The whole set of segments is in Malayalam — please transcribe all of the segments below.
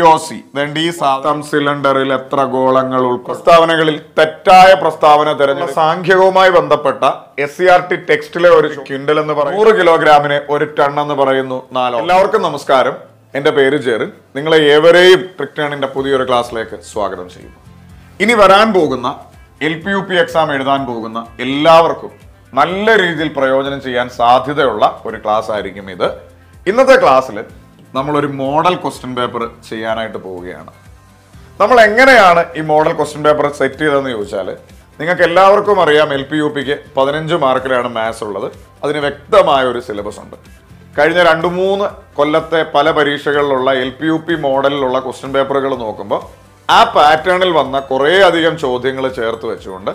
യോസി ഇതണ്ട് ഈ സിലിണ്ടറിൽ എത്ര ഗോളങ്ങൾ പ്രസ്താവനകളിൽ തെറ്റായ പ്രസ്താവന തെരഞ്ഞ സാഖ്യകവുമായി ബന്ധപ്പെട്ട എസ് സി ആർ ടി ടെക്സ്റ്റിലെ ഒരു ക്വിൻഡൽ എന്ന് പറയുന്നു നൂറ് കിലോഗ്രാമിന് ഒരു ടൺ എന്ന് പറയുന്നു നാലോ എല്ലാവർക്കും നമസ്കാരം എൻ്റെ പേര് ചേറിൻ നിങ്ങളെ ഏവരെയും ട്രിക്ടേണിന്റെ പുതിയൊരു ക്ലാസ്സിലേക്ക് സ്വാഗതം ചെയ്യുന്നു ഇനി വരാൻ പോകുന്ന L P U P exam എഴുതാൻ പോകുന്ന എല്ലാവർക്കും നല്ല രീതിയിൽ പ്രയോജനം ചെയ്യാൻ സാധ്യതയുള്ള ഒരു ക്ലാസ് ആയിരിക്കും ഇത് ഇന്നത്തെ ക്ലാസ്സിൽ നമ്മളൊരു മോഡൽ ക്വസ്റ്റ്യൻ പേപ്പർ ചെയ്യാനായിട്ട് പോവുകയാണ് നമ്മൾ എങ്ങനെയാണ് ഈ മോഡൽ ക്വസ്റ്റ്യൻ പേപ്പർ സെറ്റ് ചെയ്തതെന്ന് ചോദിച്ചാൽ നിങ്ങൾക്ക് എല്ലാവർക്കും അറിയാം എൽ പി യു പിക്ക് പതിനഞ്ച് മാർക്കിലാണ് മാത്സ് ഉള്ളത് അതിന് വ്യക്തമായ ഒരു സിലബസ് ഉണ്ട് കഴിഞ്ഞ രണ്ട് മൂന്ന് കൊല്ലത്തെ പല പരീക്ഷകളിലുള്ള എൽ പി യു പി മോഡലിലുള്ള ക്വസ്റ്റ്യൻ പേപ്പറുകൾ നോക്കുമ്പോൾ ആ പാറ്റേണിൽ വന്ന കുറേ അധികം ചോദ്യങ്ങൾ ചേർത്ത് വെച്ചുകൊണ്ട്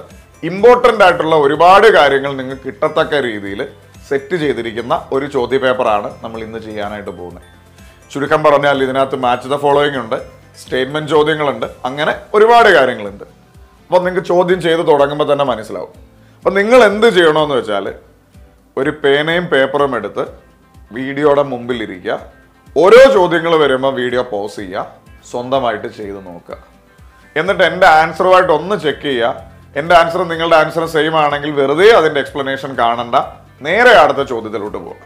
ഇമ്പോർട്ടൻ്റ് ആയിട്ടുള്ള ഒരുപാട് കാര്യങ്ങൾ നിങ്ങൾക്ക് കിട്ടത്തക്ക രീതിയിൽ സെറ്റ് ചെയ്തിരിക്കുന്ന ഒരു ചോദ്യ പേപ്പറാണ് നമ്മൾ ഇന്ന് ചെയ്യാനായിട്ട് പോകുന്നത് ചുരുക്കം പറഞ്ഞാൽ ഇതിനകത്ത് മാച്ച് ദ ഫോളോയിങ് ഉണ്ട് സ്റ്റേറ്റ്മെന്റ് ചോദ്യങ്ങളുണ്ട് അങ്ങനെ ഒരുപാട് കാര്യങ്ങളുണ്ട് അപ്പോൾ നിങ്ങൾക്ക് ചോദ്യം ചെയ്ത് തുടങ്ങുമ്പോൾ തന്നെ മനസ്സിലാവും അപ്പം നിങ്ങൾ എന്ത് ചെയ്യണമെന്ന് വെച്ചാൽ ഒരു പേനയും പേപ്പറും എടുത്ത് വീഡിയോയുടെ മുമ്പിലിരിക്കുക ഓരോ ചോദ്യങ്ങൾ വരുമ്പോൾ വീഡിയോ പോസ് ചെയ്യുക സ്വന്തമായിട്ട് ചെയ്ത് നോക്കുക എന്നിട്ട് എൻ്റെ ആൻസറുമായിട്ട് ഒന്ന് ചെക്ക് ചെയ്യുക എൻ്റെ ആൻസർ നിങ്ങളുടെ ആൻസർ സെയിം ആണെങ്കിൽ വെറുതെ അതിൻ്റെ എക്സ്പ്ലനേഷൻ കാണണ്ട നേരെ അടുത്ത ചോദ്യത്തിലോട്ട് പോകുക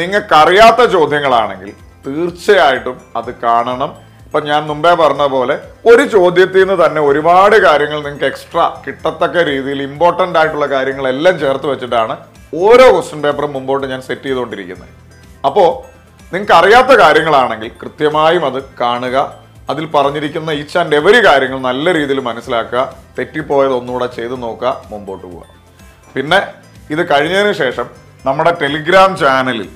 നിങ്ങൾക്കറിയാത്ത ചോദ്യങ്ങളാണെങ്കിൽ തീർച്ചയായിട്ടും അത് കാണണം ഇപ്പം ഞാൻ മുമ്പേ പറഞ്ഞ പോലെ ഒരു ചോദ്യത്തിൽ നിന്ന് തന്നെ ഒരുപാട് കാര്യങ്ങൾ നിങ്ങൾക്ക് എക്സ്ട്രാ കിട്ടത്തക്ക രീതിയിൽ ഇമ്പോർട്ടൻ്റ് ആയിട്ടുള്ള കാര്യങ്ങളെല്ലാം ചേർത്ത് വെച്ചിട്ടാണ് ഓരോ ക്വസ്റ്റ്യൻ പേപ്പറും മുമ്പോട്ട് ഞാൻ സെറ്റ് ചെയ്തുകൊണ്ടിരിക്കുന്നത് അപ്പോൾ നിങ്ങൾക്ക് അറിയാത്ത കാര്യങ്ങളാണെങ്കിൽ കൃത്യമായും അത് കാണുക അതിൽ പറഞ്ഞിരിക്കുന്ന ഈച്ച് ആൻഡ് എവരി കാര്യങ്ങൾ നല്ല രീതിയിൽ മനസ്സിലാക്കുക തെറ്റിപ്പോയത് ഒന്നുകൂടെ ചെയ്ത് നോക്കുക മുമ്പോട്ട് പോവുക പിന്നെ ഇത് കഴിഞ്ഞതിന് ശേഷം നമ്മുടെ ടെലിഗ്രാം ചാനലിൽ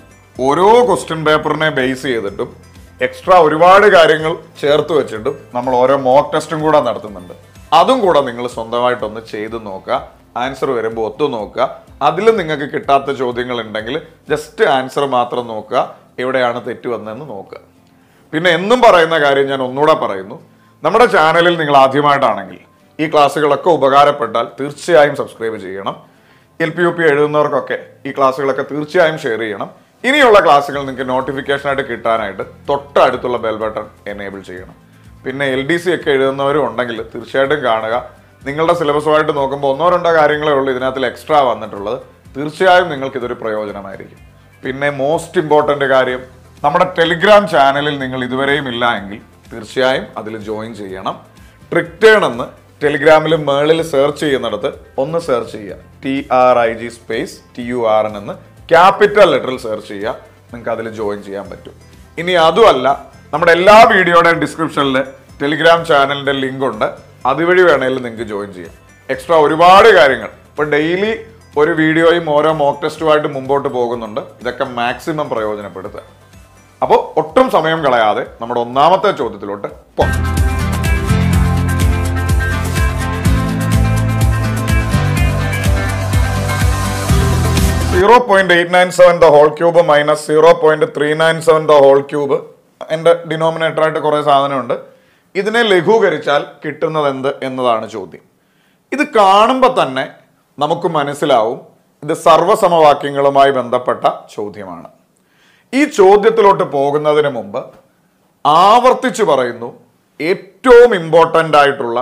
ഓരോ ക്വസ്റ്റ്യൻ പേപ്പറിനെ ബേസ് ചെയ്തിട്ടും എക്സ്ട്രാ ഒരുപാട് കാര്യങ്ങൾ ചേർത്ത് വെച്ചിട്ടും നമ്മൾ ഓരോ മോക്ക് ടെസ്റ്റും കൂടെ നടത്തുന്നുണ്ട് അതും കൂടെ നിങ്ങൾ സ്വന്തമായിട്ടൊന്ന് ചെയ്ത് നോക്കുക ആൻസർ വരുമ്പോൾ ഒത്തു നോക്കുക അതിൽ നിങ്ങൾക്ക് കിട്ടാത്ത ചോദ്യങ്ങൾ ഉണ്ടെങ്കിൽ ജസ്റ്റ് ആൻസർ മാത്രം നോക്കുക എവിടെയാണ് തെറ്റ് വന്നതെന്ന് നോക്കുക പിന്നെ എന്നും പറയുന്ന കാര്യം ഞാൻ ഒന്നുകൂടെ പറയുന്നു നമ്മുടെ ചാനലിൽ നിങ്ങൾ ആദ്യമായിട്ടാണെങ്കിൽ ഈ ക്ലാസ്സുകളൊക്കെ ഉപകാരപ്പെട്ടാൽ തീർച്ചയായും സബ്സ്ക്രൈബ് ചെയ്യണം എൽ പി യു പി എഴുതുന്നവർക്കൊക്കെ ഈ ക്ലാസ്സുകളൊക്കെ തീർച്ചയായും ഷെയർ ചെയ്യണം ഇനിയുള്ള ക്ലാസ്സുകൾ നിങ്ങൾക്ക് നോട്ടിഫിക്കേഷനായിട്ട് കിട്ടാനായിട്ട് തൊട്ടടുത്തുള്ള ബെൽ ബട്ടൺ എനേബിൾ ചെയ്യണം പിന്നെ എൽ ഡി സി ഒക്കെ എഴുതുന്നവരും ഉണ്ടെങ്കിൽ തീർച്ചയായിട്ടും കാണുക നിങ്ങളുടെ സിലബസുമായിട്ട് നോക്കുമ്പോൾ ഒന്നോ രണ്ടോ കാര്യങ്ങളേ ഉള്ളൂ ഇതിനകത്തിൽ എക്സ്ട്രാ വന്നിട്ടുള്ളത് തീർച്ചയായും നിങ്ങൾക്ക് ഇതൊരു പ്രയോജനമായിരിക്കും പിന്നെ മോസ്റ്റ് ഇമ്പോർട്ടൻ്റ് കാര്യം നമ്മുടെ ടെലിഗ്രാം ചാനലിൽ നിങ്ങൾ ഇതുവരെയും ഇല്ല എങ്കിൽ തീർച്ചയായും അതിൽ ജോയിൻ ചെയ്യണം ട്രിക്ടേൺ എന്ന് ടെലിഗ്രാമിൽ മേളിൽ സെർച്ച് ചെയ്യുന്നിടത്ത് ഒന്ന് സെർച്ച് ചെയ്യുക T R I G space T U R N എന്ന് ക്യാപിറ്റൽ ലെറ്ററിൽ സെർച്ച് ചെയ്യുക നിങ്ങൾക്ക് അതിൽ ജോയിൻ ചെയ്യാൻ പറ്റും ഇനി അതുമല്ല നമ്മുടെ എല്ലാ വീഡിയോയുടെയും ഡിസ്ക്രിപ്ഷനിൽ ടെലിഗ്രാം ചാനലിൻ്റെ ലിങ്ക് ഉണ്ട് അതുവഴി വേണമെങ്കിൽ നിങ്ങൾക്ക് ജോയിൻ ചെയ്യാം എക്സ്ട്രാ ഒരുപാട് കാര്യങ്ങൾ ഇപ്പോൾ ഡെയിലി ഒരു വീഡിയോയും ഓരോ മോക്ക് ടെസ്റ്റുമായിട്ട് മുമ്പോട്ട് പോകുന്നുണ്ട് ഇതൊക്കെ മാക്സിമം പ്രയോജനപ്പെടുത്തുക അപ്പോൾ ഒട്ടും സമയം കളയാതെ നമ്മുടെ ഒന്നാമത്തെ ചോദ്യത്തിലോട്ട് പോകാം zero point eight nine seven the whole cube minus zero point three nine seven the whole cube എൻ്റെ ആയിട്ട് കുറേ സാധനമുണ്ട് ഇതിനെ ലഘൂകരിച്ചാൽ കിട്ടുന്നത് എന്ത് എന്നതാണ് ചോദ്യം ഇത് കാണുമ്പോൾ തന്നെ നമുക്ക് മനസ്സിലാവും ഇത് സർവസമവാക്യങ്ങളുമായി ബന്ധപ്പെട്ട ചോദ്യമാണ് ഈ ചോദ്യത്തിലോട്ട് പോകുന്നതിന് മുമ്പ് ആവർത്തിച്ചു പറയുന്നു ഏറ്റവും ഇമ്പോർട്ടൻ്റ് ആയിട്ടുള്ള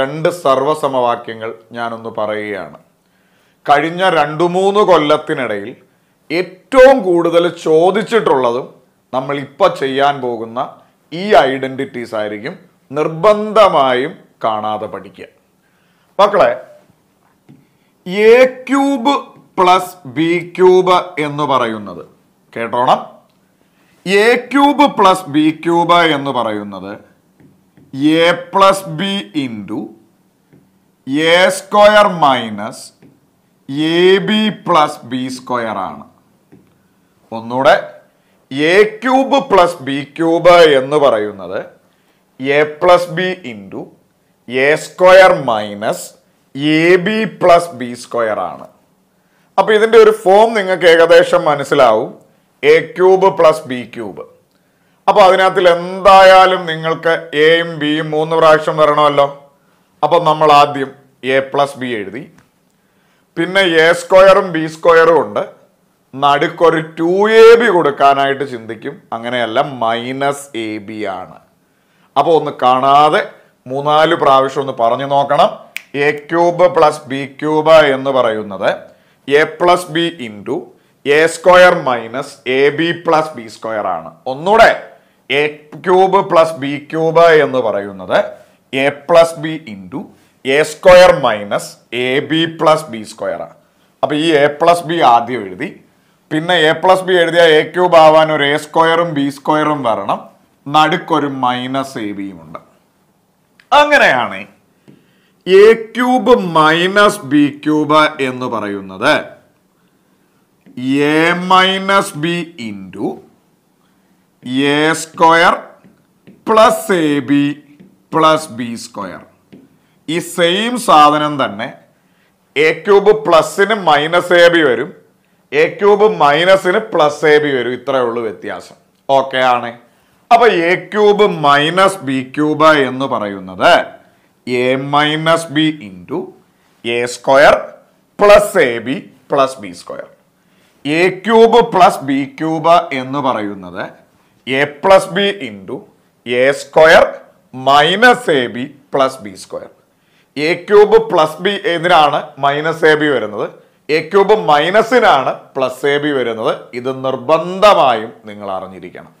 രണ്ട് സർവസമവാക്യങ്ങൾ ഞാനൊന്ന് പറയുകയാണ് കഴിഞ്ഞ രണ്ടു മൂന്ന് കൊല്ലത്തിനിടയിൽ ഏറ്റവും കൂടുതൽ ചോദിച്ചിട്ടുള്ളതും നമ്മൾ ഇപ്പം ചെയ്യാൻ പോകുന്ന ഈ ഐഡൻറ്റിറ്റീസ് ആയിരിക്കും നിർബന്ധമായും കാണാതെ പഠിക്കുക മക്കളെ A cube plus B cube എന്ന് പറയുന്നത് കേട്ടോണം A cube plus B cube എന്ന് പറയുന്നത് A plus B into A square minus A B plus B square ആണ് ഒന്നുകൂടെ A cube plus B cube എന്ന് പറയുന്നത് A plus B into A square minus A B plus B square ആണ് അപ്പോൾ ഇതിൻ്റെ ഒരു ഫോം നിങ്ങൾക്ക് ഏകദേശം മനസ്സിലാവും A cube plus B cube അപ്പോൾ അതിനകത്തിൽ എന്തായാലും നിങ്ങൾക്ക് എയും ബിയും മൂന്ന് പ്രാവശ്യം വരണമല്ലോ അപ്പോൾ നമ്മൾ ആദ്യം എ പ്ലസ് ബി എഴുതി പിന്നെ എ സ്ക്വയറും ബി സ്ക്വയറും ഉണ്ട് നടുക്കൊരു ടു എ ബി കൊടുക്കാനായിട്ട് ചിന്തിക്കും അങ്ങനെയല്ല മൈനസ് എ ബി ആണ് അപ്പോൾ ഒന്ന് കാണാതെ മൂന്നാല് പ്രാവശ്യം ഒന്ന് പറഞ്ഞു നോക്കണം A cube plus B cube എന്ന് പറയുന്നത് A plus B into A square minus A B plus B square ആണ് ഒന്നുകൂടെ A cube plus B cube എന്ന് പറയുന്നത് A plus B into A square minus A B plus B സ്ക്വയറാണ് അപ്പോൾ ഈ എ പ്ലസ് ബി ആദ്യം എഴുതി പിന്നെ എ പ്ലസ് ബി എഴുതിയ എ ക്യൂബ് ആവാൻ ഒരു എ സ്ക്വയറും ബി സ്ക്വയറും വരണം നടുക്കൊരു മൈനസ് എ ബിയും ഉണ്ട് അങ്ങനെയാണ് A cube minus B cube എന്ന് പറയുന്നത് A minus B into A square plus A B plus B square ഈ സെയിം സാധനം തന്നെ എ ക്യൂബ് പ്ലസിന് മൈനസ് എ ബി വരും എ ക്യൂബ് മൈനസിന് പ്ലസ് എ ബി വരും ഇത്രയേ ഉള്ളൂ വ്യത്യാസം ഓക്കെ ആണ് അപ്പോൾ A cube minus B cube എന്ന് പറയുന്നത് A minus B into A square plus A B plus B square A cube plus B cube എന്ന് പറയുന്നത് A plus B into A square minus A B plus B square A cube plus B എന്തിനാണ് മൈനസ് എ ബി വരുന്നത് എ ക്യൂബ് മൈനസിനാണ് പ്ലസ് എ ബി വരുന്നത് ഇത് നിർബന്ധമായും നിങ്ങൾ അറിഞ്ഞിരിക്കണം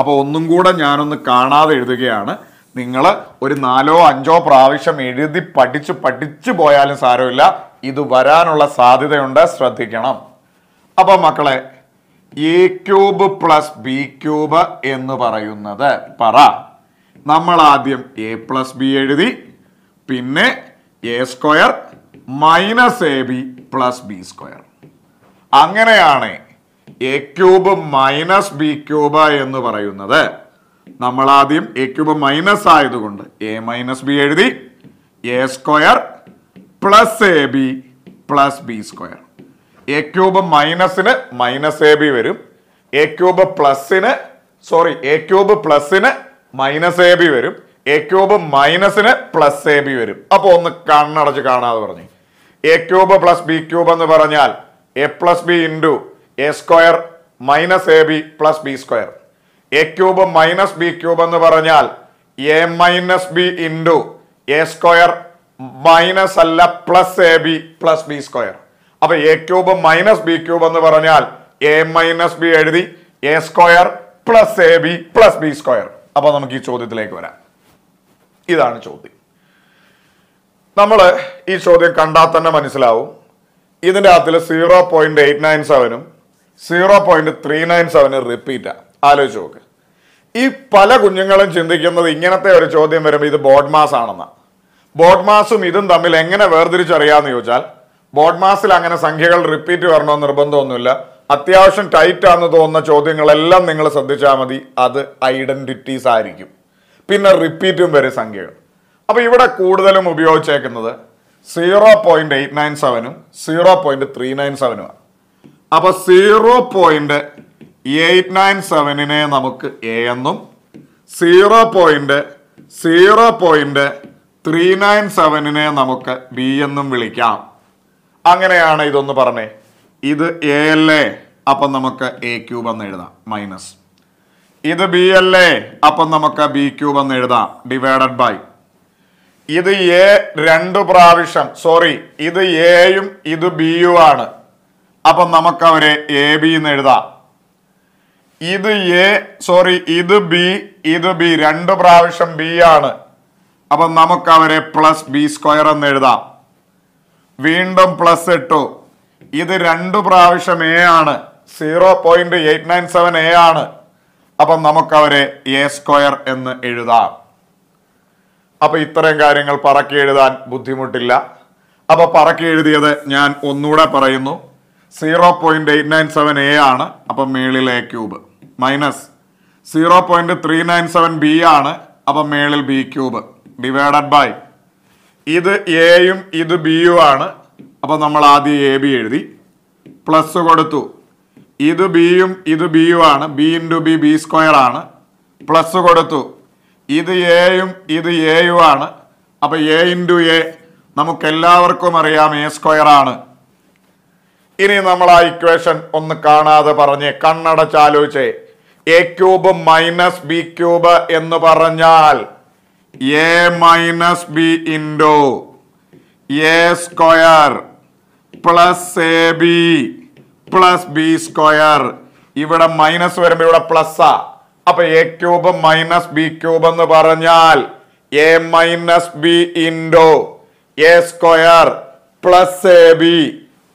അപ്പോൾ ഒന്നും കൂടെ ഞാനൊന്ന് കാണാതെ എഴുതുകയാണ് നിങ്ങൾ ഒരു നാലോ അഞ്ചോ പ്രാവശ്യം എഴുതി പഠിച്ച് പഠിച്ചു പോയാലും സാരമില്ല ഇത് വരാനുള്ള സാധ്യതയുണ്ട് ശ്രദ്ധിക്കണം അപ്പോൾ മക്കളെ A cube plus B cube എന്ന് പറയുന്നത് പറ നമ്മൾ ആദ്യം എ പ്ലസ് ബി എഴുതി പിന്നെ A square minus A B plus B square അങ്ങനെയാണ് A cube minus B cube എന്ന് പറയുന്നത് നമ്മൾ ആദ്യം എ ക്യൂബ് മൈനസ് ആയതുകൊണ്ട് എ മൈനസ് ബി എഴുതി A square plus A B plus B square A cube മൈനസിന് മൈനസ് എ ബി വരും എ ക്യൂബ് പ്ലസിന് സോറി എ ക്യൂബ് പ്ലസിന് മൈനസ് എ ബി വരും എ ക്യൂബ് മൈനസിന് പ്ലസ് എ ബി വരും അപ്പോൾ ഒന്ന് കണ്ണടച്ച് കാണാതെ പറഞ്ഞു A cube plus B cube എന്ന് പറഞ്ഞാൽ A plus B into A square minus A B plus B square A cube minus B cube എന്ന് പറഞ്ഞാൽ A minus B into A square minus അല്ല plus A B plus B square അപ്പൊ A cube minus B cube എന്ന് പറഞ്ഞാൽ എ മൈനസ് ബി എഴുതി A square plus A B plus B square അപ്പൊ നമുക്ക് ഈ ചോദ്യത്തിലേക്ക് വരാം ഇതാണ് ചോദ്യം നമ്മൾ ഈ ചോദ്യം കണ്ടാൽ തന്നെ മനസ്സിലാവും ഇതിൻ്റെ അകത്തിൽ സീറോ പോയിന്റ് എയ്റ്റ് നയൻ സെവനും സീറോ പോയിന്റ് ത്രീ നയൻ സെവനും റിപ്പീറ്റാണ് ആലോചിച്ച് നോക്ക് ഈ പല കുഞ്ഞുങ്ങളും ചിന്തിക്കുന്നത് ഇങ്ങനത്തെ ഒരു ചോദ്യം വരുമ്പോൾ ഇത് ബോഡ് മാസ് ആണെന്നാണ് ബോഡ് മാസും ഇതും തമ്മിൽ എങ്ങനെ വേർതിരിച്ചറിയാമെന്ന് ചോദിച്ചാൽ ബോഡ് മാസിൽ അങ്ങനെ സംഖ്യകൾ റിപ്പീറ്റ് വരണമെന്ന് നിർബന്ധമൊന്നുമില്ല അത്യാവശ്യം ടൈറ്റ് ആണെന്ന് തോന്നുന്ന ചോദ്യങ്ങളെല്ലാം നിങ്ങൾ ശ്രദ്ധിച്ചാൽ മതി അത് ഐഡന്റിറ്റീസ് ആയിരിക്കും പിന്നെ റിപ്പീറ്റും വരെ സംഖ്യകൾ അപ്പോൾ ഇവിടെ കൂടുതലും ഉപയോഗിച്ചേക്കുന്നത് സീറോ പോയിന്റ് എയ്റ്റ് നയൻ സെവനും സീറോ പോയിന്റ് ത്രീ നയൻ സെവനുമാണ് അപ്പോൾ സീറോ പോയിന്റ് എയ്റ്റ് നയൻ സെവനിനെ നമുക്ക് എ എന്നും zero point zero point three nine സെവനിനെ നമുക്ക് ബി എന്നും വിളിക്കാം അങ്ങനെയാണ് ഇതൊന്ന് പറഞ്ഞേ ഇത് എ അല്ലേ അപ്പം നമുക്ക് എ ക്യൂബ് എന്ന് എഴുതാം മൈനസ് ഇത് ബി അല്ലേ അപ്പം നമുക്ക് ബി ക്യൂബ് എന്ന് എഴുതാം ഡിവൈഡഡ് ബൈ ഇത് എ രണ്ട് പ്രാവശ്യം സോറി ഇത് എയും ഇത് യു ആണ് അപ്പം നമുക്ക് അവരെ എ ബി എന്ന് എഴുതാം ഇത് എ സോറി ഇത് ബി ഇത് ബി രണ്ട് പ്രാവശ്യം ബി ആണ് അപ്പം നമുക്ക് അവരെ പ്ലസ് ബി സ്ക്വയർ എന്ന് എഴുതാം വീണ്ടും പ്ലസ് ഇട്ടു ഇത് രണ്ട് പ്രാവശ്യം എ ആണ് zero point eight nine seven A ആണ് അപ്പം നമുക്ക് അവരെ എ സ്ക്വയർ എന്ന് എഴുതാം അപ്പൊ ഇത്തരം കാര്യങ്ങൾ പറക്കി എഴുതാൻ ബുദ്ധിമുട്ടില്ല അപ്പൊ പറക്കി എഴുതിയത് ഞാൻ ഒന്നുകൂടെ പറയുന്നു zero point eight nine seven A ആണ് അപ്പം മേളിൽ A cube minus zero point three nine seven B ആണ് അപ്പം മേളിൽ ബി ക്യൂബ് ഡിവൈഡഡ് ബൈ ഇത് എയും ഇത് ബിയും ആണ് അപ്പം നമ്മൾ ആദ്യം എ ബി എഴുതി പ്ലസ് കൊടുത്തു ഇത് ബിയും ഇത് ബിയും ആണ് B into B B square ആണ് പ്ലസ് കൊടുത്തു ഇത് എയും ഇത് എയു ആണ് അപ്പോൾ എ ഇൻറ്റു എ നമുക്കെല്ലാവർക്കും അറിയാം എ സ്ക്വയർ ആണ് ഇനി നമ്മൾ ആ ഇക്വേഷൻ ഒന്ന് കാണാതെ പറഞ്ഞ് കണ്ണടച്ചാലോചിച്ചേ A cube minus B cube എന്ന് പറഞ്ഞാൽ A minus B into A square plus A B plus B square ഇവിടെ മൈനസ് വരുമ്പോ ഇവിടെ പ്ലസ്സാ അപ്പൊ A cube minus B cube എന്ന് പറഞ്ഞാൽ A minus B into A square plus A B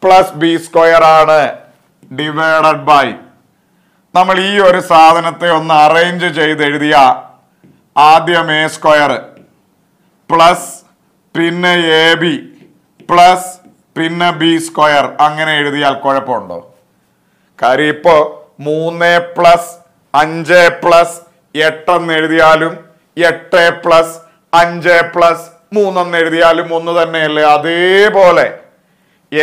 plus B square ആണ് ഡിവൈഡഡ് ബൈ നമ്മൾ ഈ ഒരു സാധനത്തെ ഒന്ന് അറേഞ്ച് ചെയ്ത് എഴുതിയ ആദ്യം എ സ്ക്വയർ പ്ലസ് പിന്നെ എ ബി പ്ലസ് പിന്നെ ബി സ്ക്വയർ അങ്ങനെ എഴുതിയാൽ കുഴപ്പമുണ്ടോ കാര്യം ഇപ്പോൾ മൂന്ന് പ്ലസ് അഞ്ച് പ്ലസ് എന്ന് എഴുതിയാലും എട്ട് പ്ലസ് അഞ്ച് പ്ലസ് മൂന്നെന്ന് എഴുതിയാലും ഒന്ന് തന്നെയല്ലേ അതേപോലെ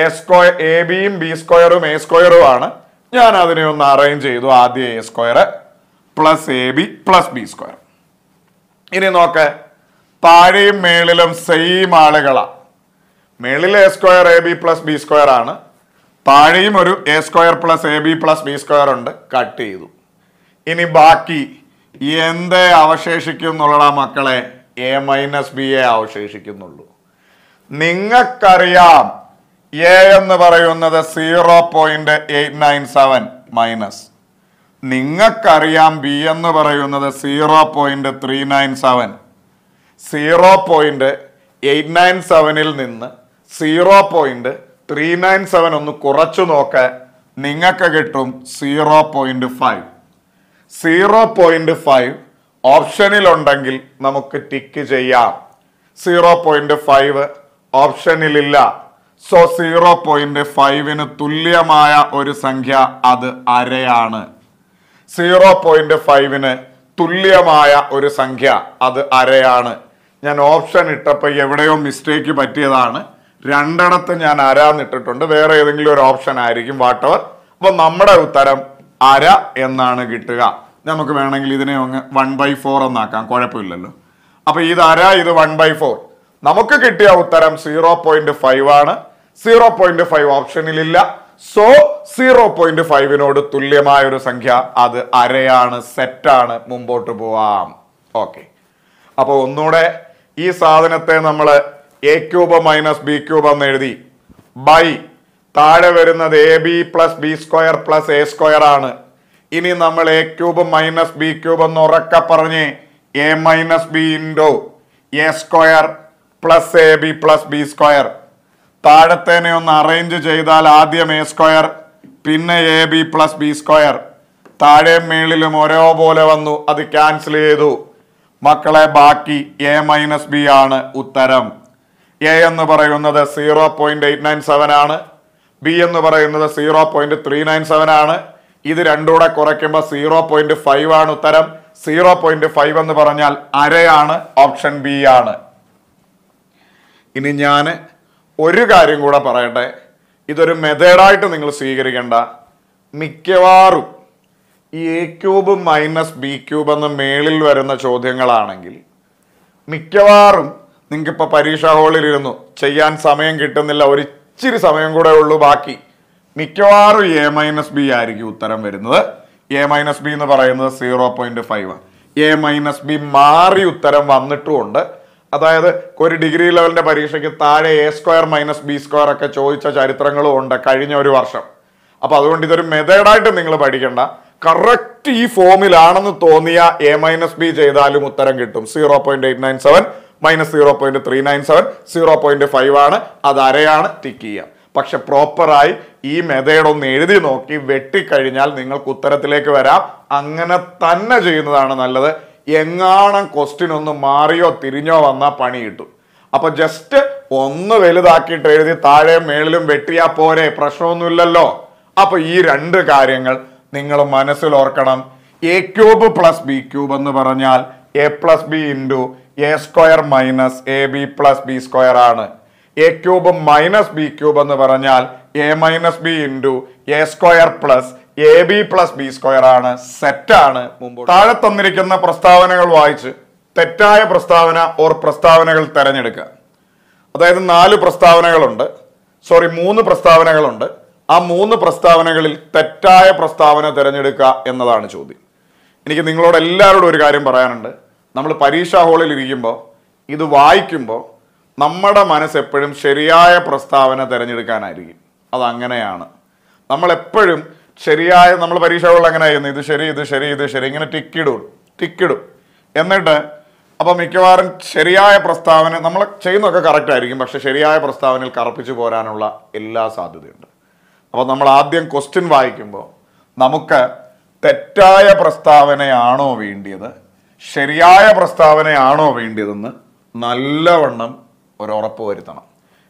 എ സ്ക്വയർ എ ബിയും ബി സ്ക്വയറും എ സ്ക്വയറും ആണ് ഞാൻ അതിനെ ഒന്ന് അറേഞ്ച് ചെയ്തു ആദ്യം A square plus A B plus B square ഇനി നോക്ക് താഴെയും മേളിലും സെയിം ആളുകളാണ് മേളിൽ A square A B plus B square ആണ് താഴെയും ഒരു A square plus A B plus B square ഉണ്ട് കട്ട് ചെയ്തു ഇനി ബാക്കി എന്തേ അവശേഷിക്കും എന്നുള്ള മക്കളെ എ മൈനസ് ബി എ അവശേഷിക്കുന്നുള്ളൂ നിങ്ങൾക്കറിയാം എ എന്ന് പറയുന്നത് zero point eight nine seven minus നിങ്ങൾക്കറിയാം ബി എന്ന് പറയുന്നത് zero point three nine seven zero point eight nine സെവനിൽ നിന്ന് zero point three nine seven ഒന്ന് കുറച്ചു നോക്കാൻ നിങ്ങൾക്ക് കിട്ടും zero point five zero point five ഓപ്ഷനിലുണ്ടെങ്കിൽ നമുക്ക് ടിക്ക് ചെയ്യാം സീറോ പോയിന്റ് ഫൈവ് ഓപ്ഷനിലില്ല സോ സീറോ പോയിന്റ് ഫൈവിന് തുല്യമായ ഒരു സംഖ്യ അത് അരയാണ് സീറോ പോയിന്റ് ഫൈവിന് തുല്യമായ ഒരു സംഖ്യ അത് അരയാണ് ഞാൻ ഓപ്ഷൻ ഇട്ടപ്പോൾ എവിടെയോ മിസ്റ്റേക്ക് പറ്റിയതാണ് രണ്ടിടത്ത് ഞാൻ എന്നിട്ടിട്ടുണ്ട് വേറെ ഏതെങ്കിലും ഒരു ഓപ്ഷൻ ആയിരിക്കും വാട്ടവർ അപ്പോൾ നമ്മുടെ ഉത്തരം അര എന്നാണ് കിട്ടുക നമുക്ക് വേണമെങ്കിൽ ഇതിനെ ഒന്ന് വൺ ബൈ ഫോർ എന്നാക്കാം കുഴപ്പമില്ലല്ലോ അപ്പോൾ ഇത് അര ഇത് വൺ ബൈ ഫോർ നമുക്ക് കിട്ടിയ ഉത്തരം സീറോ പോയിന്റ് ഫൈവ് ആണ് സീറോ പോയിന്റ് ഫൈവ് ഇല്ല സോ സീറോ പോയിന്റ് ഫൈവിനോട് തുല്യമായ ഒരു സംഖ്യ അത് അരയാണ് സെറ്റാണ് മുമ്പോട്ട് പോവാം ഓക്കെ അപ്പോൾ ഒന്നുകൂടെ ഈ സാധനത്തെ നമ്മൾ A cube minus B cube എന്ന് എഴുതി ബൈ താഴെ വരുന്നത് A B plus B square plus A square ആണ് ഇനി നമ്മൾ A cube minus B cube എന്ന് ഉറക്ക പറഞ്ഞ് A minus B into A square plus A B plus B square താഴത്തേനെ ഒന്ന് അറേഞ്ച് ചെയ്താൽ ആദ്യം എ സ്ക്വയർ പിന്നെ A B plus B square താഴെ മേളിലും ഒരേ പോലെ വന്നു അത് ക്യാൻസൽ ചെയ്തു മക്കളെ ബാക്കി എ മൈനസ് ബി ആണ് ഉത്തരം എ എന്ന് പറയുന്നത് zero point eight nine seven ആണ് ബി എന്ന് പറയുന്നത് zero point three nine seven ആണ് ഇത് രണ്ടുകൂടെ കുറയ്ക്കുമ്പോൾ സീറോ പോയിന്റ് ഫൈവ് ആണ് ഉത്തരം സീറോ പോയിന്റ് ഫൈവ് എന്ന് പറഞ്ഞാൽ അരയാണ് ഓപ്ഷൻ ബി ആണ് ഇനി ഞാൻ ഒരു കാര്യം കൂടെ പറയട്ടെ ഇതൊരു മെത്തേഡായിട്ട് നിങ്ങൾ സ്വീകരിക്കേണ്ട മിക്കവാറും ഈ A cube minus B cube എന്ന് മേളിൽ വരുന്ന ചോദ്യങ്ങളാണെങ്കിൽ മിക്കവാറും നിങ്ങൾക്കിപ്പോൾ പരീക്ഷാ ഹാളിലിരുന്നു ചെയ്യാൻ സമയം കിട്ടുന്നില്ല ഒരിച്ചിരി സമയം കൂടെ ഉള്ളൂ ബാക്കി മിക്കവാറും എ മൈനസ് ബി ആയിരിക്കും ഉത്തരം വരുന്നത് എ മൈനസ് ബി എന്ന് പറയുന്നത് zero point five A minus B മാറി ഉത്തരം വന്നിട്ടുമുണ്ട് അതായത് ഒരു ഡിഗ്രി ലെവലിന്റെ പരീക്ഷയ്ക്ക് താഴെ A square minus B square ഒക്കെ ചോദിച്ച ചരിത്രങ്ങളും ഉണ്ട് കഴിഞ്ഞ ഒരു വർഷം അപ്പോൾ അതുകൊണ്ട് ഇതൊരു മെതേഡായിട്ട് നിങ്ങൾ പഠിക്കേണ്ട കറക്റ്റ് ഈ ഫോമിലാണെന്ന് തോന്നിയ എ മൈനസ് ബി ചെയ്താലും ഉത്തരം കിട്ടും zero point eight nine seven minus zero point three nine seven zero point five ആണ് അത് അരയാണ് ടിക്ക് ചെയ്യുക പക്ഷെ പ്രോപ്പറായി ഈ മെതേഡ് ഒന്ന് എഴുതി നോക്കി വെട്ടിക്കഴിഞ്ഞാൽ നിങ്ങൾക്ക് ഉത്തരത്തിലേക്ക് വരാം അങ്ങനെ തന്നെ ചെയ്യുന്നതാണ് നല്ലത് എങ്ങാണം ക്വസ്റ്റ്യൻ ഒന്ന് മാറിയോ തിരിഞ്ഞോ വന്നാൽ പണി കിട്ടും അപ്പൊ ജസ്റ്റ് ഒന്ന് വലുതാക്കിയിട്ട് എഴുതി താഴെ മേളിലും വെട്ടിയാ പോരെ പ്രശ്നമൊന്നുമില്ലല്ലോ അപ്പൊ ഈ രണ്ട് കാര്യങ്ങൾ നിങ്ങൾ മനസ്സിലോർക്കണം A cube plus B cube എന്ന് പറഞ്ഞാൽ A plus B into A square minus A B plus B square ആണ് A cube minus B cube എന്ന് പറഞ്ഞാൽ A minus B into A square plus A B plus B square ആണ് സെറ്റാണ് താഴെ തന്നിരിക്കുന്ന പ്രസ്താവനകൾ വായിച്ച് തെറ്റായ പ്രസ്താവന ഓർ പ്രസ്താവനകൾ തിരഞ്ഞെടുക്കുക അതായത് നാല് പ്രസ്താവനകളുണ്ട് സോറി മൂന്ന് പ്രസ്താവനകളുണ്ട് ആ മൂന്ന് പ്രസ്താവനകളിൽ തെറ്റായ പ്രസ്താവന തിരഞ്ഞെടുക്കുക എന്നതാണ് ചോദ്യം എനിക്ക് നിങ്ങളോട് എല്ലാവരോടും ഒരു കാര്യം പറയാനുണ്ട് നമ്മൾ പരീക്ഷാ ഹാളിൽ ഇരിക്കുമ്പോൾ ഇത് വായിക്കുമ്പോൾ നമ്മുടെ മനസ്സെപ്പോഴും ശരിയായ പ്രസ്താവന തിരഞ്ഞെടുക്കാനായിരിക്കും അതങ്ങനെയാണ് നമ്മളെപ്പോഴും ശരിയായ നമ്മൾ പരീക്ഷാ ഹാളിൽ അങ്ങനെ ചെയ്യുന്നത് ഇത് ശരി ഇത് ശരി ഇത് ശരി ഇങ്ങനെ ടിക്കിടും ടിക്കിടും എന്നിട്ട് അപ്പോൾ മിക്കവാറും ശരിയായ പ്രസ്താവന നമ്മൾ ചെയ്യുന്നതൊക്കെ കറക്റ്റ് ആയിരിക്കും പക്ഷെ ശരിയായ പ്രസ്താവനയിൽ കറപ്പിച്ചു പോരാനുള്ള എല്ലാ സാധ്യതയുണ്ട് അപ്പോൾ നമ്മൾ ആദ്യം ക്വസ്റ്റ്യൻ വായിക്കുമ്പോൾ നമുക്ക് തെറ്റായ പ്രസ്താവനയാണോ വേണ്ടിയത് ശരിയായ പ്രസ്താവനയാണോ വേണ്ടതെന്ന് നല്ലവണ്ണം ഒരു ഉറപ്പ് വരുത്തണം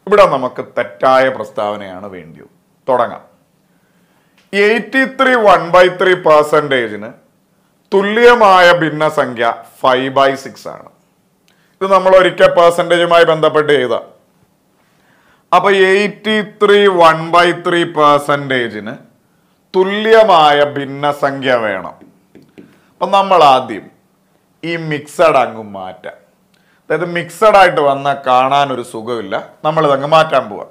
ഇവിടെ നമുക്ക് തെറ്റായ പ്രസ്താവനയാണ് വേണ്ടിയത് തുടങ്ങാം eighty three one by three പെർസെൻറ്റേജിന് തുല്യമായ ഭിന്നസംഖ്യ ഫൈവ് ബൈ സിക്സ് ആണ് ഇത് നമ്മൾ ഒരിക്കൽ പെർസെൻറ്റേജുമായി ബന്ധപ്പെട്ട് ചെയ്ത അപ്പൊ eighty three one by three പെർസെൻറ്റേജിന് തുല്യമായ ഭിന്നസംഖ്യ വേണം അപ്പം നമ്മൾ ആദ്യം ഈ മിക്സഡ് അങ്ങ് മാറ്റാം അതായത് മിക്സഡ് ആയിട്ട് വന്നാൽ കാണാൻ ഒരു സുഖമില്ല നമ്മളിത് അങ്ങ് മാറ്റാൻ പോവാം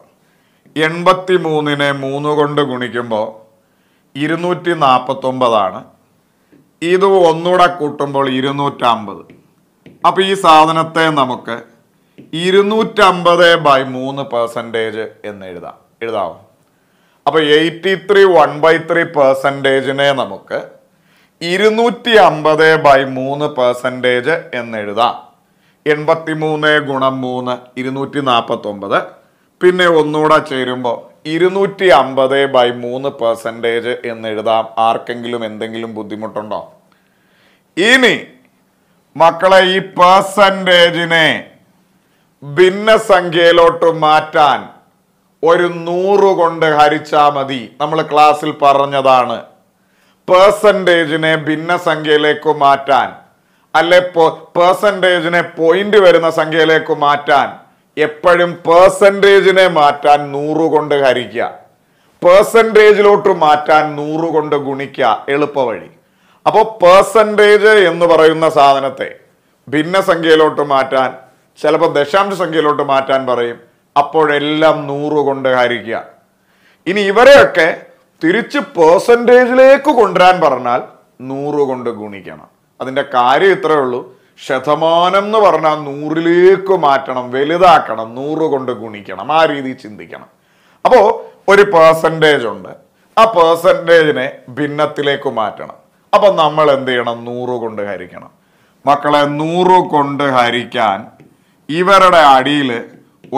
എൺപത്തി മൂന്നിനെ മൂന്ന് കൊണ്ട് ഗുണിക്കുമ്പോൾ ഇരുന്നൂറ്റി നാൽപ്പത്തൊമ്പതാണ് ഇത് ഒന്നുകൂടെ കൂട്ടുമ്പോൾ ഇരുന്നൂറ്റമ്പത് അപ്പോൾ ഈ സാധനത്തെ നമുക്ക് ഇരുന്നൂറ്റമ്പത് ബൈ മൂന്ന് പെർസെൻറ്റേജ് എന്ന് എഴുതാം എഴുതാവും അപ്പോൾ eighty three one by three പെർസെൻറ്റേജിനെ നമുക്ക് ഇരുന്നൂറ്റി അമ്പത് ബൈ മൂന്ന് പെർസെൻറ്റേജ് എന്നെഴുതാം എൺപത്തി മൂന്ന് ഗുണം മൂന്ന് ഇരുന്നൂറ്റി നാൽപ്പത്തൊമ്പത് പിന്നെ ഒന്നുകൂടെ ചേരുമ്പോൾ ഇരുന്നൂറ്റി അമ്പത് ബൈ മൂന്ന് പെർസെൻറ്റേജ് എന്നെഴുതാം ആർക്കെങ്കിലും എന്തെങ്കിലും ബുദ്ധിമുട്ടുണ്ടോ ഇനി മക്കളെ ഈ പെർസെൻറ്റേജിനെ ഭിന്നസംഖ്യയിലോട്ട് മാറ്റാൻ ഒരു നൂറ് കൊണ്ട് ഹരിച്ചാൽ മതി നമ്മൾ ക്ലാസ്സിൽ പറഞ്ഞതാണ് പേഴ്സൻറ്റേജിനെ ഭിന്നസംഖ്യയിലേക്ക് മാറ്റാൻ അല്ലെ പേഴ്സൻറ്റേജിനെ പോയിന്റ് വരുന്ന സംഖ്യയിലേക്ക് മാറ്റാൻ എപ്പോഴും പേഴ്സൻറ്റേജിനെ മാറ്റാൻ നൂറ് കൊണ്ട് ഹരിക്കുക പേഴ്സൻറ്റേജിലോട്ട് മാറ്റാൻ നൂറ് കൊണ്ട് ഗുണിക്കുക എളുപ്പവഴി അപ്പോൾ പേഴ്സൻറ്റേജ് എന്ന് പറയുന്ന സാധനത്തെ ഭിന്നസംഖ്യയിലോട്ട് മാറ്റാൻ ചിലപ്പോൾ ദശാംശ സംഖ്യയിലോട്ട് മാറ്റാൻ പറയും അപ്പോഴെല്ലാം നൂറ് കൊണ്ട് ഹരിക്കുക ഇനി ഇവരെയൊക്കെ തിരിച്ച് പേഴ്സൻറ്റേജിലേക്ക് കൊണ്ടുവരാൻ പറഞ്ഞാൽ നൂറ് കൊണ്ട് ഗുണിക്കണം അതിൻ്റെ കാര്യം ഇത്രയേ ഉള്ളൂ ശതമാനം എന്ന് പറഞ്ഞാൽ നൂറിലേക്ക് മാറ്റണം വലുതാക്കണം നൂറ് കൊണ്ട് ഗുണിക്കണം ആ രീതിയിൽ ചിന്തിക്കണം അപ്പോൾ ഒരു പേഴ്സൻറ്റേജ് ഉണ്ട് ആ പേഴ്സൻറ്റേജിനെ ഭിന്നത്തിലേക്ക് മാറ്റണം അപ്പം നമ്മൾ എന്ത് ചെയ്യണം നൂറ് കൊണ്ട് ഹരിക്കണം മക്കളെ നൂറ് കൊണ്ട് ഹരിക്കാൻ ഇവരുടെ അടിയിൽ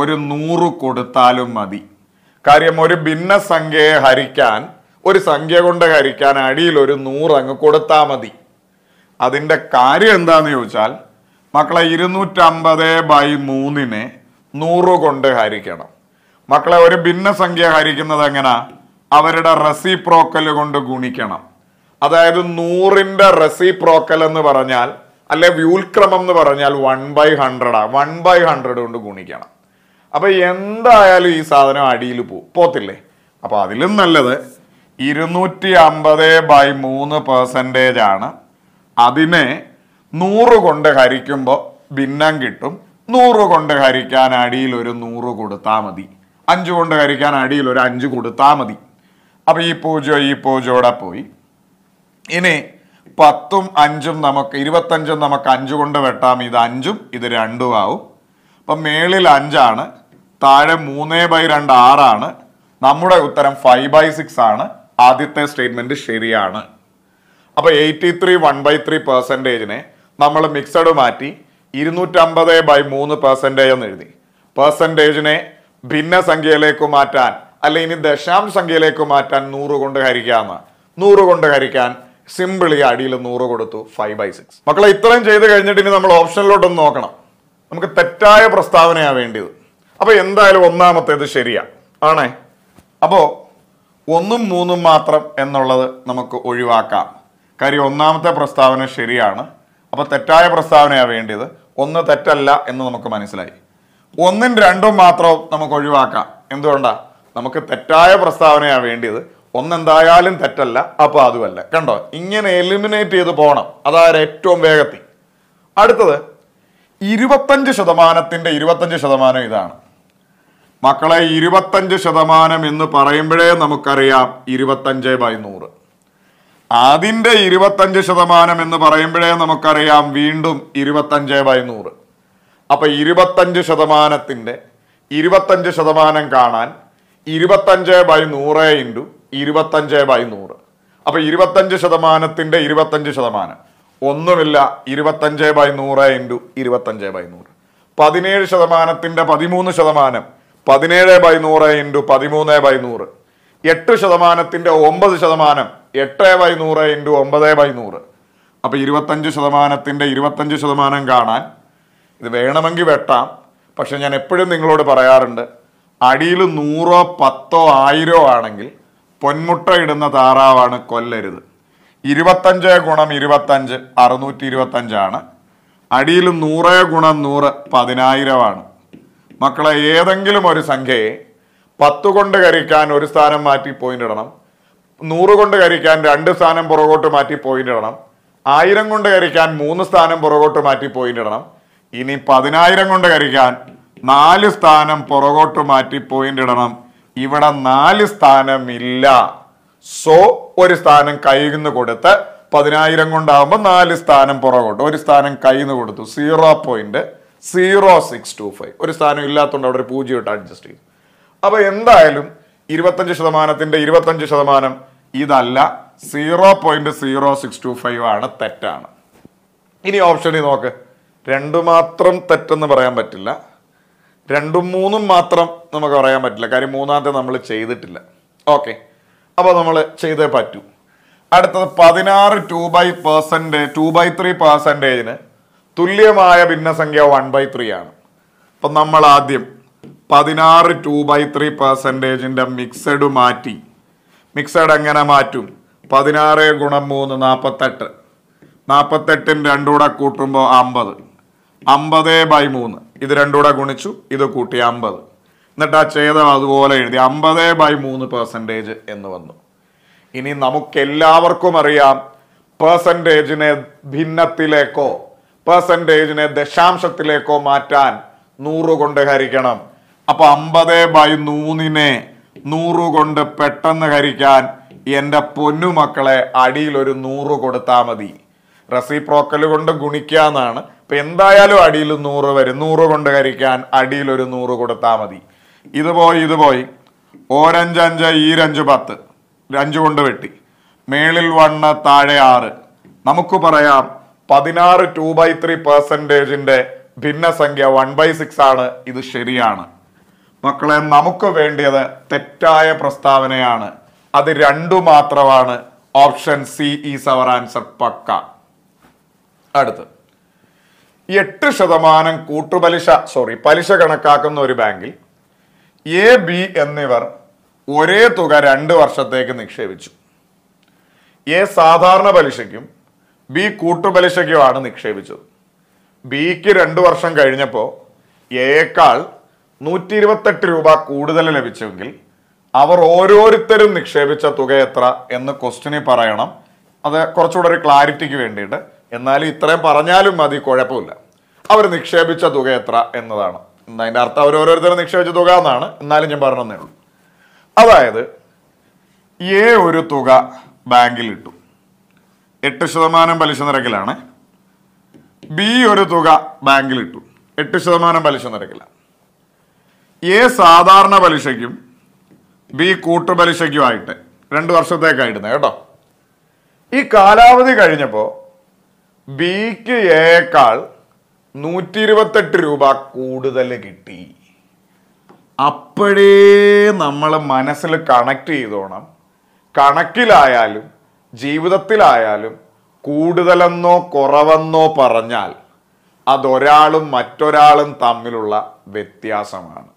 ഒരു നൂറ് കൊടുത്താലും മതി കാര്യം ഒരു ഭിന്ന സംഖ്യയെ ഹരിക്കാൻ ഒരു സംഖ്യ കൊണ്ട് ഹരിക്കാൻ അടിയിൽ ഒരു നൂറങ്ങ് അങ്ങ് കൊടുത്താൽ മതി അതിൻ്റെ കാര്യം എന്താന്ന് ചോദിച്ചാൽ മക്കളെ ഇരുന്നൂറ്റമ്പത് ബൈ മൂന്നിനെ നൂറ് കൊണ്ട് ഹരിക്കണം മക്കളെ ഒരു ഭിന്നസംഖ്യ ഹരിക്കുന്നത് എങ്ങനെ അവരുടെ റെസിപ്രോക്കൽ കൊണ്ട് ഗുണിക്കണം അതായത് നൂറിൻ്റെ റെസിപ്രോക്കൽ എന്ന് പറഞ്ഞാൽ അല്ലെ വ്യൂൽക്രമം എന്ന് പറഞ്ഞാൽ വൺ ബൈ ഹൺഡ്രഡാണ് വൺ ബൈ ഹൺഡ്രഡ് കൊണ്ട് ഗുണിക്കണം അപ്പോൾ എന്തായാലും ഈ സാധനം അടിയിൽ പോകും പോത്തില്ലേ അപ്പോൾ അതിലും നല്ലത് ഇരുന്നൂറ്റി അമ്പത് ബൈ മൂന്ന് പെർസെൻറ്റേജ് ആണ് അതിനെ നൂറ് കൊണ്ട് ഹരിക്കുമ്പോൾ ഭിന്നം കിട്ടും നൂറ് കൊണ്ട് ഹരിക്കാൻ അടിയിൽ ഒരു നൂറ് കൊടുത്താൽ മതി അഞ്ച് കൊണ്ട് ഹരിക്കാൻ അടിയിൽ ഒരു അഞ്ച് കൊടുത്താൽ മതി അപ്പോൾ ഈ പൂജ ഈ പൂജയോടെ പോയി ഇനി പത്തും അഞ്ചും നമുക്ക് ഇരുപത്തഞ്ചും നമുക്ക് അഞ്ച് കൊണ്ട് വെട്ടാം ഇത് അഞ്ചും ഇത് രണ്ടും ആവും അപ്പം മേളിൽ അഞ്ചാണ് താഴെ മൂന്ന് ബൈ രണ്ട് ആറാണ് നമ്മുടെ ഉത്തരം ഫൈവ് ബൈ സിക്സ് ആണ് ആദ്യത്തെ സ്റ്റേറ്റ്മെന്റ് ശരിയാണ് അപ്പോൾ eighty three one by three പെർസെൻറ്റേജിനെ നമ്മൾ മിക്സഡ് മാറ്റി ഇരുന്നൂറ്റമ്പത് ബൈ മൂന്ന് പെർസെൻറ്റേജ് എന്ന് എഴുതി പെർസെൻറ്റേജിനെ ഭിന്ന സംഖ്യയിലേക്ക് മാറ്റാൻ അല്ലെ ഇനി ദശാംശ സംഖ്യയിലേക്ക് മാറ്റാൻ നൂറ് കൊണ്ട് ഹരിക്കാമെന്ന് നൂറ് കൊണ്ട് ഹരിക്കാൻ സിമ്പിളി അടിയിൽ നൂറ് കൊടുത്തു ഫൈവ് ബൈ സിക്സ് മക്കളെ ഇത്രയും ചെയ്ത് കഴിഞ്ഞിട്ട് ഇനി നമ്മൾ ഓപ്ഷനിലോട്ടൊന്ന് നോക്കണം നമുക്ക് തെറ്റായ പ്രസ്താവനയാണ് വേണ്ടിയത് അപ്പോൾ എന്തായാലും ഒന്നാമത്തേത് ശരിയാ ആണേ അപ്പോൾ ഒന്നും മൂന്നും മാത്രം എന്നുള്ളത് നമുക്ക് ഒഴിവാക്കാം കാര്യം ഒന്നാമത്തെ പ്രസ്താവന ശരിയാണ് അപ്പോൾ തെറ്റായ പ്രസ്താവനയാണ് വേണ്ടത് ഒന്ന് തെറ്റല്ല എന്ന് നമുക്ക് മനസ്സിലായി ഒന്നും രണ്ടും മാത്രം നമുക്ക് ഒഴിവാക്കാം എന്തുകൊണ്ടാ നമുക്ക് തെറ്റായ പ്രസ്താവനയാണ് വേണ്ടത് ഒന്നെന്തായാലും തെറ്റല്ല അപ്പോൾ അതുമല്ല കണ്ടോ ഇങ്ങനെ എലിമിനേറ്റ് ചെയ്ത് പോകണം അതായത് ഏറ്റവും വേഗത്തിൽ അടുത്തത് ഇരുപത്തഞ്ച് ശതമാനത്തിന്റെ ഇരുപത്തഞ്ച് ശതമാനം ഇതാണ് മക്കളെ ഇരുപത്തഞ്ച് ശതമാനം എന്ന് പറയുമ്പോഴേ നമുക്കറിയാം ഇരുപത്തഞ്ച് ബൈ നൂറ് അതിൻ്റെ ഇരുപത്തഞ്ച് ശതമാനം എന്ന് പറയുമ്പോഴേ നമുക്കറിയാം വീണ്ടും ഇരുപത്തഞ്ച് ബൈ നൂറ് അപ്പം ഇരുപത്തഞ്ച് ശതമാനത്തിൻ്റെ ഇരുപത്തഞ്ച് ശതമാനം കാണാൻ ഇരുപത്തഞ്ച് ബൈ നൂറ് ഇൻഡു ഇരുപത്തഞ്ച് ബൈ നൂറ് അപ്പം ഇരുപത്തഞ്ച് ശതമാനത്തിൻ്റെ ഇരുപത്തഞ്ച് ശതമാനം ഒന്നുമില്ല ഇരുപത്തഞ്ച് ബൈ നൂറ് ഇൻഡു ഇരുപത്തഞ്ച് ബൈ നൂറ് പതിനേഴ് ശതമാനത്തിൻ്റെ പതിമൂന്ന് ശതമാനം പതിനേഴ് ബൈ നൂറ് ഇൻറ്റു പതിമൂന്ന് ബൈ നൂറ് എട്ട് ശതമാനത്തിൻ്റെ ഒമ്പത് ശതമാനം എട്ട് ബൈ നൂറ് ഇൻറ്റു ഒമ്പത് ബൈ നൂറ് അപ്പോൾ ഇരുപത്തഞ്ച് ശതമാനത്തിൻ്റെ ഇരുപത്തഞ്ച് ശതമാനം കാണാൻ ഇത് വേണമെങ്കിൽ വെട്ടാം പക്ഷെ ഞാൻ എപ്പോഴും നിങ്ങളോട് പറയാറുണ്ട് അടിയിൽ നൂറോ പത്തോ ആയിരോ ആണെങ്കിൽ പൊന്മുട്ട ഇടുന്ന താറാവാണ് കൊല്ലരുത് ഇരുപത്തഞ്ച് ഗുണം ഇരുപത്തഞ്ച് അറുന്നൂറ്റി ഇരുപത്തഞ്ചാണ് അടിയിൽ നൂറ് ഗുണം നൂറ് പതിനായിരമാണ് മക്കളെ ഏതെങ്കിലും ഒരു സംഖ്യയെ പത്ത് കൊണ്ട് കരിക്കാൻ ഒരു സ്ഥാനം മാറ്റി പോയിന്റ് ഇടണം നൂറ് കൊണ്ട് കരിക്കാൻ രണ്ട് സ്ഥാനം പുറകോട്ട് മാറ്റി പോയിന്റ് ഇടണം ആയിരം കൊണ്ട് കരിക്കാൻ മൂന്ന് സ്ഥാനം പുറകോട്ട് മാറ്റി പോയിന്റ് ഇടണം ഇനി പതിനായിരം കൊണ്ട് കരിക്കാൻ നാല് സ്ഥാനം പുറകോട്ട് മാറ്റി പോയിന്റ് ഇടണം ഇവിടെ നാല് സ്ഥാനമില്ല സോ ഒരു സ്ഥാനം കൈന്ന് കൊടുത്ത് പതിനായിരം കൊണ്ടാകുമ്പോൾ നാല് സ്ഥാനം പുറകോട്ട് ഒരു സ്ഥാനം കൈന്ന് കൊടുത്തു zero point zero six two five ഒരു സ്ഥാനം ഇല്ലാത്തതുകൊണ്ട് അവിടെ ഒരു പൂജ്യം ഇട്ട് അഡ്ജസ്റ്റ് ചെയ്യും അപ്പോൾ എന്തായാലും ഇരുപത്തഞ്ച് ശതമാനത്തിൻ്റെ ഇരുപത്തഞ്ച് ശതമാനം ഇതല്ല zero point zero six two five ആണ് തെറ്റാണ് ഇനി ഓപ്ഷനിൽ നോക്ക് രണ്ടു മാത്രം തെറ്റെന്ന് പറയാൻ പറ്റില്ല രണ്ടും മൂന്നും മാത്രം നമുക്ക് പറയാൻ പറ്റില്ല കാര്യം മൂന്നാമത്തെ നമ്മൾ ചെയ്തിട്ടില്ല ഓക്കെ അപ്പോൾ നമ്മൾ ചെയ്തേ പറ്റൂ അടുത്തത് പതിനാറ് two by percentage two by three പെർസെൻറ്റേജിന് തുല്യമായ ഭിന്നസംഖ്യ വൺ ബൈ ത്രീ ആണ് അപ്പം നമ്മൾ ആദ്യം പതിനാറ് ടു ബൈ ത്രീ പെർസെൻറ്റേജിൻ്റെ മിക്സഡ് മാറ്റി മിക്സഡ് എങ്ങനെ മാറ്റും പതിനാറ് ഗുണം മൂന്ന് നാൽപ്പത്തെട്ട് നാൽപ്പത്തെട്ടിന് രണ്ടുകൂടെ കൂട്ടുമ്പോൾ അമ്പത് അമ്പത് ബൈ മൂന്ന് ഇത് രണ്ടുകൂടെ ഗുണിച്ചു ഇത് കൂട്ടി അമ്പത് എന്നിട്ട് ആ ഛേദം അതുപോലെ എഴുതി അമ്പത് ബൈ മൂന്ന് പെർസെൻറ്റേജ് എന്ന് വന്നു ഇനി നമുക്കെല്ലാവർക്കും അറിയാം പെർസെൻറ്റേജിനെ ഭിന്നത്തിലേക്കോ പെർസെൻറ്റേജിനെ ദശാംശത്തിലേക്കോ മാറ്റാൻ നൂറ് കൊണ്ട് ഹരിക്കണം അപ്പം അമ്പത് ബൈ നൂന്നിനെ നൂറ് കൊണ്ട് പെട്ടെന്ന് ഹരിക്കാൻ എൻ്റെ പൊന്നുമക്കളെ അടിയിൽ ഒരു നൂറ് കൊടുത്താൽ മതി പ്രോക്കൽ കൊണ്ട് എന്നാണ് ഇപ്പം എന്തായാലും അടിയിൽ നൂറ് വരും നൂറ് കൊണ്ട് ഹരിക്കാൻ അടിയിൽ ഒരു നൂറ് കൊടുത്താൽ മതി ഇത് പോയി ഇത് പോയി ഓരഞ്ചഞ്ച് രഞ്ച് പത്ത് അഞ്ച് കൊണ്ട് വെട്ടി മേളിൽ വണ്ണ് താഴെ ആറ് നമുക്ക് പറയാം പതിനാറ് ടു ബൈ ത്രീ പെർസെൻറ്റേജിൻ്റെ ഭിന്നസംഖ്യ വൺ ബൈ സിക്സ് ആണ് ഇത് ശരിയാണ് മക്കളെ നമുക്ക് വേണ്ടിയത് തെറ്റായ പ്രസ്താവനയാണ് അത് രണ്ടു മാത്രമാണ് option C is our answer പക്ക അടുത്ത് എട്ട് ശതമാനം കൂട്ടുപലിശ സോറി പലിശ കണക്കാക്കുന്ന ഒരു ബാങ്കിൽ എ ബി എന്നിവർ ഒരേ തുക രണ്ട് വർഷത്തേക്ക് നിക്ഷേപിച്ചു എ സാധാരണ പലിശയ്ക്കും ബി കൂട്ടുപലിശയ്ക്കുമാണ് നിക്ഷേപിച്ചത് ബിക്ക് രണ്ടു വർഷം കഴിഞ്ഞപ്പോൾ എയേക്കാൾ നൂറ്റി ഇരുപത്തെട്ട് രൂപ കൂടുതൽ ലഭിച്ചെങ്കിൽ അവർ ഓരോരുത്തരും നിക്ഷേപിച്ച തുക എത്ര എന്ന് ക്വസ്റ്റ്യനിൽ പറയണം അത് കുറച്ചുകൂടെ ഒരു ക്ലാരിറ്റിക്ക് വേണ്ടിയിട്ട് എന്നാലും ഇത്രയും പറഞ്ഞാലും മതി കുഴപ്പമില്ല അവർ നിക്ഷേപിച്ച തുക എത്ര എന്നതാണ് അതിൻ്റെ അർത്ഥം അവർ ഓരോരുത്തരും നിക്ഷേപിച്ച തുക എന്നാണ് എന്നാലും ഞാൻ പറഞ്ഞതേ ഉള്ളൂ അതായത് ഏ ഒരു തുക ബാങ്കിൽ ഇട്ടു എട്ട് ശതമാനം പലിശ നിരക്കിലാണ് ബി ഒരു തുക ബാങ്കിലിട്ടു എട്ട് ശതമാനം പലിശ നിരക്കിലാണ് എ സാധാരണ പലിശയ്ക്കും ബി കൂട്ടുപലിശയ്ക്കുമായിട്ട് രണ്ട് വർഷത്തേക്കായിരുന്നു കേട്ടോ ഈ കാലാവധി കഴിഞ്ഞപ്പോൾ ബിക്ക് എയേക്കാൾ നൂറ്റി ഇരുപത്തെട്ട് രൂപ കൂടുതൽ കിട്ടി അപ്പോഴേ നമ്മൾ മനസ്സിൽ കണക്ട് ചെയ്തോണം കണക്കിലായാലും ജീവിതത്തിലായാലും കൂടുതലെന്നോ കുറവെന്നോ പറഞ്ഞാൽ അതൊരാളും മറ്റൊരാളും തമ്മിലുള്ള വ്യത്യാസമാണ്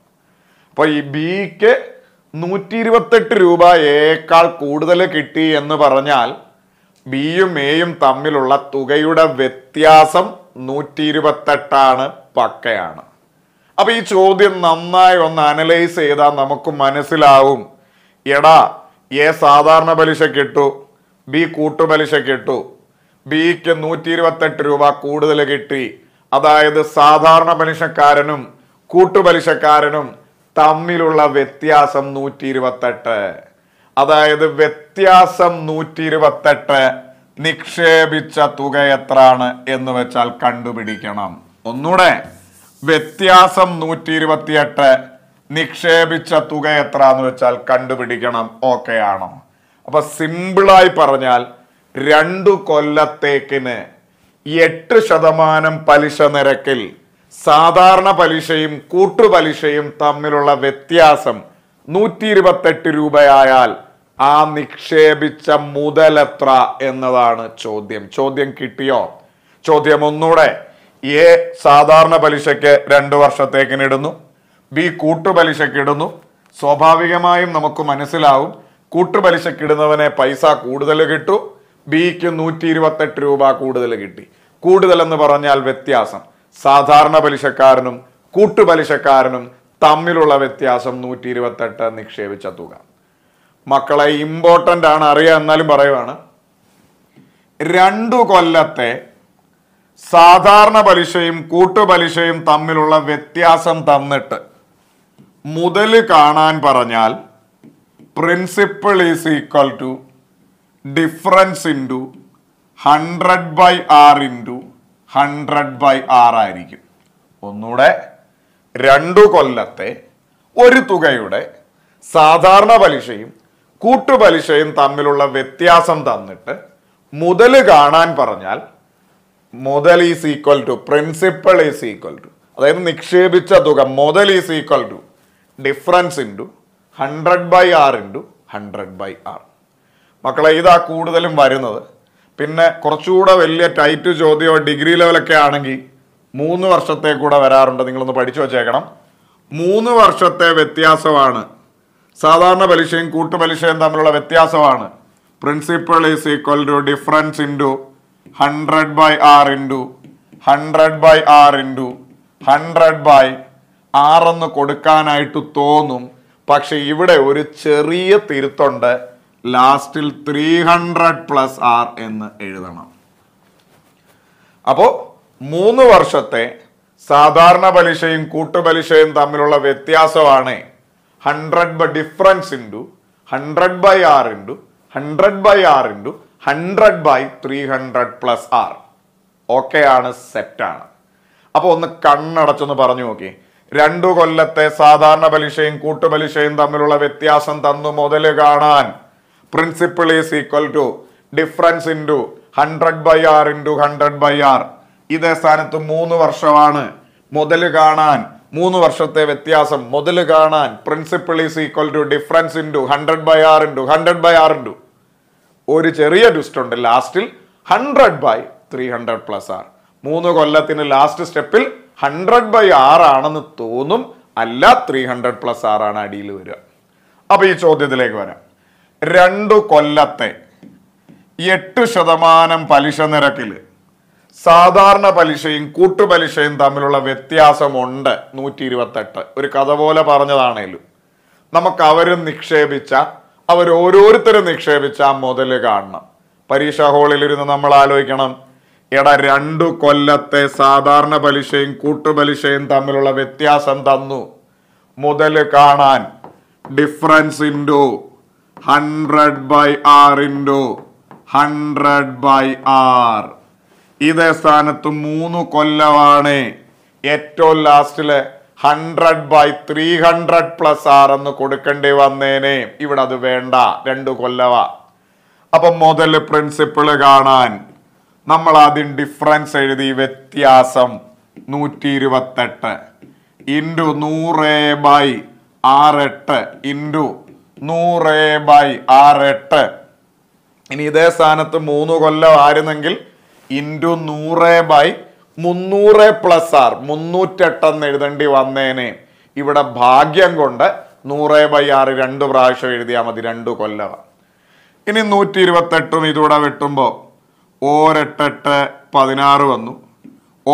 അപ്പോൾ ഈ ബിക്ക് നൂറ്റി ഇരുപത്തെട്ട് രൂപ എക്കാൾ കൂടുതൽ കിട്ടി എന്ന് പറഞ്ഞാൽ ബിയും എയും തമ്മിലുള്ള തുകയുടെ വ്യത്യാസം നൂറ്റി ഇരുപത്തെട്ടാണ് പക്കയാണ് അപ്പോൾ ഈ ചോദ്യം നന്നായി ഒന്ന് അനലൈസ് ചെയ്താൽ നമുക്ക് മനസ്സിലാവും എടാ എ സാധാരണ പലിശ കിട്ടു ബി കൂട്ടുപലിശ കിട്ടു ബിക്ക് നൂറ്റി ഇരുപത്തെട്ട് രൂപ കൂടുതൽ കിട്ടി അതായത് സാധാരണ പലിശക്കാരനും കൂട്ടുപലിശക്കാരനും തമ്മിലുള്ള വ്യത്യാസം നൂറ്റി ഇരുപത്തെട്ട് അതായത് വ്യത്യാസം നൂറ്റി ഇരുപത്തെട്ട് നിക്ഷേപിച്ച തുക എത്രയാണ് എന്ന് വെച്ചാൽ കണ്ടുപിടിക്കണം ഒന്നുകൂടെ വ്യത്യാസം നൂറ്റി ഇരുപത്തിയെട്ട് നിക്ഷേപിച്ച തുക എത്ര എന്ന് വെച്ചാൽ കണ്ടുപിടിക്കണം ഓക്കെ ആണോ അപ്പോൾ സിമ്പിളായി പറഞ്ഞാൽ രണ്ടു കൊല്ലത്തേക്കിന് എട്ട് ശതമാനം പലിശ നിരക്കിൽ സാധാരണ പലിശയും കൂട്ടുപലിശയും തമ്മിലുള്ള വ്യത്യാസം നൂറ്റി ഇരുപത്തെട്ട് രൂപയായാൽ ആ നിക്ഷേപിച്ച മുതലെത്ര എന്നതാണ് ചോദ്യം ചോദ്യം കിട്ടിയോ ചോദ്യം ഒന്നുകൂടെ എ സാധാരണ പലിശയ്ക്ക് രണ്ട് വർഷത്തേക്കിനിടുന്നു ബി ഇടുന്നു സ്വാഭാവികമായും നമുക്ക് മനസ്സിലാവും കൂട്ടുപലിശക്കിടുന്നവനെ പൈസ കൂടുതൽ കിട്ടു ബിക്ക് നൂറ്റി ഇരുപത്തെട്ട് രൂപ കൂടുതൽ കിട്ടി കൂടുതലെന്ന് പറഞ്ഞാൽ വ്യത്യാസം സാധാരണ പലിശക്കാരനും കൂട്ടുപലിശക്കാരനും തമ്മിലുള്ള വ്യത്യാസം നൂറ്റി ഇരുപത്തെട്ട് നിക്ഷേപിച്ച തുക മക്കളെ ഇമ്പോർട്ടൻ്റ് ആണ് അറിയാം എന്നാലും പറയുവാണ് രണ്ടു കൊല്ലത്തെ സാധാരണ പലിശയും കൂട്ടുപലിശയും തമ്മിലുള്ള വ്യത്യാസം തന്നിട്ട് മുതല് കാണാൻ പറഞ്ഞാൽ principal is equal to difference into hundred by R into hundred by R ആയിരിക്കും ഒന്നുകൂടെ രണ്ടു കൊല്ലത്തെ ഒരു തുകയുടെ സാധാരണ പലിശയും കൂട്ടുപലിശയും തമ്മിലുള്ള വ്യത്യാസം തന്നിട്ട് മുതൽ കാണാൻ പറഞ്ഞാൽ മുതൽ is equal to principal is equal to അതായത് നിക്ഷേപിച്ച തുക മുതൽ is equal to difference into hundred by R into hundred by R മക്കളെ ഇതാ കൂടുതലും വരുന്നത് പിന്നെ കുറച്ചുകൂടെ വലിയ ടൈറ്റ് ചോദ്യമോ ഡിഗ്രി ലെവലൊക്കെ ആണെങ്കിൽ മൂന്ന് വർഷത്തെ കൂടെ വരാറുണ്ട് നിങ്ങളൊന്ന് പഠിച്ചു വച്ചേക്കണം മൂന്ന് വർഷത്തെ വ്യത്യാസമാണ് സാധാരണ പലിശയും കൂട്ടുപലിശയും തമ്മിലുള്ള വ്യത്യാസമാണ് principal is equal to difference into hundred by R into hundred by R into hundred by ആറെന്ന് കൊടുക്കാനായിട്ട് തോന്നും പക്ഷെ ഇവിടെ ഒരു ചെറിയ തിരുത്തുണ്ട് ലാസ്റ്റിൽ ത്രീ ഹൺഡ്രഡ് പ്ലസ് ആർ എന്ന് എഴുതണം അപ്പോ മൂന്ന് വർഷത്തെ സാധാരണ പലിശയും കൂട്ടുപലിശയും തമ്മിലുള്ള വ്യത്യാസമാണ് hundred by difference into hundred by R into hundred by R into hundred by three hundred plus R okay ആണ് സെറ്റാണ് അപ്പോൾ ഒന്ന് കണ്ണടച്ചൊന്ന് പറഞ്ഞു നോക്കി രണ്ടു കൊല്ലത്തെ സാധാരണ പലിശയും കൂട്ടുപലിശയും തമ്മിലുള്ള വ്യത്യാസം തന്നു മുതൽ കാണാൻ principal is equal to difference into hundred by R into hundred by R ഇതേ സ്ഥാനത്ത് മൂന്ന് വർഷമാണ് മുതൽ കാണാൻ മൂന്ന് വർഷത്തെ വ്യത്യാസം മുതൽ കാണാൻ principal is equal to difference into hundred by R into hundred by R into ഒരു ചെറിയ ട്വിസ്റ്റ് ഉണ്ട് ലാസ്റ്റിൽ hundred by three hundred plus R മൂന്ന് കൊല്ലത്തിന് ലാസ്റ്റ് സ്റ്റെപ്പിൽ ഹൺഡ്രഡ് ബൈ ആർ ആണെന്ന് തോന്നും അല്ല ത്രീ ഹൺഡ്രഡ് പ്ലസ് ആർ ആണ് അടിയിൽ വരിക അപ്പോൾ ഈ ചോദ്യത്തിലേക്ക് വരാം രണ്ടു കൊല്ലത്തെ എട്ട് ശതമാനം പലിശ നിരക്കിൽ സാധാരണ പലിശയും കൂട്ടുപലിശയും തമ്മിലുള്ള വ്യത്യാസമുണ്ട് നൂറ്റി ഇരുപത്തെട്ട് ഒരു കഥ പോലെ പറഞ്ഞതാണേലും നമുക്ക് അവരും നിക്ഷേപിച്ച അവരോരോരുത്തരും നിക്ഷേപിച്ച ആ കാണണം പരീക്ഷാ ഹാളിലിരുന്ന് നമ്മൾ ആലോചിക്കണം എടാ രണ്ടു കൊല്ലത്തെ സാധാരണ പലിശയും കൂട്ടുപലിശയും തമ്മിലുള്ള വ്യത്യാസം തന്നു മുതൽ കാണാൻ difference into hundred by R into hundred by R ഇതേ സ്ഥാനത്ത് മൂന്ന് കൊല്ലമാണ് ഏറ്റവും ലാസ്റ്റില് hundred by three hundred plus R എന്ന് കൊടുക്കേണ്ടി വന്നേനെ ഇവിടെ അത് വേണ്ട രണ്ടു കൊല്ലവ അപ്പൊ മുതല് പ്രിൻസിപ്പിള് കാണാൻ നമ്മൾ ആദ്യം ഡിഫറൻസ് എഴുതി വ്യത്യാസം നൂറ്റി ഇരുപത്തെട്ട് ഇൻറ്റു നൂറ് ബൈ ആറെട്ട് ഇൻറ്റു നൂറ് ബൈ ആറെട്ട് ഇനി ഇതേ സ്ഥാനത്ത് മൂന്ന് കൊല്ലം ആയിരുന്നെങ്കിൽ ഇൻറ്റു നൂറ് ബൈ മുന്നൂറ് പ്ലസ് ആർ മുന്നൂറ്റെട്ടെന്ന് എഴുതേണ്ടി വന്നേനെ ഇവിടെ ഭാഗ്യം കൊണ്ട് നൂറ് ബൈ ആറ് രണ്ട് പ്രാവശ്യം എഴുതിയാൽ മതി രണ്ട് കൊല്ലവ ഇനി നൂറ്റി ഇരുപത്തെട്ടും ഇതൂടെ വെട്ടുമ്പോൾ ഓരെട്ടെട്ട് പതിനാറ് വന്നു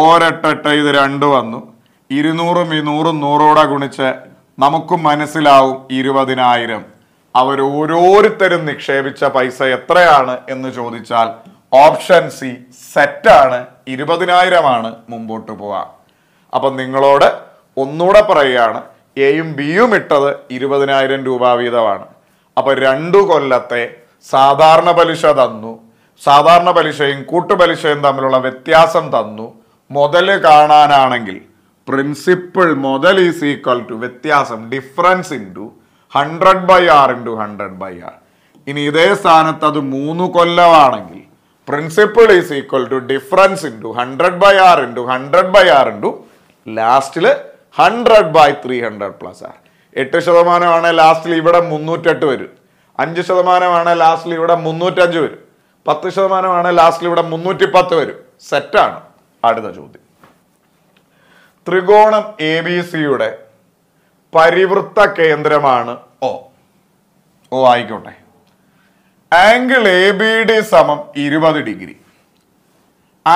ഓരെട്ടെട്ട് ഇത് രണ്ട് വന്നു ഇരുന്നൂറും ഇരുന്നൂറും നൂറോടെ ഗുണിച്ച് നമുക്കും മനസ്സിലാവും ഇരുപതിനായിരം അവർ ഓരോരുത്തരും നിക്ഷേപിച്ച പൈസ എത്രയാണ് എന്ന് ചോദിച്ചാൽ ഓപ്ഷൻ സി സെറ്റാണ് ഇരുപതിനായിരമാണ് മുമ്പോട്ട് പോവാം അപ്പം നിങ്ങളോട് ഒന്നുകൂടെ പറയുകയാണ് എയും ബിയും ഇട്ടത് ഇരുപതിനായിരം രൂപ വീതമാണ് അപ്പോൾ രണ്ടു കൊല്ലത്തെ സാധാരണ പലിശ തന്നു സാധാരണ പലിശയും കൂട്ടുപലിശയും തമ്മിലുള്ള വ്യത്യാസം തന്നു മുതൽ കാണാനാണെങ്കിൽ പ്രിൻസിപ്പിൾ മുതൽ ഈസ് ഈക്വൽ ടു വ്യത്യാസം difference into hundred by R into hundred by R ഇനി ഇതേ സ്ഥാനത്ത് അത് മൂന്ന് കൊല്ലമാണെങ്കിൽ principal is equal to difference into hundred by R into hundred by R into ലാസ്റ്റിൽ hundred by three hundred plus R എട്ട് ശതമാനമാണ് ലാസ്റ്റിൽ ഇവിടെ മുന്നൂറ്റെട്ട് വരും അഞ്ച് ശതമാനമാണ് ലാസ്റ്റിൽ ഇവിടെ മുന്നൂറ്റഞ്ച് വരും പത്ത് ശതമാനമാണ് ലാസ്റ്റിൽ ഇവിടെ മുന്നൂറ്റി പത്ത് വരും സെറ്റാണ് അടുത്ത ചോദ്യം ത്രികോണം എ ബി സിയുടെ പരിവൃത്ത കേന്ദ്രമാണ് ഒ ഓ ആയിക്കോട്ടെ ആംഗിൾ എ ബി ഡി സമം ഇരുപത് degree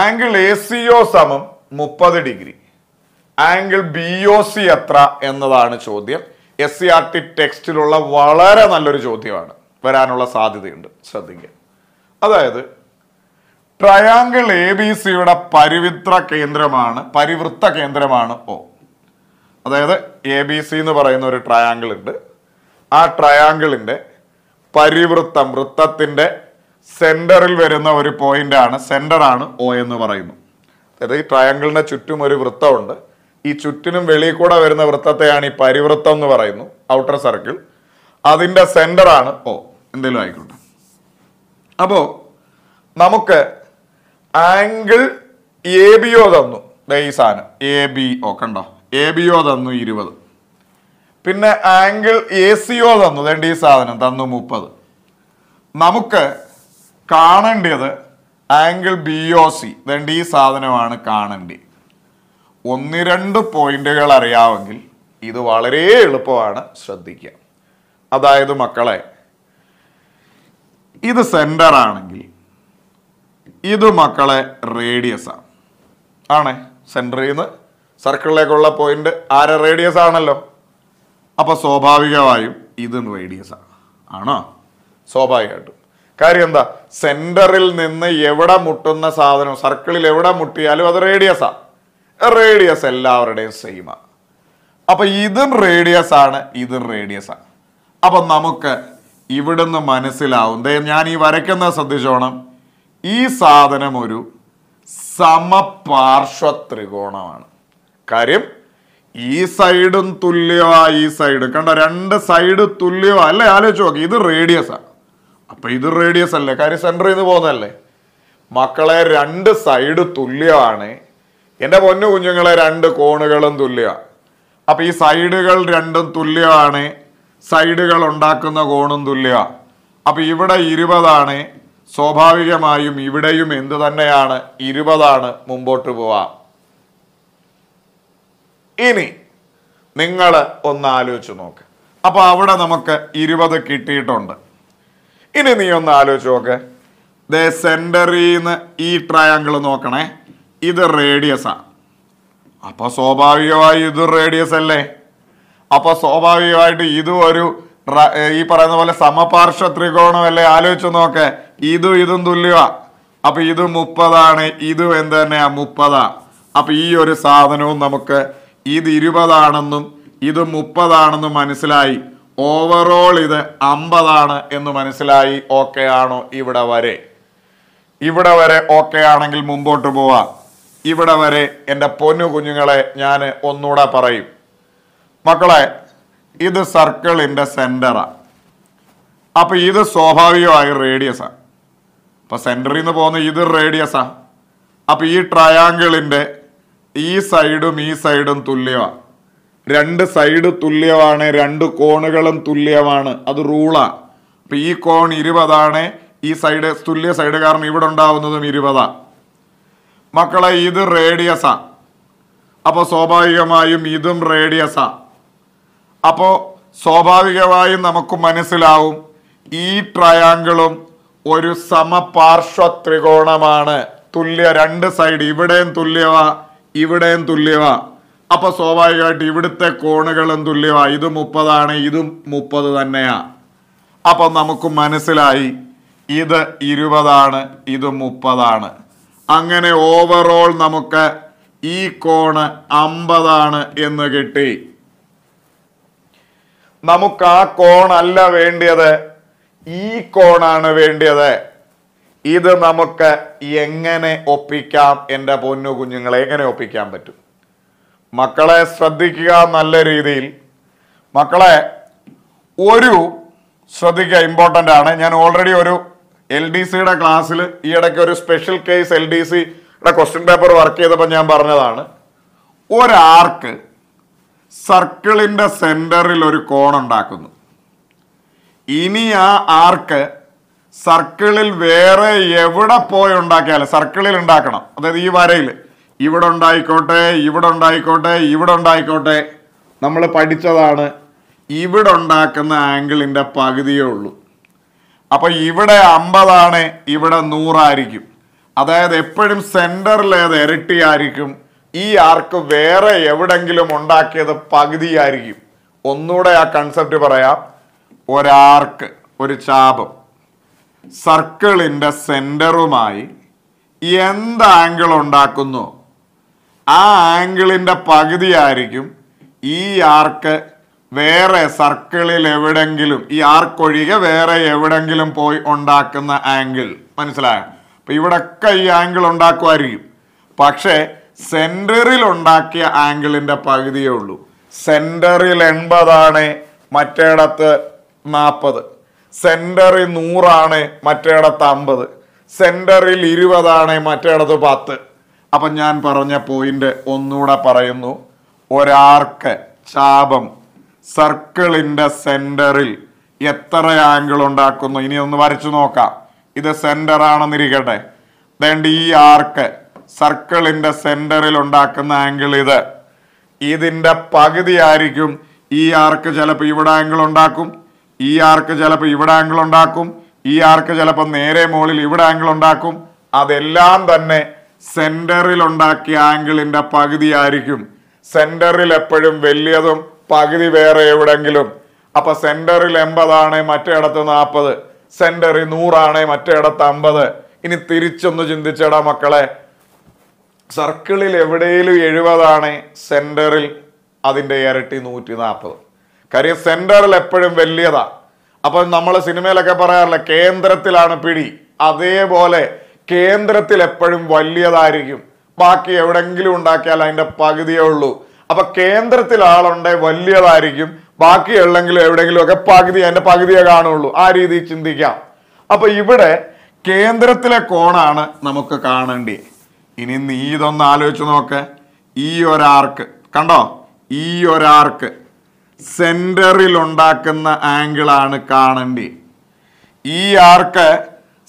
angle A C O സമം മുപ്പത് degree angle B O C എത്ര എന്നതാണ് ചോദ്യം എസ് സി ആർ ടി ടെക്സ്റ്റിലുള്ള വളരെ നല്ലൊരു ചോദ്യമാണ് വരാനുള്ള സാധ്യതയുണ്ട് ശ്രദ്ധിക്കുക അതായത് ട്രയാങ്കിൾ എ ബി സിയുടെ പരിവിത്ര കേന്ദ്രമാണ് പരിവൃത്ത കേന്ദ്രമാണ് ഒ അതായത് എ ബി സി എന്ന് പറയുന്ന ഒരു ട്രയാങ്കിൾ ഉണ്ട് ആ ട്രയാങ്കിളിൻ്റെ പരിവൃത്തം വൃത്തത്തിൻ്റെ സെൻറ്ററിൽ വരുന്ന ഒരു സെന്റർ ആണ് ഒ എന്ന് പറയുന്നു അതായത് ഈ ട്രയാങ്കിളിന് ചുറ്റും ഒരു വൃത്തമുണ്ട് ഈ ചുറ്റിനും വെളിയിൽ കൂടെ വരുന്ന വൃത്തത്തെയാണ് ഈ പരിവൃത്തം എന്ന് പറയുന്നു ഔട്ടർ സർക്കിൾ അതിൻ്റെ ആണ് ഒ എന്തെങ്കിലും ആയിക്കോട്ടെ അപ്പോൾ നമുക്ക് ആംഗിൾ എ ബി ഒ തന്നു ഈ സാധനം എ ബി ഒ കണ്ടോ എ ബി ഒ തന്നു ഇരുപത് പിന്നെ ആംഗിൾ എ സി ഒ തന്നു വേണ്ട ഈ സാധനം തന്നു മുപ്പത് നമുക്ക് കാണേണ്ടത് ആംഗിൾ ബി ഒ സി വേണ്ട ഈ സാധനമാണ് കാണേണ്ടി ഒന്ന് രണ്ട് പോയിന്റുകൾ അറിയാമെങ്കിൽ ഇത് വളരെ എളുപ്പമാണ് ശ്രദ്ധിക്കുക അതായത് മക്കളെ ഇത് സെൻറ്റർ ആണെങ്കിൽ ഇത് മക്കളെ റേഡിയസ് ആണ് ആണേ സെൻറ്ററിൽ നിന്ന് സർക്കിളിലേക്കുള്ള പോയിന്റ് ആര റേഡിയസ് ആണല്ലോ അപ്പോൾ സ്വാഭാവികമായും ഇത് റേഡിയസ് ആണ് ആണോ സ്വാഭാവികമായിട്ടും കാര്യം എന്താ സെൻറ്ററിൽ നിന്ന് എവിടെ മുട്ടുന്ന സാധനം സർക്കിളിൽ എവിടെ മുട്ടിയാലും അത് ആ റേഡിയസ് എല്ലാവരുടെയും സെയിമാണ് അപ്പം ഇതും റേഡിയസ് ആണ് ഇതും റേഡിയസ് ആണ് അപ്പം നമുക്ക് ഇവിടുന്ന് മനസ്സിലാവും ഞാൻ ഈ വരയ്ക്കുന്ന ശ്രദ്ധിച്ചോണം ഈ സാധനം ഒരു സമപാർശ്വ ത്രികോണമാണ് കാര്യം ഈ സൈഡും തുല്യമാ ഈ സൈഡ് കണ്ടോ രണ്ട് സൈഡ് തുല്യമാ അല്ലേ ആലോചിച്ച് നോക്കി ഇത് റേഡിയസ് ആണ് അപ്പം ഇത് റേഡിയസ് അല്ലേ കാര്യം സെൻറ്ററിൽ നിന്ന് പോകുന്നതല്ലേ മക്കളെ രണ്ട് സൈഡ് തുല്യമാണ് എൻ്റെ പൊന്നു കുഞ്ഞുങ്ങളെ രണ്ട് കോണുകളും തുല്യമാണ് അപ്പം ഈ സൈഡുകൾ രണ്ടും തുല്യമാണ് സൈഡുകൾ ഉണ്ടാക്കുന്ന കോണും തുല്യ അപ്പോൾ ഇവിടെ ഇരുപതാണ് സ്വാഭാവികമായും ഇവിടെയും എന്ത് തന്നെയാണ് ഇരുപതാണ് മുമ്പോട്ട് പോവാം ഇനി നിങ്ങൾ ഒന്ന് ആലോചിച്ച് നോക്ക് അപ്പോൾ അവിടെ നമുക്ക് ഇരുപത് കിട്ടിയിട്ടുണ്ട് ഇനി നീ ഒന്ന് ആലോചിച്ച് നോക്ക് ദേ സെൻറ്ററിൽ നിന്ന് ഈ ട്രയാങ്കിൾ നോക്കണേ ഇത് റേഡിയസാണ് അപ്പോൾ സ്വാഭാവികമായി ഇത് റേഡിയസ് അല്ലേ അപ്പോൾ സ്വാഭാവികമായിട്ട് ഇതും ഒരു ഈ പറയുന്ന പോലെ സമപാർശ്വ ത്രികോണം അല്ലേ ആലോചിച്ച് നോക്കെ ഇതും ഇതും തുല്യമാണ് അപ്പൊ ഇത് മുപ്പതാണ് ഇതും എന്ത് തന്നെയാ മുപ്പതാ അപ്പൊ ഈ ഒരു സാധനവും നമുക്ക് ഇത് ഇരുപതാണെന്നും ഇത് മുപ്പതാണെന്നും മനസ്സിലായി ഓവറോൾ ഇത് അമ്പതാണ് എന്ന് മനസ്സിലായി ഓക്കെ ആണോ ഇവിടെ വരെ ഇവിടെ വരെ ഓക്കെ ആണെങ്കിൽ മുമ്പോട്ട് പോവാം ഇവിടെ വരെ എൻ്റെ പൊന്നു കുഞ്ഞുങ്ങളെ ഞാൻ ഒന്നുകൂടെ പറയും മക്കളെ ഇത് സർക്കിളിൻ്റെ സെൻറ്ററാണ് അപ്പൊ ഇത് സ്വാഭാവികമായി റേഡിയസാണ് അപ്പൊ സെൻറ്ററിൽ നിന്ന് പോകുന്ന ഇത് റേഡിയസാണ് അപ്പൊ ഈ ട്രയാങ്കിളിൻ്റെ ഈ സൈഡും ഈ സൈഡും തുല്യമാണ് രണ്ട് സൈഡ് തുല്യമാണ് രണ്ട് കോണുകളും തുല്യമാണ് അത് റൂളാണ് അപ്പൊ ഈ കോൺ ഇരുപതാണ് ഈ സൈഡ് തുല്യ സൈഡ് കാരണം ഇവിടെ ഉണ്ടാവുന്നതും ഇരുപതാ മക്കളെ ഇത് റേഡിയസാ അപ്പൊ സ്വാഭാവികമായും ഇതും റേഡിയസാ അപ്പോൾ സ്വാഭാവികമായും നമുക്ക് മനസ്സിലാവും ഈ ട്രയാങ്കിളും ഒരു സമപാർശ്വ ത്രികോണമാണ് തുല്യ രണ്ട് സൈഡ് ഇവിടെയും തുല്യവ ഇവിടെയും തുല്യവ അപ്പോൾ സ്വാഭാവികമായിട്ട് ഇവിടുത്തെ കോണുകളും തുല്യവാ ഇത് മുപ്പതാണ് ഇതും മുപ്പത് തന്നെയാ അപ്പം നമുക്ക് മനസ്സിലായി ഇത് ഇരുപതാണ് ഇത് മുപ്പതാണ് അങ്ങനെ ഓവറോൾ നമുക്ക് ഈ കോണ് അമ്പതാണ് എന്ന് കിട്ടി നമുക്ക് ആ കോണല്ല വേണ്ടിയത് ഈ കോണാണ് വേണ്ടിയത് ഇത് നമുക്ക് എങ്ങനെ ഒപ്പിക്കാം എൻ്റെ പൊന്നു കുഞ്ഞുങ്ങളെ എങ്ങനെ ഒപ്പിക്കാൻ പറ്റും മക്കളെ ശ്രദ്ധിക്കുക നല്ല രീതിയിൽ മക്കളെ ഒരു ശ്രദ്ധിക്കുക ഇമ്പോർട്ടൻ്റ് ആണ് ഞാൻ ഓൾറെഡി ഒരു എൽ ഡി സിയുടെ ക്ലാസ്സിൽ ഈ ഇടയ്ക്ക് ഒരു സ്പെഷ്യൽ കേസ് എൽ ഡി സിയുടെ ക്വസ്റ്റ്യൻ പേപ്പർ വർക്ക് ചെയ്തപ്പോൾ ഞാൻ പറഞ്ഞതാണ് ഒരാർക്ക് സർക്കിളിൻ്റെ സെൻറ്ററിൽ ഒരു ഉണ്ടാക്കുന്നു ഇനി ആ ആർക്ക് സർക്കിളിൽ വേറെ എവിടെ പോയി ഉണ്ടാക്കിയാലും സർക്കിളിൽ ഉണ്ടാക്കണം അതായത് ഈ വരയിൽ ഇവിടെ ഉണ്ടായിക്കോട്ടെ ഇവിടെ ഉണ്ടായിക്കോട്ടെ ഇവിടെ ഉണ്ടായിക്കോട്ടെ നമ്മൾ പഠിച്ചതാണ് ഇവിടെ ഉണ്ടാക്കുന്ന ആംഗിളിൻ്റെ പകുതിയേ ഉള്ളൂ അപ്പോൾ ഇവിടെ അമ്പതാണ് ഇവിടെ നൂറായിരിക്കും അതായത് എപ്പോഴും സെൻറ്ററിലേത് ഇരട്ടിയായിരിക്കും ഈ ആർക്ക് വേറെ എവിടെങ്കിലും ഉണ്ടാക്കിയത് പകുതിയായിരിക്കും ഒന്നുകൂടെ ആ കൺസെപ്റ്റ് പറയാം ഒരാർക്ക് ഒരു ചാപം സർക്കിളിൻ്റെ സെൻറ്ററുമായി എന്ത് ആംഗിൾ ഉണ്ടാക്കുന്നു ആ ആംഗിളിൻ്റെ പകുതിയായിരിക്കും ഈ ആർക്ക് വേറെ സർക്കിളിൽ എവിടെങ്കിലും ഈ ആർക്കൊഴികെ വേറെ എവിടെങ്കിലും പോയി ഉണ്ടാക്കുന്ന ആംഗിൾ മനസ്സിലായോ അപ്പം ഇവിടൊക്കെ ഈ ആംഗിൾ ഉണ്ടാക്കുമായിരിക്കും പക്ഷേ സെൻറ്ററിൽ ഉണ്ടാക്കിയ ആംഗിളിൻ്റെ പകുതിയേ ഉള്ളൂ സെൻറ്ററിൽ എൺപതാണ് മറ്റേടത്ത് നാൽപ്പത് സെൻറ്ററിൽ നൂറാണ് മറ്റേടത്ത് അമ്പത് സെൻറ്ററിൽ ഇരുപതാണ് മറ്റേടത്ത് പത്ത് അപ്പം ഞാൻ പറഞ്ഞ പോയിന്റ് ഒന്നുകൂടെ പറയുന്നു ഒരാർക്ക് ശാപം സർക്കിളിൻ്റെ സെൻറ്ററിൽ എത്ര ആംഗിൾ ഉണ്ടാക്കുന്നു ഇനി ഒന്ന് വരച്ചു നോക്കാം ഇത് സെൻറ്റർ ആണെന്നിരിക്കട്ടെ ദണ്ട് ഈ ആർക്ക് സർക്കിളിന്റെ സെന്ററിൽ ഉണ്ടാക്കുന്ന ആംഗിൾ ഇത് ഇതിന്റെ പകുതി ആയിരിക്കും ഈ ആർക്ക് ചിലപ്പോൾ ഇവിടെ ആംഗിൾ ഉണ്ടാക്കും ഈ ആർക്ക് ചിലപ്പോൾ ഇവിടെ ആംഗിൾ ഉണ്ടാക്കും ഈ ആർക്ക് ചിലപ്പോൾ നേരെ മുകളിൽ ഇവിടെ ആംഗിൾ ഉണ്ടാക്കും അതെല്ലാം തന്നെ സെന്ററിൽ ഉണ്ടാക്കിയ ആംഗിളിന്റെ പകുതി ആയിരിക്കും സെന്ററിൽ എപ്പോഴും വലിയതും പകുതി വേറെ എവിടെങ്കിലും അപ്പൊ സെന്ററിൽ എൺപതാണ് മറ്റേടത്ത് നാൽപ്പത് സെന്ററിൽ നൂറാണ് മറ്റേടത്ത് അമ്പത് ഇനി തിരിച്ചൊന്ന് ചിന്തിച്ചടാ മക്കളെ സർക്കിളിൽ എവിടെയും എഴുപതാണ് സെൻറ്ററിൽ അതിൻ്റെ ഇരട്ടി നൂറ്റി നാൽപ്പത് കാര്യം സെൻറ്ററിൽ എപ്പോഴും വലിയതാ അപ്പം നമ്മൾ സിനിമയിലൊക്കെ പറയാറില്ല കേന്ദ്രത്തിലാണ് പിടി അതേപോലെ കേന്ദ്രത്തിൽ എപ്പോഴും വലിയതായിരിക്കും ബാക്കി എവിടെങ്കിലും ഉണ്ടാക്കിയാൽ അതിൻ്റെ പകുതിയേ ഉള്ളൂ അപ്പൊ കേന്ദ്രത്തിൽ ആളുണ്ട് വലിയതായിരിക്കും ബാക്കി ഉള്ളെങ്കിലും എവിടെങ്കിലും ഒക്കെ പകുതി അതിൻ്റെ പകുതിയെ കാണുള്ളൂ ആ രീതിയിൽ ചിന്തിക്കാം അപ്പൊ ഇവിടെ കേന്ദ്രത്തിലെ കോണാണ് നമുക്ക് കാണേണ്ടത് ഇനി നീ ഇതൊന്ന് ആലോചിച്ച് നോക്ക് ഈ ഒരാർക്ക് കണ്ടോ ഈ ഒരാർക്ക് സെൻറ്ററിൽ ഉണ്ടാക്കുന്ന ആംഗിളാണ് കാണേണ്ടി ഈ ആർക്ക്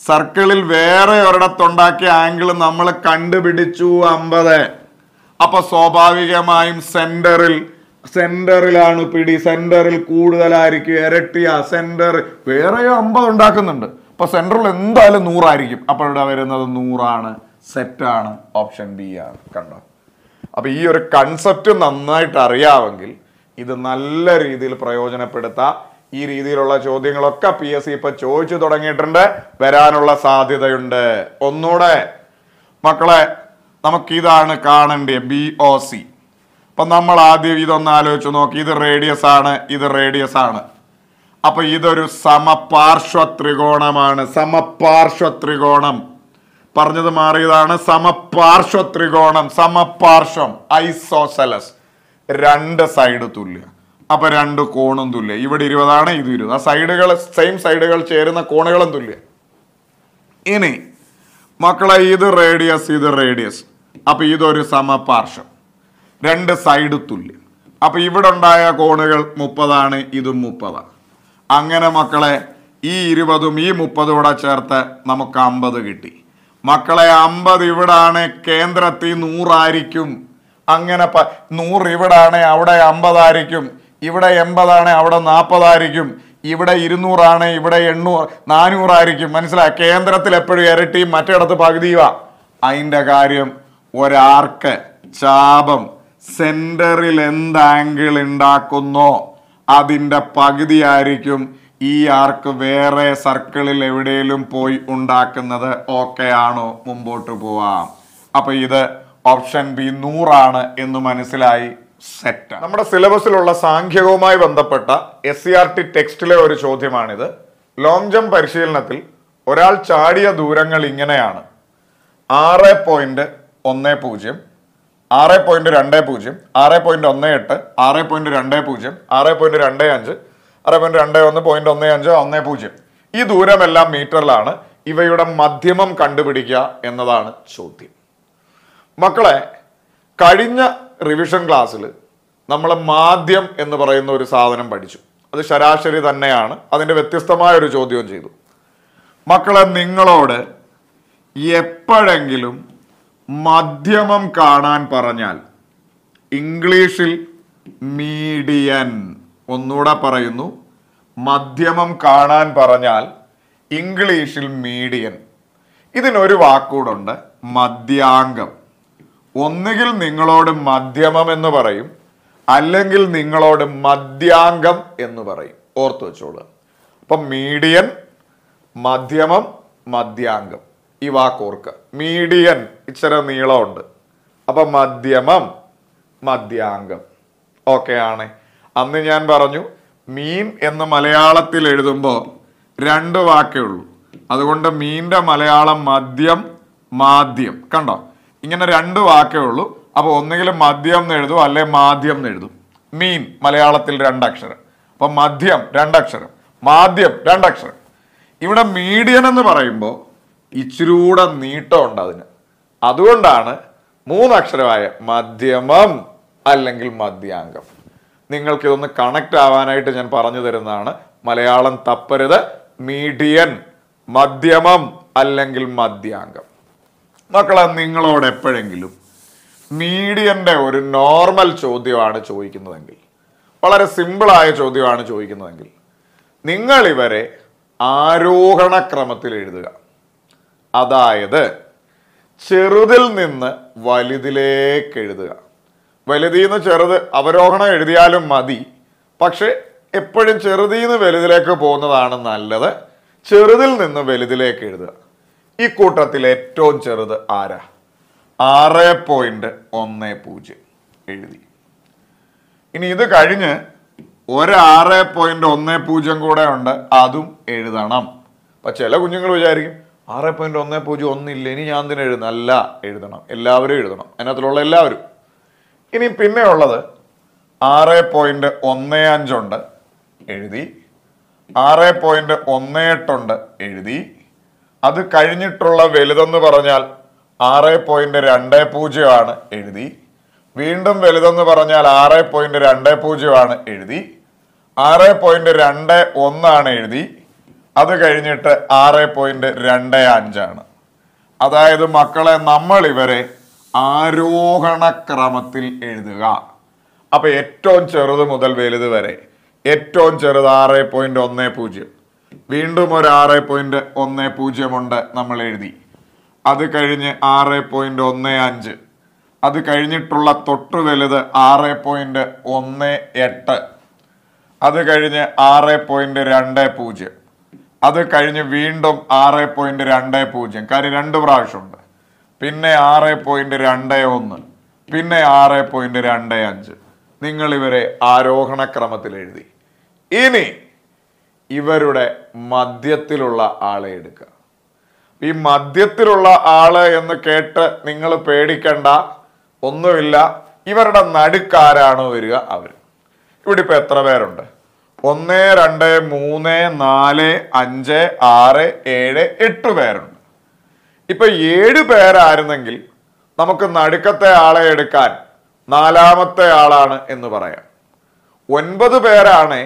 സർക്കിളിൽ വേറെ ഒരിടത്തുണ്ടാക്കിയ ആംഗിൾ നമ്മൾ കണ്ടുപിടിച്ചു അമ്പത് അപ്പോൾ സ്വാഭാവികമായും സെന്ററിൽ സെന്ററിലാണ് പിടി സെന്ററിൽ കൂടുതലായിരിക്കും ഇരട്ടിയ സെന്റർ വേറെയോ അമ്പത് ഉണ്ടാക്കുന്നുണ്ട് അപ്പോൾ സെന്ററിൽ എന്തായാലും നൂറായിരിക്കും അപ്പോൾ ഇവിടെ വരുന്നത് നൂറാണ് സെറ്റാണ് ഓപ്ഷൻ ബി ആണ് കണ്ടോ അപ്പോൾ ഈ ഒരു കൺസെപ്റ്റ് നന്നായിട്ട് അറിയാമെങ്കിൽ ഇത് നല്ല രീതിയിൽ പ്രയോജനപ്പെടുത്താം ഈ രീതിയിലുള്ള ചോദ്യങ്ങളൊക്കെ പി എസ് സി ഇപ്പൊ ചോദിച്ചു തുടങ്ങിയിട്ടുണ്ട് വരാനുള്ള സാധ്യതയുണ്ട് ഒന്നുകൂടെ മക്കളെ നമുക്കിതാണ് കാണണ്ടേ ബി ഒ സി അപ്പൊ നമ്മൾ ആദ്യം ഇതൊന്ന് ആലോചിച്ച് നോക്കി ഇത് റേഡിയസ് ആണ് ഇത് റേഡിയസ് ആണ് അപ്പൊ ഇതൊരു സമപാർശ്വ ത്രികോണമാണ് സമപാർശ്വ ത്രികോണം പറഞ്ഞത് മാറിയതാണ് സമപാർശ്വ ത്രികോണം സമപാർശ്വം ഐസോസലസ് രണ്ട് സൈഡ് തുല്യ അപ്പൊ രണ്ട് കോണും തുല്യ ഇവിടെ ഇരുപതാണ് ഇത് ഇരുപത് ആ സൈഡുകൾ സെയിം സൈഡുകൾ ചേരുന്ന കോണുകളും തുല്യ ഇനി മക്കളെ ഇത് റേഡിയസ് ഇത് റേഡിയസ് അപ്പൊ ഇതൊരു സമപാർശ്വം രണ്ട് സൈഡ് തുല്യ അപ്പൊ ഇവിടെ ഉണ്ടായ കോണുകൾ മുപ്പതാണ് ഇതും മുപ്പതാണ് അങ്ങനെ മക്കളെ ഈ ഇരുപതും ഈ മുപ്പതും കൂടെ ചേർത്ത് നമുക്ക് അമ്പത് കിട്ടി മക്കളെ അമ്പത് ഇവിടാണ് കേന്ദ്രത്തിൽ നൂറായിരിക്കും അങ്ങനെ പ നൂറ് ഇവിടാണ് അവിടെ അമ്പതായിരിക്കും ഇവിടെ എൺപതാണ് അവിടെ നാൽപ്പതായിരിക്കും ഇവിടെ ഇരുന്നൂറാണ് ഇവിടെ എണ്ണൂറ് നാനൂറായിരിക്കും മനസ്സിലായി കേന്ദ്രത്തിൽ എപ്പോഴും ഇരട്ടി മറ്റിടത്ത് പകുതിയുവാ അതിൻ്റെ കാര്യം ഒരാർക്ക് ചാപം സെൻറ്ററിൽ എന്താങ്കിൾ ഉണ്ടാക്കുന്നോ അതിൻ്റെ പകുതിയായിരിക്കും ഈ ആർക്ക് വേറെ സർക്കിളിൽ എവിടെയെങ്കിലും പോയി ഉണ്ടാക്കുന്നത് ഓക്കെ ആണോ മുമ്പോട്ട് പോവാം അപ്പൊ ഇത് ഓപ്ഷൻ ബി നൂറാണ് എന്ന് മനസ്സിലായി സെറ്റ് നമ്മുടെ സിലബസിലുള്ള സാഖ്യകവുമായി ബന്ധപ്പെട്ട എസ് സി ആർ ടി ടെക്സ്റ്റിലെ ഒരു ചോദ്യമാണിത് ലോങ് ജംപ് പരിശീലനത്തിൽ ഒരാൾ ചാടിയ ദൂരങ്ങൾ ഇങ്ങനെയാണ് ആറ് പോയിന്റ് ഒന്ന് പൂജ്യം ആറ് പോയിന്റ് രണ്ട് പൂജ്യം ആറ് പോയിന്റ് ഒന്ന് എട്ട് ആറ് പോയിന്റ് രണ്ട് പൂജ്യം ആറ് പോയിന്റ് രണ്ട് അഞ്ച് ആറ് പോയിന്റ് രണ്ട് ഒന്ന് പോയിന്റ് ഒന്ന് അഞ്ച് ഒന്ന് പൂജ്യം ഈ ദൂരമെല്ലാം മീറ്ററിലാണ് ഇവയുടെ മധ്യമം കണ്ടുപിടിക്കുക എന്നതാണ് ചോദ്യം മക്കളെ കഴിഞ്ഞ റിവിഷൻ ക്ലാസ്സിൽ നമ്മൾ മാധ്യം എന്ന് പറയുന്ന ഒരു സാധനം പഠിച്ചു അത് ശരാശരി തന്നെയാണ് അതിൻ്റെ വ്യത്യസ്തമായ ഒരു ചോദ്യവും ചെയ്തു മക്കളെ നിങ്ങളോട് എപ്പോഴെങ്കിലും മധ്യമം കാണാൻ പറഞ്ഞാൽ ഇംഗ്ലീഷിൽ മീഡിയൻ ഒന്നുകൂടെ പറയുന്നു മധ്യമം കാണാൻ പറഞ്ഞാൽ ഇംഗ്ലീഷിൽ മീഡിയൻ ഇതിനൊരു വാക്കൂടുണ്ട് മധ്യാംഗം ഒന്നുകിൽ നിങ്ങളോട് മധ്യമം എന്ന് പറയും അല്ലെങ്കിൽ നിങ്ങളോട് മധ്യാംഗം എന്ന് പറയും ഓർത്തു വെച്ചോളുക അപ്പം മീഡിയൻ മധ്യമം മധ്യാംഗം ഈ വാക്കോർക്ക് മീഡിയൻ ഇച്ചിരി നീളമുണ്ട് അപ്പം മധ്യമം മധ്യാംഗം ഓക്കെ ആണേ അന്ന് ഞാൻ പറഞ്ഞു മീൻ എന്ന് മലയാളത്തിൽ എഴുതുമ്പോൾ രണ്ട് വാക്കേ ഉള്ളൂ അതുകൊണ്ട് മീൻ്റെ മലയാളം മദ്യം മാദ്യം കണ്ടോ ഇങ്ങനെ രണ്ട് വാക്കേ ഉള്ളൂ അപ്പോൾ ഒന്നുകിൽ മദ്യം എന്ന് എഴുതും അല്ലെ മാദ്യം എന്ന് എഴുതും മീൻ മലയാളത്തിൽ രണ്ടക്ഷരം അപ്പം മദ്യം രണ്ടക്ഷരം മാദ്യം രണ്ടക്ഷരം ഇവിടെ മീഡിയൻ എന്ന് പറയുമ്പോൾ ഇച്ചിരൂടെ നീട്ടമുണ്ട് അതിന് അതുകൊണ്ടാണ് മൂന്നക്ഷരമായ മധ്യമം അല്ലെങ്കിൽ മധ്യാംഗം നിങ്ങൾക്ക് ഇതൊന്ന് കണക്റ്റ് ആവാനായിട്ട് ഞാൻ പറഞ്ഞു തരുന്നതാണ് മലയാളം തപ്പരുത് മീഡിയൻ മധ്യമം അല്ലെങ്കിൽ മധ്യാംഗം മക്കളെ നിങ്ങളോട് എപ്പോഴെങ്കിലും മീഡിയൻ്റെ ഒരു നോർമൽ ചോദ്യമാണ് ചോദിക്കുന്നതെങ്കിൽ വളരെ സിമ്പിളായ ചോദ്യമാണ് ചോദിക്കുന്നതെങ്കിൽ നിങ്ങൾ ഇവരെ ആരോഹണ ക്രമത്തിൽ എഴുതുക അതായത് ചെറുതിൽ നിന്ന് വലുതിലേക്ക് എഴുതുക വലുതീന്ന് ചെറുത് അവരോഹണം എഴുതിയാലും മതി പക്ഷേ എപ്പോഴും ചെറുതീന്ന് വലുതിലേക്ക് പോകുന്നതാണ് നല്ലത് ചെറുതിൽ നിന്ന് വലുതിലേക്ക് എഴുതുക ഈ കൂട്ടത്തിൽ ഏറ്റവും ചെറുത് ആരാ ആറ് പോയിന്റ് ഒന്ന് പൂജ്യം എഴുതി ഇനി ഇത് കഴിഞ്ഞ് ഒരു ആറ് പോയിന്റ് ഒന്ന് പൂജ്യം കൂടെ ഉണ്ട് അതും എഴുതണം അപ്പം ചില കുഞ്ഞുങ്ങൾ വിചാരിക്കും ആറ് പോയിന്റ് ഒന്ന് പൂജ്യം ഒന്നില്ല ഇനി ഞാൻ തന്നെ അല്ല എഴുതണം എല്ലാവരും എഴുതണം അതിനകത്തുള്ള എല്ലാവരും ഇനി പിന്നെ ഉള്ളത് ആറ് പോയിന്റ് ഒന്ന് അഞ്ചുണ്ട് എഴുതി ആറ് പോയിന്റ് ഒന്ന് എട്ടുണ്ട് എഴുതി അത് കഴിഞ്ഞിട്ടുള്ള വലുതെന്ന് പറഞ്ഞാൽ ആറ് പോയിന്റ് രണ്ട് പൂജ്യമാണ് എഴുതി വീണ്ടും വലുതെന്ന് പറഞ്ഞാൽ ആറ് പോയിന്റ് രണ്ട് പൂജ്യമാണ് എഴുതി ആറ് പോയിന്റ് രണ്ട് ഒന്നാണ് എഴുതി അത് കഴിഞ്ഞിട്ട് ആറ് പോയിന്റ് രണ്ട് അഞ്ചാണ് അതായത് മക്കളെ നമ്മൾ ഇവരെ ആരോഹണ ക്രമത്തിൽ എഴുതുക അപ്പോൾ ഏറ്റവും ചെറുത് മുതൽ വലുത് വരെ ഏറ്റവും ചെറുത് ആറ് പോയിൻറ്റ് ഒന്ന് പൂജ്യം വീണ്ടും ഒരു ആറ് പോയിൻറ്റ് ഒന്ന് പൂജ്യം ഉണ്ട് നമ്മൾ എഴുതി അത് കഴിഞ്ഞ് ആറ് പോയിൻറ്റ് ഒന്ന് അഞ്ച് അത് കഴിഞ്ഞിട്ടുള്ള തൊട്ട് വലുത് ആറ് പോയിൻറ്റ് ഒന്ന് എട്ട് അത് കഴിഞ്ഞ് ആറ് പോയിൻറ്റ് രണ്ട് പൂജ്യം അത് കഴിഞ്ഞ് വീണ്ടും ആറ് പോയിൻറ്റ് രണ്ട് പൂജ്യം കാര്യം രണ്ട് പ്രാവശ്യമുണ്ട് പിന്നെ ആറ് പോയിന്റ് രണ്ട് ഒന്ന് പിന്നെ ആറ് പോയിന്റ് രണ്ട് അഞ്ച് നിങ്ങൾ ഇവരെ ആരോഹണ ക്രമത്തിൽ എഴുതി ഇനി ഇവരുടെ മദ്യത്തിലുള്ള ആളെ എടുക്കുക ഈ മദ്യത്തിലുള്ള ആള് എന്ന് കേട്ട് നിങ്ങൾ പേടിക്കണ്ട ഒന്നുമില്ല ഇവരുടെ നടുക്കാരാണ് വരിക അവർ ഇവിടെ ഇപ്പം എത്ര പേരുണ്ട് ഒന്ന് രണ്ട് മൂന്ന് നാല് അഞ്ച് ആറ് ഏഴ് എട്ട് പേരുണ്ട് ഇപ്പൊ ഏഴ് പേരായിരുന്നെങ്കിൽ നമുക്ക് നടുക്കത്തെ ആളെ എടുക്കാൻ നാലാമത്തെ ആളാണ് എന്ന് പറയാം ഒൻപത് പേരാണ്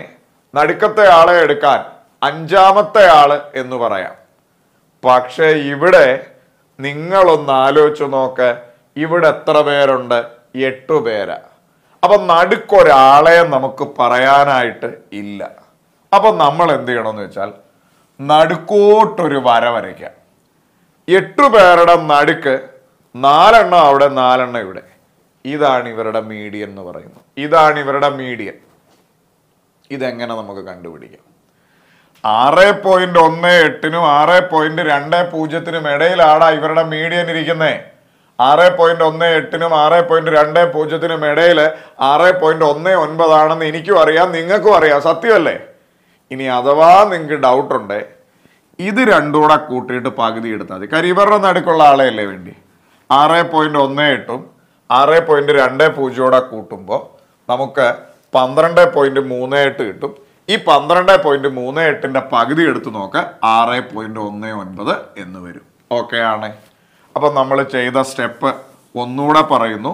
നടുക്കത്തെ ആളെ എടുക്കാൻ അഞ്ചാമത്തെ ആള് എന്ന് പറയാം പക്ഷേ ഇവിടെ നിങ്ങളൊന്ന് ആലോചിച്ച് നോക്ക് ഇവിടെ എത്ര പേരുണ്ട് എട്ടു പേരാ അപ്പൊ നടുക്കൊരാളെ നമുക്ക് പറയാനായിട്ട് ഇല്ല അപ്പൊ നമ്മൾ എന്ത് ചെയ്യണമെന്ന് വെച്ചാൽ നടുക്കോട്ടൊരു വര വരയ്ക്കാം എട്ടു പേരുടെ നടുക്ക് നാലെണ്ണം അവിടെ നാലെണ്ണം ഇവിടെ ഇതാണ് ഇവരുടെ മീഡിയം എന്ന് പറയുന്നത് ഇതാണ് ഇവരുടെ മീഡിയൻ ഇതെങ്ങനെ നമുക്ക് കണ്ടുപിടിക്കാം ആറ് പോയിന്റ് ഒന്ന് എട്ടിനും ആറ് പോയിന്റ് രണ്ട് പൂജ്യത്തിനും ഇടയിലാണ് ഇവരുടെ മീഡിയൻ ഇരിക്കുന്നത് ആറ് പോയിന്റ് ഒന്ന് എട്ടിനും ആറ് പോയിന്റ് രണ്ട് പൂജ്യത്തിനും ഇടയിൽ ആറ് പോയിന്റ് ഒന്ന് ഒൻപതാണെന്ന് എനിക്കും അറിയാം നിങ്ങൾക്കും അറിയാം സത്യമല്ലേ ഇനി അഥവാ നിങ്ങൾക്ക് ഡൗട്ടുണ്ട് ഇത് രണ്ടും കൂടെ കൂട്ടിയിട്ട് പകുതി എടുത്താൽ മതി കാര്യം ഇവരുടെ നടുക്കുള്ള ആളെയല്ലേ വേണ്ടി ആറ് പോയിന്റ് ഒന്ന് എട്ടും ആറ് പോയിന്റ് രണ്ട് പൂജ്യയോടെ കൂട്ടുമ്പോൾ നമുക്ക് പന്ത്രണ്ട് പോയിന്റ് മൂന്ന് എട്ട് കിട്ടും ഈ പന്ത്രണ്ട് പോയിന്റ് മൂന്ന് എട്ടിന്റെ പകുതി എടുത്ത് നോക്ക് ആറ് പോയിന്റ് ഒന്ന് ഒൻപത് എന്ന് വരും ഓക്കെ ആണ് അപ്പം നമ്മൾ ചെയ്ത സ്റ്റെപ്പ് ഒന്നുകൂടെ പറയുന്നു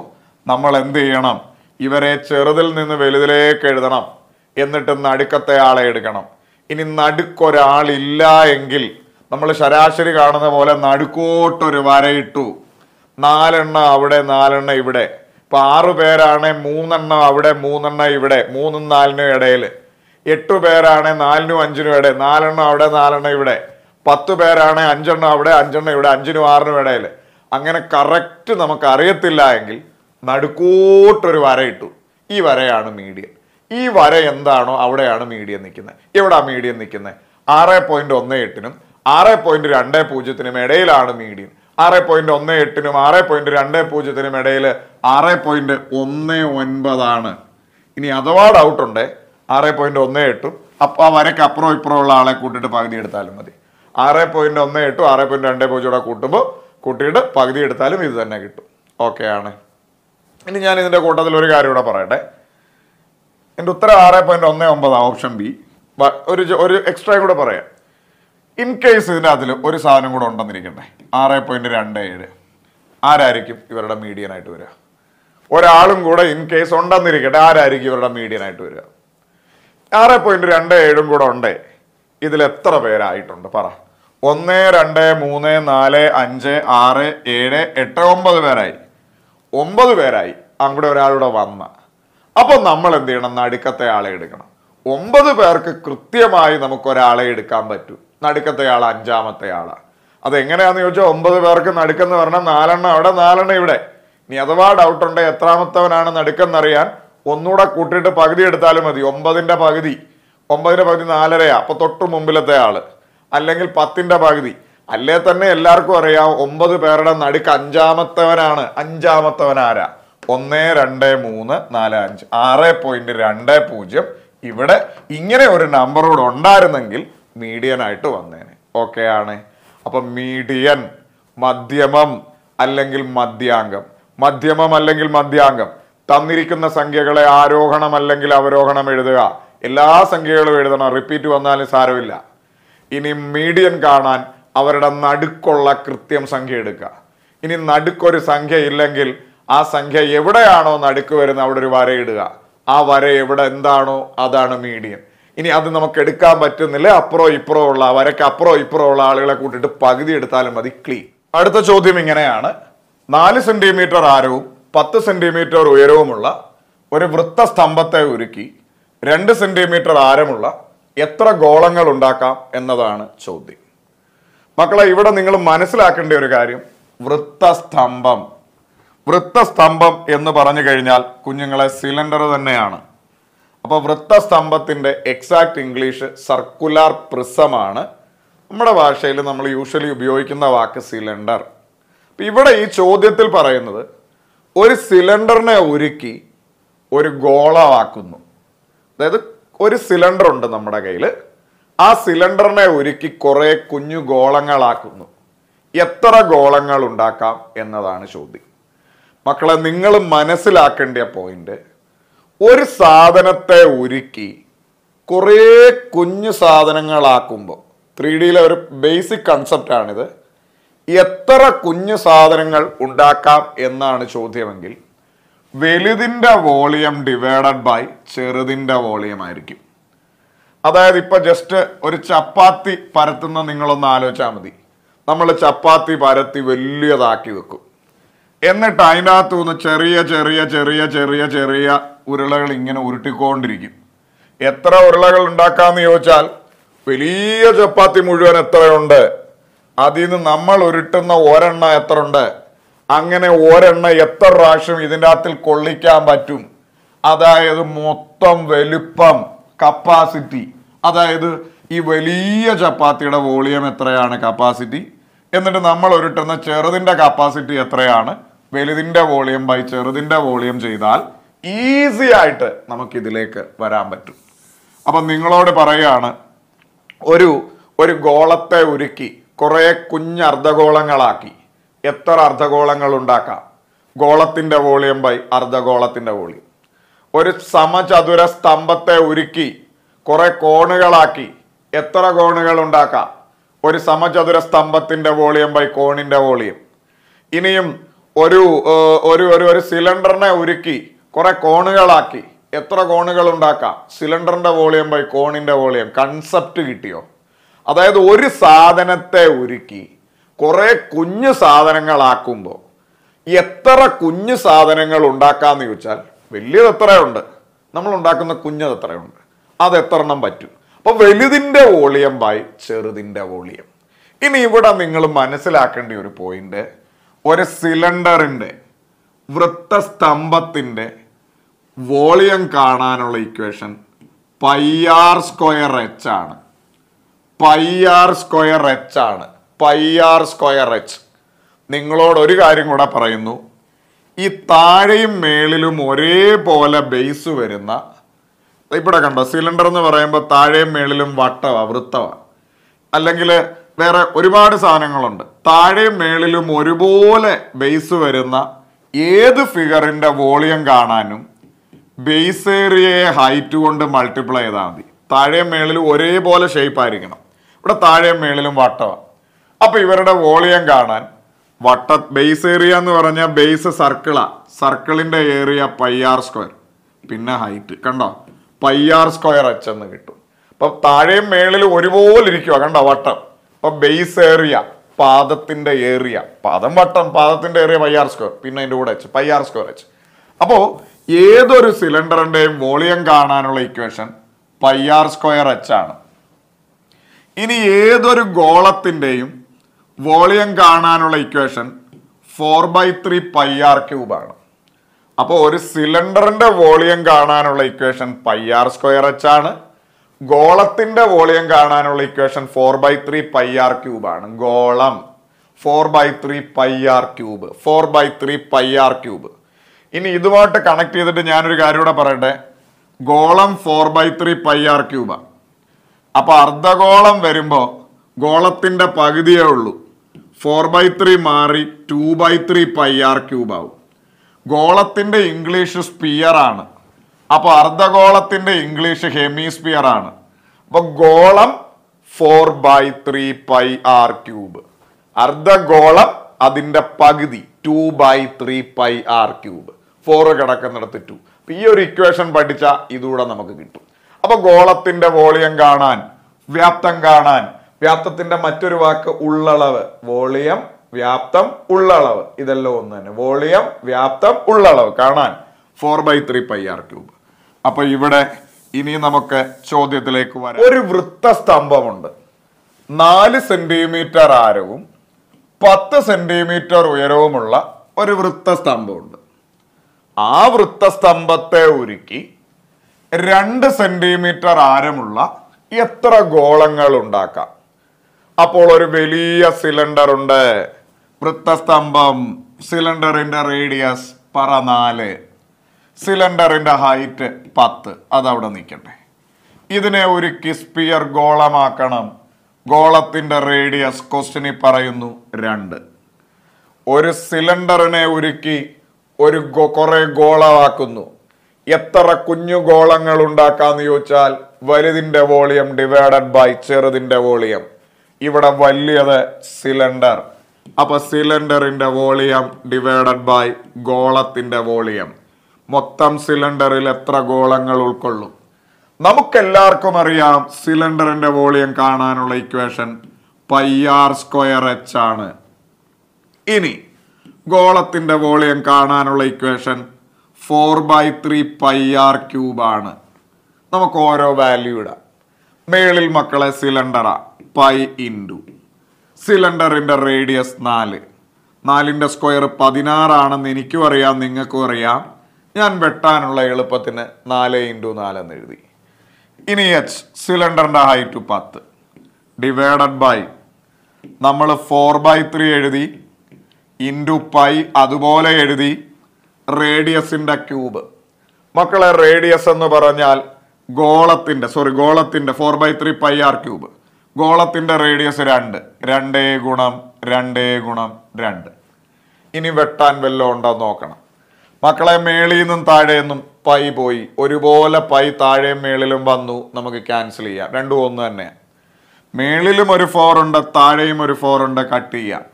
നമ്മൾ എന്ത് ചെയ്യണം ഇവരെ ചെറുതിൽ നിന്ന് വലുതിലേക്ക് എഴുതണം എന്നിട്ട് നടുക്കത്തെ ആളെ എടുക്കണം ഇനി നടുക്കൊരാളില്ല എങ്കിൽ നമ്മൾ ശരാശരി കാണുന്ന പോലെ നടുക്കോട്ടൊരു വരയിട്ടു നാലെണ്ണം അവിടെ നാലെണ്ണം ഇവിടെ ഇപ്പം ആറു പേരാണ് മൂന്നെണ്ണം അവിടെ മൂന്നെണ്ണം ഇവിടെ മൂന്നും നാലിനും ഇടയിൽ എട്ടു പേരാണ് നാലിനും അഞ്ചിനും ഇടയിൽ നാലെണ്ണം അവിടെ നാലെണ്ണം ഇവിടെ പത്ത് പേരാണ് അഞ്ചെണ്ണം അവിടെ അഞ്ചെണ്ണം ഇവിടെ അഞ്ചിനും ആറിനും ഇടയിൽ അങ്ങനെ കറക്റ്റ് നമുക്ക് അറിയത്തില്ല എങ്കിൽ നടുക്കോട്ടൊരു വരയിട്ടു ഈ വരയാണ് മീഡിയം ഈ വര എന്താണോ അവിടെയാണ് മീഡിയം നിൽക്കുന്നത് എവിടാ മീഡിയം നിൽക്കുന്നത് ആറ് പോയിന്റ് ഒന്ന് എട്ടിനും ആറ് പോയിന്റ് രണ്ട് പൂജ്യത്തിനും ഇടയിലാണ് മീഡിയം ആറ് പോയിന്റ് ഒന്ന് എട്ടിനും ആറ് പോയിന്റ് രണ്ട് പൂജ്യത്തിനും ഇടയിൽ ആറ് പോയിന്റ് ഒന്ന് ഒൻപതാണ് ഇനി അഥവാ ഡൗട്ട് ഉണ്ട് ആറ് പോയിന്റ് ഒന്ന് എട്ടും അപ്പൊ ആ വരക്ക് അപ്പുറം ഇപ്പുറം ഉള്ള ആളെ കൂട്ടിയിട്ട് പകുതി എടുത്താലും മതി ആറ് പോയിന്റ് ഒന്ന് എട്ടും ആറ് പോയിന്റ് രണ്ട് പൂജ്യം കൂടെ കൂട്ടുമ്പോൾ കൂട്ടിയിട്ട് പകുതി എടുത്താലും ഇത് തന്നെ കിട്ടും ഓക്കെ ആണ് ഇനി ഞാൻ ഇതിന്റെ കൂട്ടത്തിൽ ഒരു കാര്യം കൂടെ പറയട്ടെ എൻ്റെ ഉത്തരം ആറ് പോയിന്റ് ഒന്ന് ഒമ്പതാണ് ഓപ്ഷൻ ബി ഒരു ഒരു എക്സ്ട്രാ കൂടെ പറയാം ഇൻ കേസ് ഇതിനകത്തിൽ ഒരു സാധനം കൂടെ ഉണ്ടെന്നിരിക്കട്ടെ ആറ് പോയിന്റ് രണ്ട് ഏഴ് ആരായിരിക്കും ഇവരുടെ മീഡിയൻ ആയിട്ട് വരിക ഒരാളും കൂടെ ഇൻ കേസ് ഉണ്ടെന്നിരിക്കട്ടെ ആരായിരിക്കും ഇവരുടെ മീഡിയൻ ആയിട്ട് വരിക ആറ് പോയിന്റ് രണ്ട് ഏഴും കൂടെ ഉണ്ടേ ഇതിൽ എത്ര പേരായിട്ടുണ്ട് പറ ഒന്ന് രണ്ട് മൂന്ന് നാല് അഞ്ച് ആറ് ഏഴ് എട്ട് ഒമ്പത് പേരായി ഒമ്പത് പേരായി അങ്ങോട്ട് ഒരാളുടെ വന്നാൽ അപ്പൊ നമ്മൾ എന്ത് ചെയ്യണം നടുക്കത്തെ ആളെ എടുക്കണം ഒമ്പത് പേർക്ക് കൃത്യമായി നമുക്ക് ഒരാളെ എടുക്കാൻ പറ്റും നടുക്കത്തെ ആൾ അഞ്ചാമത്തെ ആളാണ് അതെങ്ങനെയാണെന്ന് ചോദിച്ചാൽ ഒമ്പത് പേർക്ക് നടുക്കെന്ന് പറഞ്ഞാൽ നാലെണ്ണം അവിടെ നാലെണ്ണം ഇവിടെ ഇനി അഥവാ ഡൗട്ട് ഉണ്ട് എത്രാമത്തവനാണ് നടുക്കെന്നറിയാൻ ഒന്നുകൂടെ കൂട്ടിയിട്ട് പകുതി എടുത്താലും മതി ഒമ്പതിൻ്റെ പകുതി ഒമ്പതിൻ്റെ പകുതി നാലരയാ അപ്പോൾ തൊട്ട് മുമ്പിലത്തെ ആള് അല്ലെങ്കിൽ പത്തിൻ്റെ പകുതി അല്ലേ തന്നെ എല്ലാവർക്കും അറിയാം ഒമ്പത് പേരുടെ നടുക്ക് അഞ്ചാമത്തവനാണ് അഞ്ചാമത്തവൻ ആരാ ഒന്ന് രണ്ട് മൂന്ന് നാല് അഞ്ച് ആറ് പോയിന്റ് രണ്ട് പൂജ്യം ഇവിടെ ഇങ്ങനെ ഒരു കൂടെ ഉണ്ടായിരുന്നെങ്കിൽ മീഡിയൻ ആയിട്ട് വന്നേനെ ഓക്കെ ആണ് അപ്പം മീഡിയൻ മധ്യമം അല്ലെങ്കിൽ മധ്യാംഗം മധ്യമം അല്ലെങ്കിൽ മധ്യാംഗം തന്നിരിക്കുന്ന സംഖ്യകളെ ആരോഹണം അല്ലെങ്കിൽ അവരോഹണം എഴുതുക എല്ലാ സംഖ്യകളും എഴുതണം റിപ്പീറ്റ് വന്നാലും സാരമില്ല ഇനി മീഡിയൻ കാണാൻ അവരുടെ നടുക്കുള്ള കൃത്യം സംഖ്യ എടുക്കുക ഇനി നടുക്കൊരു സംഖ്യ ഇല്ലെങ്കിൽ ആ സംഖ്യ എവിടെയാണോ നടുക്ക് വരുന്ന അവിടെ ഒരു വരയിടുക ആ വര എവിടെ എന്താണോ അതാണ് മീഡിയൻ ഇനി അത് നമുക്ക് എടുക്കാൻ പറ്റുന്നില്ല അപ്പുറോ ഇപ്പുറോ ഉള്ള വരയ്ക്ക് അപ്പുറോ ഇപ്പുറോ ഉള്ള ആളുകളെ കൂട്ടിയിട്ട് പകുതി എടുത്താലും മതി ക്ലീൻ അടുത്ത ചോദ്യം ഇങ്ങനെയാണ് നാല് സെന്റിമീറ്റർ ആരവും പത്ത് സെന്റിമീറ്റർ ഉയരവുമുള്ള ഒരു വൃത്തസ്തംഭത്തെ ഉരുക്കി രണ്ട് സെന്റിമീറ്റർ ആരമുള്ള എത്ര ഗോളങ്ങൾ ഉണ്ടാക്കാം എന്നതാണ് ചോദ്യം മക്കളെ ഇവിടെ നിങ്ങൾ മനസ്സിലാക്കേണ്ട ഒരു കാര്യം വൃത്തസ്തംഭം വൃത്തസ്തംഭം എന്ന് പറഞ്ഞു കഴിഞ്ഞാൽ കുഞ്ഞുങ്ങളെ സിലിണ്ടർ തന്നെയാണ് അപ്പോൾ വൃത്തസ്തംഭത്തിൻ്റെ എക്സാക്റ്റ് ഇംഗ്ലീഷ് സർക്കുലർ പ്രിസമാണ് നമ്മുടെ ഭാഷയിൽ നമ്മൾ യൂഷ്വലി ഉപയോഗിക്കുന്ന വാക്ക് സിലിണ്ടർ അപ്പം ഇവിടെ ഈ ചോദ്യത്തിൽ പറയുന്നത് ഒരു സിലിണ്ടറിനെ ഒരുക്കി ഒരു ഗോളമാക്കുന്നു അതായത് ഒരു സിലിണ്ടർ ഉണ്ട് നമ്മുടെ കയ്യിൽ ആ സിലിണ്ടറിനെ ഒരുക്കി കുറേ കുഞ്ഞു ഗോളങ്ങളാക്കുന്നു എത്ര ഗോളങ്ങൾ ഉണ്ടാക്കാം എന്നതാണ് ചോദ്യം മക്കളെ നിങ്ങൾ മനസ്സിലാക്കേണ്ട പോയിന്റ് ഒരു സാധനത്തെ ഉരുക്കി കുറേ കുഞ്ഞു സാധനങ്ങളാക്കുമ്പോൾ ത്രീ ഡിയിലെ ഒരു ബേസിക് കൺസെപ്റ്റാണിത് എത്ര കുഞ്ഞു സാധനങ്ങൾ ഉണ്ടാക്കാം എന്നാണ് ചോദ്യമെങ്കിൽ വലുതിൻ്റെ വോളിയം ഡിവൈഡഡ് ബൈ ചെറുതിൻ്റെ വോളിയം ആയിരിക്കും അതായത് ഇപ്പോൾ ജസ്റ്റ് ഒരു ചപ്പാത്തി പരത്തുന്ന നിങ്ങളൊന്ന് ആലോചിച്ചാൽ മതി നമ്മൾ ചപ്പാത്തി പരത്തി വലിയതാക്കി വെക്കും എന്നിട്ട് അതിനകത്ത് നിന്ന് ചെറിയ ചെറിയ ചെറിയ ചെറിയ ചെറിയ ഉരുളകൾ ഇങ്ങനെ ഉരുട്ടിക്കൊണ്ടിരിക്കും എത്ര ഉരുളകൾ ഉണ്ടാക്കാമെന്ന് ചോദിച്ചാൽ വലിയ ചപ്പാത്തി മുഴുവൻ എത്രയുണ്ട് അതിൽ നിന്ന് നമ്മൾ ഉരുട്ടുന്ന ഒരെണ്ണ ഉണ്ട് അങ്ങനെ ഒരെണ്ണ എത്ര പ്രാവശ്യം ഇതിൻ്റെ അകത്തിൽ കൊള്ളിക്കാൻ പറ്റും അതായത് മൊത്തം വലിപ്പം കപ്പാസിറ്റി അതായത് ഈ വലിയ ചപ്പാത്തിയുടെ വോളിയം എത്രയാണ് കപ്പാസിറ്റി എന്നിട്ട് നമ്മൾ ഉരുട്ടുന്ന ചെറുതിൻ്റെ കപ്പാസിറ്റി എത്രയാണ് വലുതിൻ്റെ വോളിയം ബൈ ചെറുതിൻ്റെ വോളിയം ചെയ്താൽ ഈസി ആയിട്ട് നമുക്കിതിലേക്ക് വരാൻ പറ്റും അപ്പം നിങ്ങളോട് പറയുകയാണ് ഒരു ഒരു ഗോളത്തെ ഉരുക്കി കുറേ കുഞ്ഞ് അർദ്ധഗോളങ്ങളാക്കി എത്ര അർദ്ധഗോളങ്ങൾ ഉണ്ടാക്കാം ഗോളത്തിൻ്റെ വോളിയം ബൈ അർദ്ധഗോളത്തിൻ്റെ വോളിയം ഒരു സമചതുര സ്തംഭത്തെ ഉരുക്കി കുറെ കോണുകളാക്കി എത്ര കോണുകൾ ഉണ്ടാക്കാം ഒരു സമചതുര സ്തംഭത്തിൻ്റെ വോളിയം ബൈ കോണിൻ്റെ വോളിയം ഇനിയും ഒരു ഒരു ഒരു ഒരു സിലിണ്ടറിനെ ഉരുക്കി കുറെ കോണുകളാക്കി എത്ര കോണുകൾ ഉണ്ടാക്കാം സിലിണ്ടറിന്റെ വോളിയം ബൈ കോണിന്റെ വോളിയം കൺസെപ്റ്റ് കിട്ടിയോ അതായത് ഒരു സാധനത്തെ ഉരുക്കി കുറെ കുഞ്ഞു സാധനങ്ങളാക്കുമ്പോൾ എത്ര കുഞ്ഞു സാധനങ്ങൾ ഉണ്ടാക്കാന്ന് ചോദിച്ചാൽ വലിയത് എത്രയുണ്ട് നമ്മൾ ഉണ്ടാക്കുന്ന കുഞ്ഞത് എത്രയുണ്ട് അത് എത്രണ്ണം പറ്റും അപ്പോൾ വലുതിൻ്റെ വോളിയം ബൈ ചെറുതിൻ്റെ വോളിയം ഇനി ഇവിടെ നിങ്ങൾ മനസ്സിലാക്കേണ്ട ഒരു പോയിന്റ് ഒരു സിലിണ്ടറിൻ്റെ വൃത്തസ്തംഭത്തിൻ്റെ വോളിയം കാണാനുള്ള equation pi R square H ആണ് പൈ ആർ സ്ക്വയർ എച്ച് ആണ് പൈ ആർ സ്ക്വയർ എച്ച് നിങ്ങളോട് ഒരു കാര്യം കൂടെ പറയുന്നു ഈ താഴെയും മേളിലും ഒരേപോലെ ബേസ് വരുന്ന ഇവിടെ കണ്ടോ സിലിണ്ടർ എന്ന് പറയുമ്പോൾ താഴെയും മേളിലും വട്ടവാ വൃത്തവാ അല്ലെങ്കിൽ വേറെ ഒരുപാട് സാധനങ്ങളുണ്ട് താഴെയും മേളിലും ഒരുപോലെ ബേസ് വരുന്ന ഏത് ഫിഗറിൻ്റെ വോളിയം കാണാനും ബേസ് ഏരിയയെ ഹൈറ്റ് കൊണ്ട് മൾട്ടിപ്ലൈ ചെയ്താൽ മതി താഴെയും മേളിലും ഒരേപോലെ ഷേപ്പ് ആയിരിക്കണം ഇവിടെ താഴെയും മേളിലും വട്ടമാണ് അപ്പോൾ ഇവരുടെ വോളിയം കാണാൻ വട്ട ബേസ് ഏരിയ എന്ന് പറഞ്ഞാൽ ബേസ് സർക്കിളാണ് സർക്കിളിൻ്റെ ഏരിയ പൈ ആർ സ്ക്വയർ പിന്നെ ഹൈറ്റ് കണ്ടോ പൈ ആർ സ്ക്വയർ എച്ച് എന്ന് കിട്ടും അപ്പം താഴെയും മേളിൽ ഒരുപോലെ ഇരിക്കുക കണ്ടോ വട്ടം അപ്പം ബേസ് ഏരിയ പാദത്തിൻ്റെ ഏരിയ പാദം വട്ടം പാദത്തിൻ്റെ ഏരിയ പൈ ആർ സ്ക്വയർ പിന്നെ അതിൻ്റെ കൂടെ H pi R square H അപ്പോൾ ഏതൊരു സിലിണ്ടറിൻ്റെയും വോളിയം കാണാനുള്ള equation pi R square H ആണ് ഇനി ഏതൊരു ഗോളത്തിൻ്റെയും വോളിയം കാണാനുള്ള equation four by three pi R ക്യൂബാണ് അപ്പോൾ ഒരു സിലിണ്ടറിൻ്റെ വോളിയം കാണാനുള്ള equation pi R square H ആണ് ഗോളത്തിന്റെ വോളിയം കാണാനുള്ള equation four by three pi R cube ആണ് ഗോളം four by three pi R cube four by three pi R cube ഇനി ഇതുമായിട്ട് കണക്ട് ചെയ്തിട്ട് ഞാനൊരു കാര്യം കൂടെ പറയട്ടെ ഗോളം four by three pi R ക്യൂബാണ് അപ്പൊ അർദ്ധഗോളം വരുമ്പോ ഗോളത്തിന്റെ പകുതിയേ ഉള്ളൂ ഫോർ ബൈ ത്രീ മാറി two by three pi R cube ആവും ഗോളത്തിന്റെ ഇംഗ്ലീഷ് സ്പിയർ ആണ് അപ്പോൾ അർദ്ധഗോളത്തിൻ്റെ ഇംഗ്ലീഷ് ഹെമിസ്ഫിയർ ആണ് അപ്പോൾ ഗോളം four by three pi R cube അർദ്ധഗോളം അതിൻ്റെ പകുതി two by three pi R cube four കിടക്കുന്നിടത്ത് ടു ഈ ഒരു ഇക്വേഷൻ പഠിച്ചാൽ ഇതുകൂടെ നമുക്ക് കിട്ടും അപ്പോൾ ഗോളത്തിൻ്റെ വോളിയം കാണാൻ വ്യാപ്തം കാണാൻ വ്യാപ്തത്തിൻ്റെ മറ്റൊരു വാക്ക് ഉള്ളളവ് വോളിയം വ്യാപ്തം ഉള്ളളവ് ഇതെല്ലാം ഒന്ന് തന്നെ വോളിയം വ്യാപ്തം ഉള്ളളവ് കാണാൻ four by three pi R cube അപ്പൊ ഇവിടെ ഇനി നമുക്ക് ചോദ്യത്തിലേക്ക് വരാം ഒരു വൃത്തസ്തംഭമുണ്ട് നാല് സെന്റിമീറ്റർ ആരവും പത്ത് സെന്റിമീറ്റർ ഉയരവുമുള്ള ഒരു വൃത്തസ്തംഭമുണ്ട് ആ വൃത്തസ്തംഭത്തെ ഉരുക്കി രണ്ട് സെന്റിമീറ്റർ ആരമുള്ള എത്ര ഗോളങ്ങൾ ഉണ്ടാക്കാം അപ്പോൾ ഒരു വലിയ സിലിണ്ടർ ഉണ്ട് വൃത്തസ്തംഭം സിലിണ്ടറിന്റെ റേഡിയസ് പറ നാല് സിലിണ്ടറിൻ്റെ ഹൈറ്റ് പത്ത് അതവിടെ നിൽക്കട്ടെ ഇതിനെ ഒരു കിസ്പിയർ ഗോളമാക്കണം ഗോളത്തിൻ്റെ റേഡിയസ് ക്വസ്റ്റിനി പറയുന്നു രണ്ട് ഒരു സിലിണ്ടറിനെ ഒരുക്കി ഒരു കുറേ ഗോളമാക്കുന്നു എത്ര കുഞ്ഞു ഗോളങ്ങൾ ഉണ്ടാക്കാമെന്ന് ചോദിച്ചാൽ വലുതിൻ്റെ വോളിയം ഡിവൈഡഡ് ബൈ ചെറുതിൻ്റെ വോളിയം ഇവിടെ വലിയത് സിലിണ്ടർ അപ്പോൾ സിലിണ്ടറിന്റെ വോളിയം ഡിവൈഡഡ് ബൈ ഗോളത്തിന്റെ വോളിയം മൊത്തം സിലിണ്ടറിൽ എത്ര ഗോളങ്ങൾ ഉൾക്കൊള്ളും നമുക്കെല്ലാവർക്കും അറിയാം സിലിണ്ടറിന്റെ വോളിയം കാണാനുള്ള equation pi R square H ആണ് ഇനി ഗോളത്തിന്റെ വോളിയം കാണാനുള്ള equation four by three pi R ആണ് നമുക്ക് ഓരോ വാല്യൂ ഇടാം മേളിൽ മക്കളെ സിലിണ്ടറാ പൈ ഇൻഡു സിലിണ്ടറിന്റെ റേഡിയസ് നാല് നാലിന്റെ സ്ക്വയർ പതിനാറാണെന്ന് എനിക്കും അറിയാം നിങ്ങൾക്കും അറിയാം ഞാൻ വെട്ടാനുള്ള എളുപ്പത്തിന് നാല് ഇൻറ്റു നാലെന്ന് എഴുതി ഇനി എച്ച് സിലിണ്ടറിൻ്റെ ഹൈറ്റ് പത്ത് ഡിവൈഡഡ് ബൈ നമ്മൾ ഫോർ ബൈ ത്രീ എഴുതി ഇൻറ്റു പൈ അതുപോലെ എഴുതി റേഡിയസിൻ്റെ ക്യൂബ് മക്കളെ റേഡിയസ് എന്ന് പറഞ്ഞാൽ ഗോളത്തിൻ്റെ സോറി ഗോളത്തിൻ്റെ four by three pi R cube ഗോളത്തിൻ്റെ റേഡിയസ് രണ്ട് രണ്ടേ ഗുണം രണ്ടേ ഗുണം രണ്ട് ഇനി വെട്ടാൻ വല്ലതും ഉണ്ടോ നോക്കണം മക്കളെ മേളിൽ നിന്നും താഴെ നിന്നും പൈ പോയി ഒരുപോലെ പൈ താഴെ മേളിലും വന്നു നമുക്ക് ക്യാൻസൽ ചെയ്യാം രണ്ടും ഒന്ന് തന്നെ മേളിലും ഒരു ഫോർ ഉണ്ട് താഴെയും ഒരു ഫോർ ഉണ്ട് കട്ട് ചെയ്യാം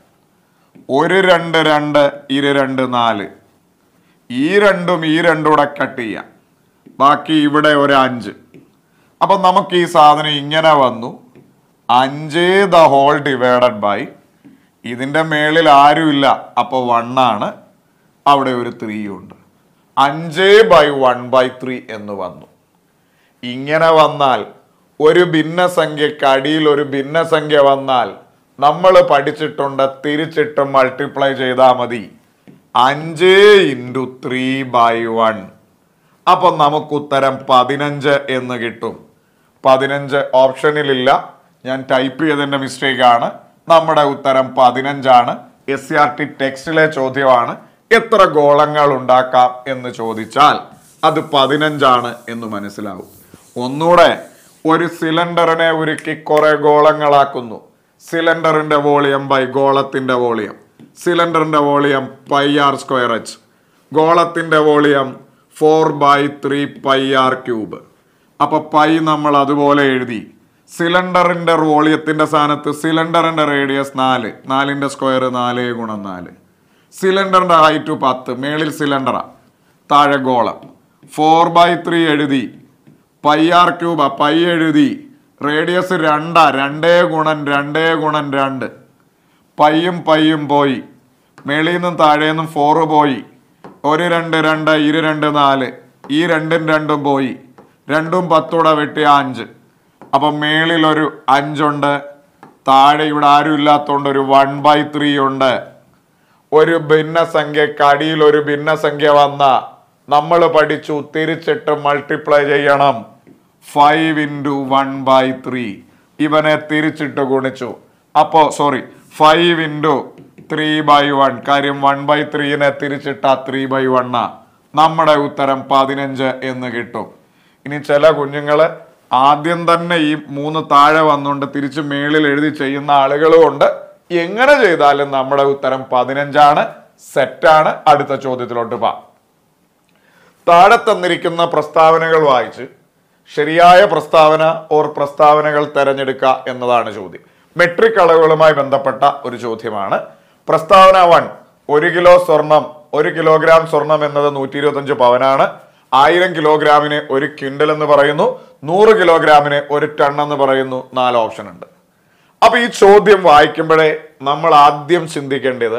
ഒരു രണ്ട് രണ്ട് ഇരു രണ്ട് നാല് ഈ രണ്ടും ഈ രണ്ടും കൂടെ കട്ട് ചെയ്യാം ബാക്കി ഇവിടെ ഒരു അഞ്ച് അപ്പം നമുക്ക് ഈ സാധനം ഇങ്ങനെ വന്നു അഞ്ച് ദ ഹോൾ ഡിവൈഡഡ് ബൈ ഇതിൻ്റെ മേളിൽ ആരുമില്ല അപ്പോൾ വണ്ണാണ് അവിടെ ഒരു ഉണ്ട് അഞ്ച് ബൈ വൺ ബൈ ത്രീ എന്ന് വന്നു ഇങ്ങനെ വന്നാൽ ഒരു ഭിന്നസംഖ്യക്ക് അടിയിൽ ഒരു ഭിന്നസംഖ്യ വന്നാൽ നമ്മൾ പഠിച്ചിട്ടുണ്ട് തിരിച്ചിട്ട് മൾട്ടിപ്ലൈ ചെയ്താൽ മതി അഞ്ച് ഇൻറ്റു ത്രീ ബൈ വൺ അപ്പം നമുക്ക് ഉത്തരം പതിനഞ്ച് എന്ന് കിട്ടും പതിനഞ്ച് ഓപ്ഷനിലില്ല ഞാൻ ടൈപ്പ് ചെയ്തതിൻ്റെ മിസ്റ്റേക്കാണ് നമ്മുടെ ഉത്തരം പതിനഞ്ചാണ് എസ് സി ആർ ടി ടെക്സ്റ്റിലെ ചോദ്യമാണ് എത്ര ഗോളങ്ങൾ ഉണ്ടാക്കാം എന്ന് ചോദിച്ചാൽ അത് പതിനഞ്ചാണ് എന്ന് മനസ്സിലാവും ഒന്നുകൂടെ ഒരു സിലിണ്ടറിനെ ഉരുക്കി കുറേ ഗോളങ്ങളാക്കുന്നു സിലിണ്ടറിന്റെ വോളിയം ബൈ ഗോളത്തിന്റെ വോളിയം സിലിണ്ടറിന്റെ volume pi R square H ഗോളത്തിന്റെ volume four by three pi R cube അപ്പോൾ പൈ നമ്മൾ അതുപോലെ എഴുതി സിലിണ്ടറിന്റെ വോളിയത്തിന്റെ സ്ഥാനത്ത് സിലിണ്ടറിന്റെ റേഡിയസ് നാല് നാലിന്റെ സ്ക്വയർ നാല് ഗുണം നാല് സിലിണ്ടറിൻ്റെ ഹൈറ്റ് പത്ത് മേളിൽ സിലിണ്ടറാണ് താഴെ ഗോളം ഫോർ ബൈ ത്രീ എഴുതി പൈ ആർ ക്യൂബ പൈ എഴുതി റേഡിയസ് രണ്ടാ രണ്ടേ ഗുണൻ രണ്ടേ ഗുണൻ രണ്ട് പയ്യും പയ്യും പോയി മേളിൽ നിന്നും താഴെ നിന്നും ഫോറ് പോയി ഒരു രണ്ട് രണ്ട് ഇരു രണ്ട് നാല് ഈ രണ്ടും രണ്ടും പോയി രണ്ടും പത്തൂടെ വെട്ടി അഞ്ച് അപ്പം മേളിലൊരു അഞ്ചുണ്ട് താഴെ ഇവിടെ ആരും ഇല്ലാത്തതുകൊണ്ട് ഒരു വൺ ബൈ ത്രീ ഉണ്ട് ഒരു ഭിന്നസംഖ്യക്ക് അടിയിൽ ഒരു ഭിന്നസംഖ്യ വന്ന നമ്മൾ പഠിച്ചു തിരിച്ചിട്ട് മൾട്ടിപ്ലൈ ചെയ്യണം five into one by three ഇവനെ തിരിച്ചിട്ട് ഗുണിച്ചു അപ്പോൾ sorry five into three by one കാര്യം വൺ ബൈ ത്രീനെ തിരിച്ചിട്ട് ത്രീ ബൈ വണ്ണ നമ്മുടെ ഉത്തരം പതിനഞ്ച് എന്ന് കിട്ടും ഇനി ചില കുഞ്ഞുങ്ങൾ ആദ്യം തന്നെ ഈ മൂന്ന് താഴെ വന്നുകൊണ്ട് തിരിച്ച് മേളിൽ എഴുതി ചെയ്യുന്ന ആളുകളുമുണ്ട് എങ്ങനെ ചെയ്താലും നമ്മുടെ ഉത്തരം പതിനഞ്ചാണ് സെറ്റാണ് അടുത്ത ചോദ്യത്തിലോട്ട് പാ താഴെ തന്നിരിക്കുന്ന പ്രസ്താവനകൾ വായിച്ച് ശരിയായ പ്രസ്താവന ഓർ പ്രസ്താവനകൾ തിരഞ്ഞെടുക്കുക എന്നതാണ് ചോദ്യം മെട്രിക് അളവുകളുമായി ബന്ധപ്പെട്ട ഒരു ചോദ്യമാണ് പ്രസ്താവന വൺ ഒരു കിലോ സ്വർണം ഒരു കിലോഗ്രാം സ്വർണം എന്നത് നൂറ്റി ഇരുപത്തഞ്ച് പവനാണ് ആയിരം കിലോഗ്രാമിന് ഒരു ക്വിൻ്റൽ എന്ന് പറയുന്നു നൂറ് കിലോഗ്രാമിന് ഒരു ടൺ എന്ന് പറയുന്നു നാല് ഓപ്ഷൻ ഉണ്ട് അപ്പൊ ഈ ചോദ്യം വായിക്കുമ്പോഴേ നമ്മൾ ആദ്യം ചിന്തിക്കേണ്ടത്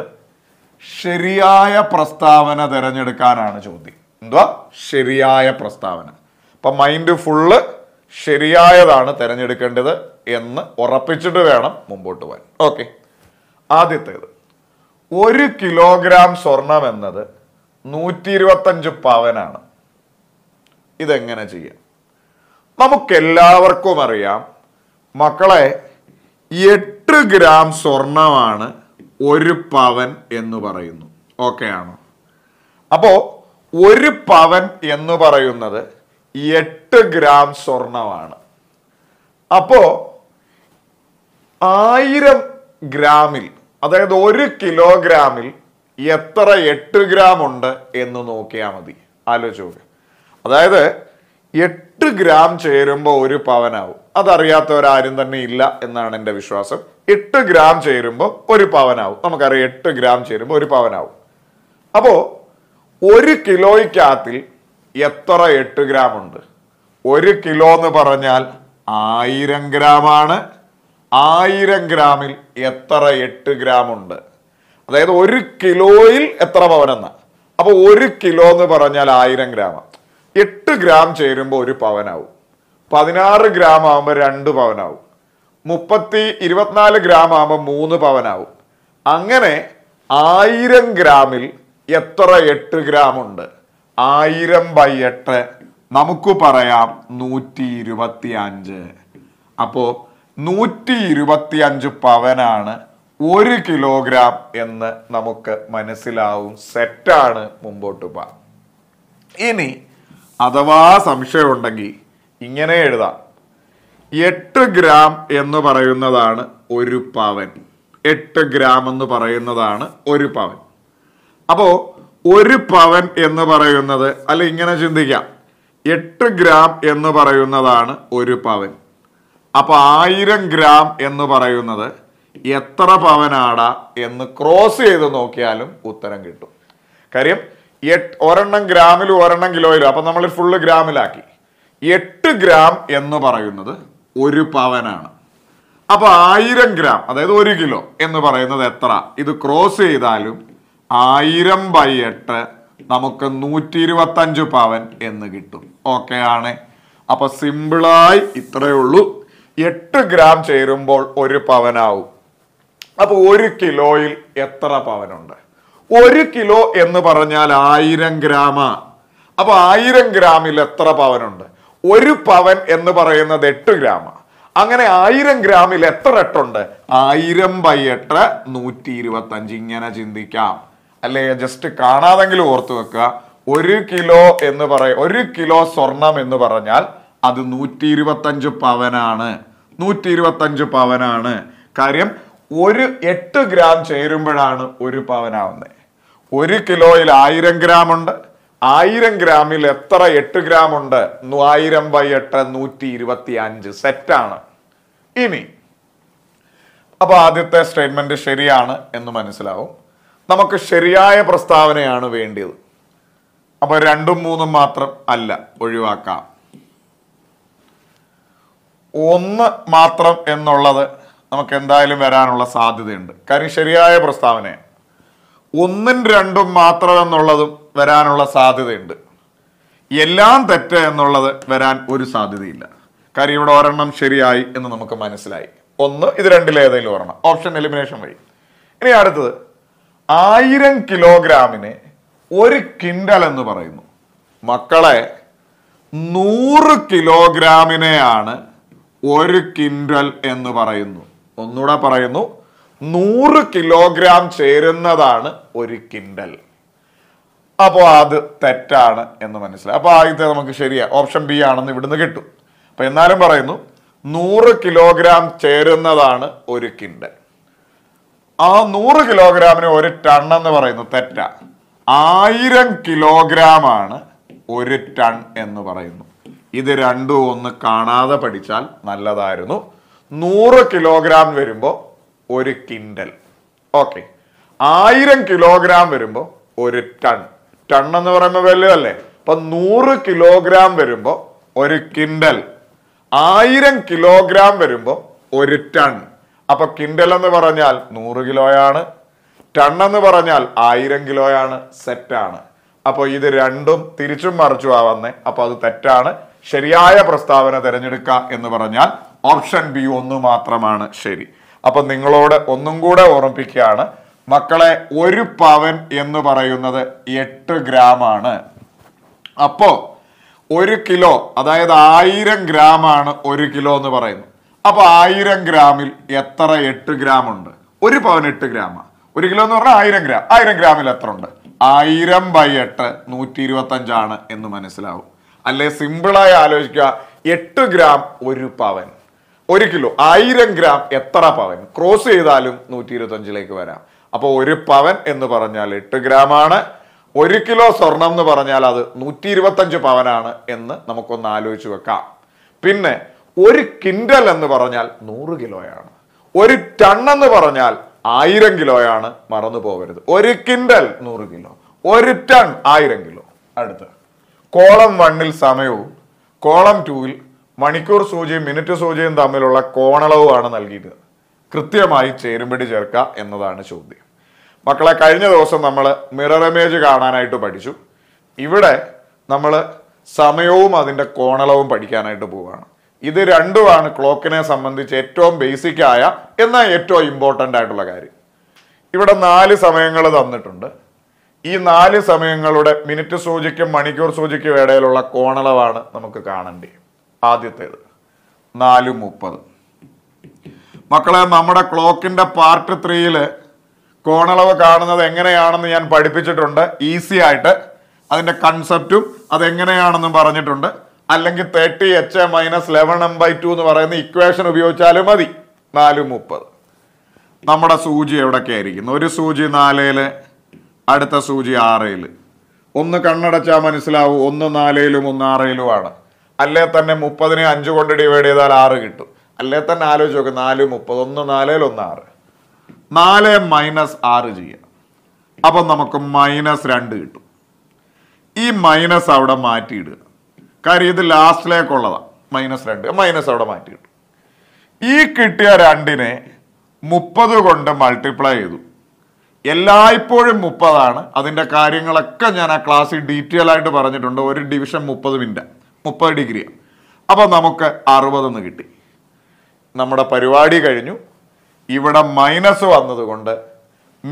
ശരിയായ പ്രസ്താവന തിരഞ്ഞെടുക്കാനാണ് ചോദ്യം എന്തുവാ ശരിയായ പ്രസ്താവന അപ്പൊ മൈൻഡ് ഫുള്ള് ശരിയായതാണ് തിരഞ്ഞെടുക്കേണ്ടത് എന്ന് ഉറപ്പിച്ചിട്ട് വേണം മുമ്പോട്ട് പോകാൻ ഓക്കെ ആദ്യത്തേത് ഒരു കിലോഗ്രാം സ്വർണം എന്നത് നൂറ്റി ഇരുപത്തഞ്ച് പവനാണ് ഇതെങ്ങനെ ചെയ്യാം നമുക്കെല്ലാവർക്കും അറിയാം മക്കളെ എട്ട് ഗ്രാം സ്വർണമാണ് ഒരു പവൻ എന്ന് പറയുന്നു ഓക്കെ ആണോ അപ്പോ ഒരു പവൻ എന്ന് പറയുന്നത് എട്ട് ഗ്രാം സ്വർണമാണ് അപ്പോ ആയിരം ഗ്രാമിൽ അതായത് ഒരു കിലോഗ്രാമിൽ എത്ര എട്ട് ഗ്രാം ഉണ്ട് എന്ന് നോക്കിയാൽ മതി ആലോചിക്കുക അതായത് എട്ട് ഗ്രാം ചേരുമ്പോൾ ഒരു പവനാവും അതറിയാത്തവരാരും തന്നെ ഇല്ല എന്നാണ് എൻ്റെ വിശ്വാസം എട്ട് ഗ്രാം ചേരുമ്പോൾ ഒരു പവനാവും നമുക്കറിയാം എട്ട് ഗ്രാം ചേരുമ്പോൾ ഒരു പവനാവും അപ്പോൾ ഒരു കിലോയ്ക്കകത്തിൽ എത്ര എട്ട് ഗ്രാം ഉണ്ട് ഒരു കിലോ എന്ന് പറഞ്ഞാൽ ആയിരം ഗ്രാമാണ് ആയിരം ഗ്രാമിൽ എത്ര എട്ട് ഗ്രാം ഉണ്ട് അതായത് ഒരു കിലോയിൽ എത്ര പവനെന്ന അപ്പോൾ ഒരു കിലോ എന്ന് പറഞ്ഞാൽ ആയിരം ഗ്രാമാണ് എട്ട് ഗ്രാം ചേരുമ്പോൾ ഒരു പവനാവും പതിനാറ് ഗ്രാം ആകുമ്പോൾ രണ്ട് പവനാവും മുപ്പത്തി ഇരുപത്തിനാല് ഗ്രാം ആകുമ്പോൾ മൂന്ന് പവനാവും അങ്ങനെ ആയിരം ഗ്രാമിൽ എത്ര എട്ട് ഗ്രാം ഉണ്ട് ആയിരം ബൈ എട്ട് നമുക്ക് പറയാം നൂറ്റി ഇരുപത്തി അഞ്ച് അപ്പോൾ നൂറ്റി ഇരുപത്തി അഞ്ച് പവനാണ് ഒരു കിലോഗ്രാം എന്ന് നമുക്ക് മനസ്സിലാവും സെറ്റാണ് മുമ്പോട്ട് പോവാം ഇനി അഥവാ സംശയമുണ്ടെങ്കിൽ ഇങ്ങനെ എഴുതാം എട്ട് ഗ്രാം എന്ന് പറയുന്നതാണ് ഒരു പവൻ എട്ട് ഗ്രാം എന്ന് പറയുന്നതാണ് ഒരു പവൻ അപ്പോ ഒരു പവൻ എന്ന് പറയുന്നത് അല്ല ഇങ്ങനെ ചിന്തിക്കാം എട്ട് ഗ്രാം എന്ന് പറയുന്നതാണ് ഒരു പവൻ അപ്പോൾ ആയിരം ഗ്രാം എന്ന് പറയുന്നത് എത്ര പവനാടാ എന്ന് ക്രോസ് ചെയ്ത് നോക്കിയാലും ഉത്തരം കിട്ടും കാര്യം എട്ട് ഒരെണ്ണം ഗ്രാമിലും ഒരെണ്ണം കിലോയിലും അപ്പൊ നമ്മൾ ഫുള്ള് ഗ്രാമിലാക്കി എട്ട് ഗ്രാം എന്ന് പറയുന്നത് ഒരു പവനാണ് അപ്പോൾ ആയിരം ഗ്രാം അതായത് ഒരു കിലോ എന്ന് പറയുന്നത് എത്ര ഇത് ക്രോസ് ചെയ്താലും ആയിരം ബൈ എട്ട് നമുക്ക് നൂറ്റി ഇരുപത്തഞ്ച് പവൻ എന്ന് കിട്ടും ഓക്കെ ആണ് അപ്പോൾ സിമ്പിളായി ഇത്രയേ ഉള്ളൂ എട്ട് ഗ്രാം ചേരുമ്പോൾ ഒരു പവനാവും അപ്പോൾ ഒരു കിലോയിൽ എത്ര പവനുണ്ട് ഒരു കിലോ എന്ന് പറഞ്ഞാൽ ആയിരം ഗ്രാമാ അപ്പോൾ ആയിരം ഗ്രാമിൽ എത്ര പവനുണ്ട് ഒരു പവൻ എന്ന് പറയുന്നത് എട്ട് ഗ്രാമാണ് അങ്ങനെ ആയിരം ഗ്രാമിൽ എത്ര എട്ടുണ്ട് ആയിരം ബൈ എട്ട് നൂറ്റി അഞ്ച് ഇങ്ങനെ ചിന്തിക്കാം അല്ലെ ജസ്റ്റ് കാണാതെങ്കിലും ഓർത്തു വെക്കുക ഒരു കിലോ എന്ന് പറയ ഒരു കിലോ സ്വർണം എന്ന് പറഞ്ഞാൽ അത് നൂറ്റി ഇരുപത്തഞ്ച് പവനാണ് നൂറ്റി ഇരുപത്തഞ്ച് പവനാണ് കാര്യം ഒരു എട്ട് ഗ്രാം ചേരുമ്പോഴാണ് ഒരു പവനാവുന്നത് ഒരു കിലോയിൽ ആയിരം ഗ്രാം ഉണ്ട് ആയിരം ഗ്രാമിൽ എത്ര എട്ട് ഗ്രാം ഉണ്ട് ആയിരം ബൈ എട്ട് നൂറ്റി ഇരുപത്തി അഞ്ച് സെറ്റാണ് ഇനി അപ്പൊ ആദ്യത്തെ സ്റ്റേറ്റ്മെന്റ് ശരിയാണ് എന്ന് മനസ്സിലാവും നമുക്ക് ശരിയായ പ്രസ്താവനയാണ് വേണ്ടത് അപ്പൊ രണ്ടും മൂന്നും മാത്രം അല്ല ഒഴിവാക്കാം ഒന്ന് മാത്രം എന്നുള്ളത് നമുക്ക് എന്തായാലും വരാനുള്ള സാധ്യതയുണ്ട് കാര്യം ശരിയായ പ്രസ്താവനയാണ് ഒന്നും രണ്ടും മാത്രം എന്നുള്ളതും വരാനുള്ള സാധ്യതയുണ്ട് എല്ലാം തെറ്റ് എന്നുള്ളത് വരാൻ ഒരു സാധ്യതയില്ല കാര്യം ഇവിടെ ഒരെണ്ണം ശരിയായി എന്ന് നമുക്ക് മനസ്സിലായി ഒന്ന് ഇത് രണ്ടിലേതെങ്കിലും ഒരെണ്ണം ഓപ്ഷൻ എലിമിനേഷൻ വഴി ഇനി അടുത്തത് ആയിരം കിലോഗ്രാമിന് ഒരു കിൻഡൽ എന്ന് പറയുന്നു മക്കളെ നൂറ് കിലോഗ്രാമിനെയാണ് ഒരു കിൻഡൽ എന്ന് പറയുന്നു ഒന്നുകൂടെ പറയുന്നു നൂറ് കിലോഗ്രാം ചേരുന്നതാണ് ഒരു കിൻഡൽ അപ്പോൾ അത് തെറ്റാണ് എന്ന് മനസ്സിലായി അപ്പോൾ ആദ്യത്തെ നമുക്ക് ശരിയാ ഓപ്ഷൻ ബി ആണെന്ന് ഇവിടുന്ന് കിട്ടും അപ്പം എന്നാലും പറയുന്നു നൂറ് കിലോഗ്രാം ചേരുന്നതാണ് ഒരു കിൻഡൽ ആ നൂറ് കിലോഗ്രാമിന് ഒരു ടൺ എന്ന് പറയുന്നു തെറ്റാ ആയിരം കിലോഗ്രാം ആണ് ഒരു ടൺ എന്ന് പറയുന്നു ഇത് രണ്ടും ഒന്ന് കാണാതെ പഠിച്ചാൽ നല്ലതായിരുന്നു നൂറ് കിലോഗ്രാം വരുമ്പോൾ ഒരു കിൻഡൽ ഓക്കെ ആയിരം കിലോഗ്രാം വരുമ്പോൾ ഒരു ടൺ ടൺ എന്ന് പറയുമ്പോൾ അല്ലേ അപ്പൊ നൂറ് കിലോഗ്രാം വരുമ്പോൾ ഒരു കിൻഡൽ ആയിരം കിലോഗ്രാം വരുമ്പോൾ ഒരു ടൺ അപ്പൊ കിൻഡൽ എന്ന് പറഞ്ഞാൽ നൂറ് കിലോയാണ് ടൺ എന്ന് പറഞ്ഞാൽ ആയിരം കിലോയാണ് സെറ്റാണ് അപ്പോൾ ഇത് രണ്ടും തിരിച്ചും മറിച്ചു ആവുന്നേ അപ്പോൾ അത് തെറ്റാണ് ശരിയായ പ്രസ്താവന തിരഞ്ഞെടുക്കുക എന്ന് പറഞ്ഞാൽ ഓപ്ഷൻ ബി ഒന്ന് മാത്രമാണ് ശരി അപ്പൊ നിങ്ങളോട് ഒന്നും കൂടെ ഓർമ്മിപ്പിക്കുകയാണ് മക്കളെ ഒരു പവൻ എന്ന് പറയുന്നത് എട്ട് ഗ്രാമാണ് അപ്പോൾ ഒരു കിലോ അതായത് ആയിരം ആണ് ഒരു കിലോ എന്ന് പറയുന്നത് അപ്പോൾ ആയിരം ഗ്രാമിൽ എത്ര എട്ട് ഗ്രാം ഉണ്ട് ഒരു പവൻ എട്ട് ഗ്രാം ഒരു കിലോ എന്ന് പറഞ്ഞാൽ ആയിരം ഗ്രാം ആയിരം ഗ്രാമിൽ എത്ര ഉണ്ട് ആയിരം ബൈ എട്ട് നൂറ്റി ഇരുപത്തഞ്ചാണ് എന്ന് മനസ്സിലാവും അല്ലെ സിമ്പിളായി ആലോചിക്കുക എട്ട് ഗ്രാം ഒരു പവൻ ഒരു കിലോ ആയിരം ഗ്രാം എത്ര പവൻ ക്രോസ് ചെയ്താലും നൂറ്റി ഇരുപത്തഞ്ചിലേക്ക് വരാം അപ്പോൾ ഒരു പവൻ എന്ന് പറഞ്ഞാൽ എട്ട് ഗ്രാം ആണ് ഒരു കിലോ സ്വർണം എന്ന് പറഞ്ഞാൽ അത് നൂറ്റി ഇരുപത്തഞ്ച് പവനാണ് എന്ന് നമുക്കൊന്ന് ആലോചിച്ച് വെക്കാം പിന്നെ ഒരു കിൻഡൽ എന്ന് പറഞ്ഞാൽ നൂറ് കിലോയാണ് ഒരു ടൺ എന്ന് പറഞ്ഞാൽ ആയിരം കിലോയാണ് മറന്നു പോകരുത് ഒരു കിൻഡൽ നൂറ് കിലോ ഒരു ടൺ ആയിരം കിലോ അടുത്ത് കോളം വണ്ണിൽ സമയവും കോളം ടുവിൽ മണിക്കൂർ സൂചിയും മിനിറ്റ് സൂചിയും തമ്മിലുള്ള കോണളവുമാണ് നൽകിയിരുന്നത് കൃത്യമായി ചേരുംപിടി ചേർക്കുക എന്നതാണ് ചോദ്യം മക്കളെ കഴിഞ്ഞ ദിവസം നമ്മൾ മിറർ ഇമേജ് കാണാനായിട്ട് പഠിച്ചു ഇവിടെ നമ്മൾ സമയവും അതിൻ്റെ കോണളവും പഠിക്കാനായിട്ട് പോവുകയാണ് ഇത് രണ്ടുമാണ് ക്ലോക്കിനെ സംബന്ധിച്ച് ഏറ്റവും ബേസിക് ആയ എന്നാൽ ഏറ്റവും ഇമ്പോർട്ടൻ്റ് ആയിട്ടുള്ള കാര്യം ഇവിടെ നാല് സമയങ്ങൾ തന്നിട്ടുണ്ട് ഈ നാല് സമയങ്ങളുടെ മിനിറ്റ് സൂചിക്കും മണിക്കൂർ സൂചിക്കും ഇടയിലുള്ള കോണളവാണ് നമുക്ക് കാണേണ്ടത് ആദ്യത്തേത് നാല് മുപ്പത് മക്കളെ നമ്മുടെ ക്ലോക്കിൻ്റെ പാർട്ട് ത്രീയിൽ കോണളവ് കാണുന്നത് എങ്ങനെയാണെന്ന് ഞാൻ പഠിപ്പിച്ചിട്ടുണ്ട് ഈസി ആയിട്ട് അതിൻ്റെ കൺസെപ്റ്റും അതെങ്ങനെയാണെന്നും പറഞ്ഞിട്ടുണ്ട് അല്ലെങ്കിൽ thirty H minus eleven M by two എന്ന് പറയുന്ന ഇക്വേഷൻ ഉപയോഗിച്ചാലും മതി നാല് മുപ്പത് നമ്മുടെ സൂചി എവിടെയൊക്കെ ആയിരിക്കുന്നു ഒരു സൂചി നാലേൽ അടുത്ത സൂചി ആറേൽ ഒന്ന് കണ്ണടച്ചാൽ മനസ്സിലാവും ഒന്ന് നാലേലും ഒന്ന് ആറേലുമാണ് അല്ലേ തന്നെ മുപ്പതിനെ അഞ്ച് കൊണ്ട് ഡിവൈഡ് ചെയ്താൽ ആറ് കിട്ടും അല്ലേ തന്നെ ആലോചിച്ച് നോക്ക് നാല് മുപ്പത് ഒന്ന് നാലേൽ ഒന്ന് ആറ് നാല് മൈനസ് ആറ് ചെയ്യാം അപ്പം നമുക്ക് മൈനസ് രണ്ട് കിട്ടും ഈ മൈനസ് അവിടെ മാറ്റിയിടുക കാര്യം ഇത് ലാസ്റ്റിലേക്കുള്ളതാണ് മൈനസ് രണ്ട് മൈനസ് അവിടെ മാറ്റി കിട്ടും ഈ കിട്ടിയ രണ്ടിനെ മുപ്പത് കൊണ്ട് മൾട്ടിപ്ലൈ ചെയ്തു എല്ലായ്പ്പോഴും മുപ്പതാണ് അതിൻ്റെ കാര്യങ്ങളൊക്കെ ഞാൻ ആ ക്ലാസ്സിൽ ഡീറ്റെയിൽ ആയിട്ട് പറഞ്ഞിട്ടുണ്ട് ഒരു ഡിവിഷൻ മുപ്പത് മിനിറ്റ് മുപ്പത് ഡിഗ്രിയാണ് അപ്പോൾ നമുക്ക് അറുപതെന്ന് കിട്ടി നമ്മുടെ പരിപാടി കഴിഞ്ഞു ഇവിടെ മൈനസ് വന്നതുകൊണ്ട്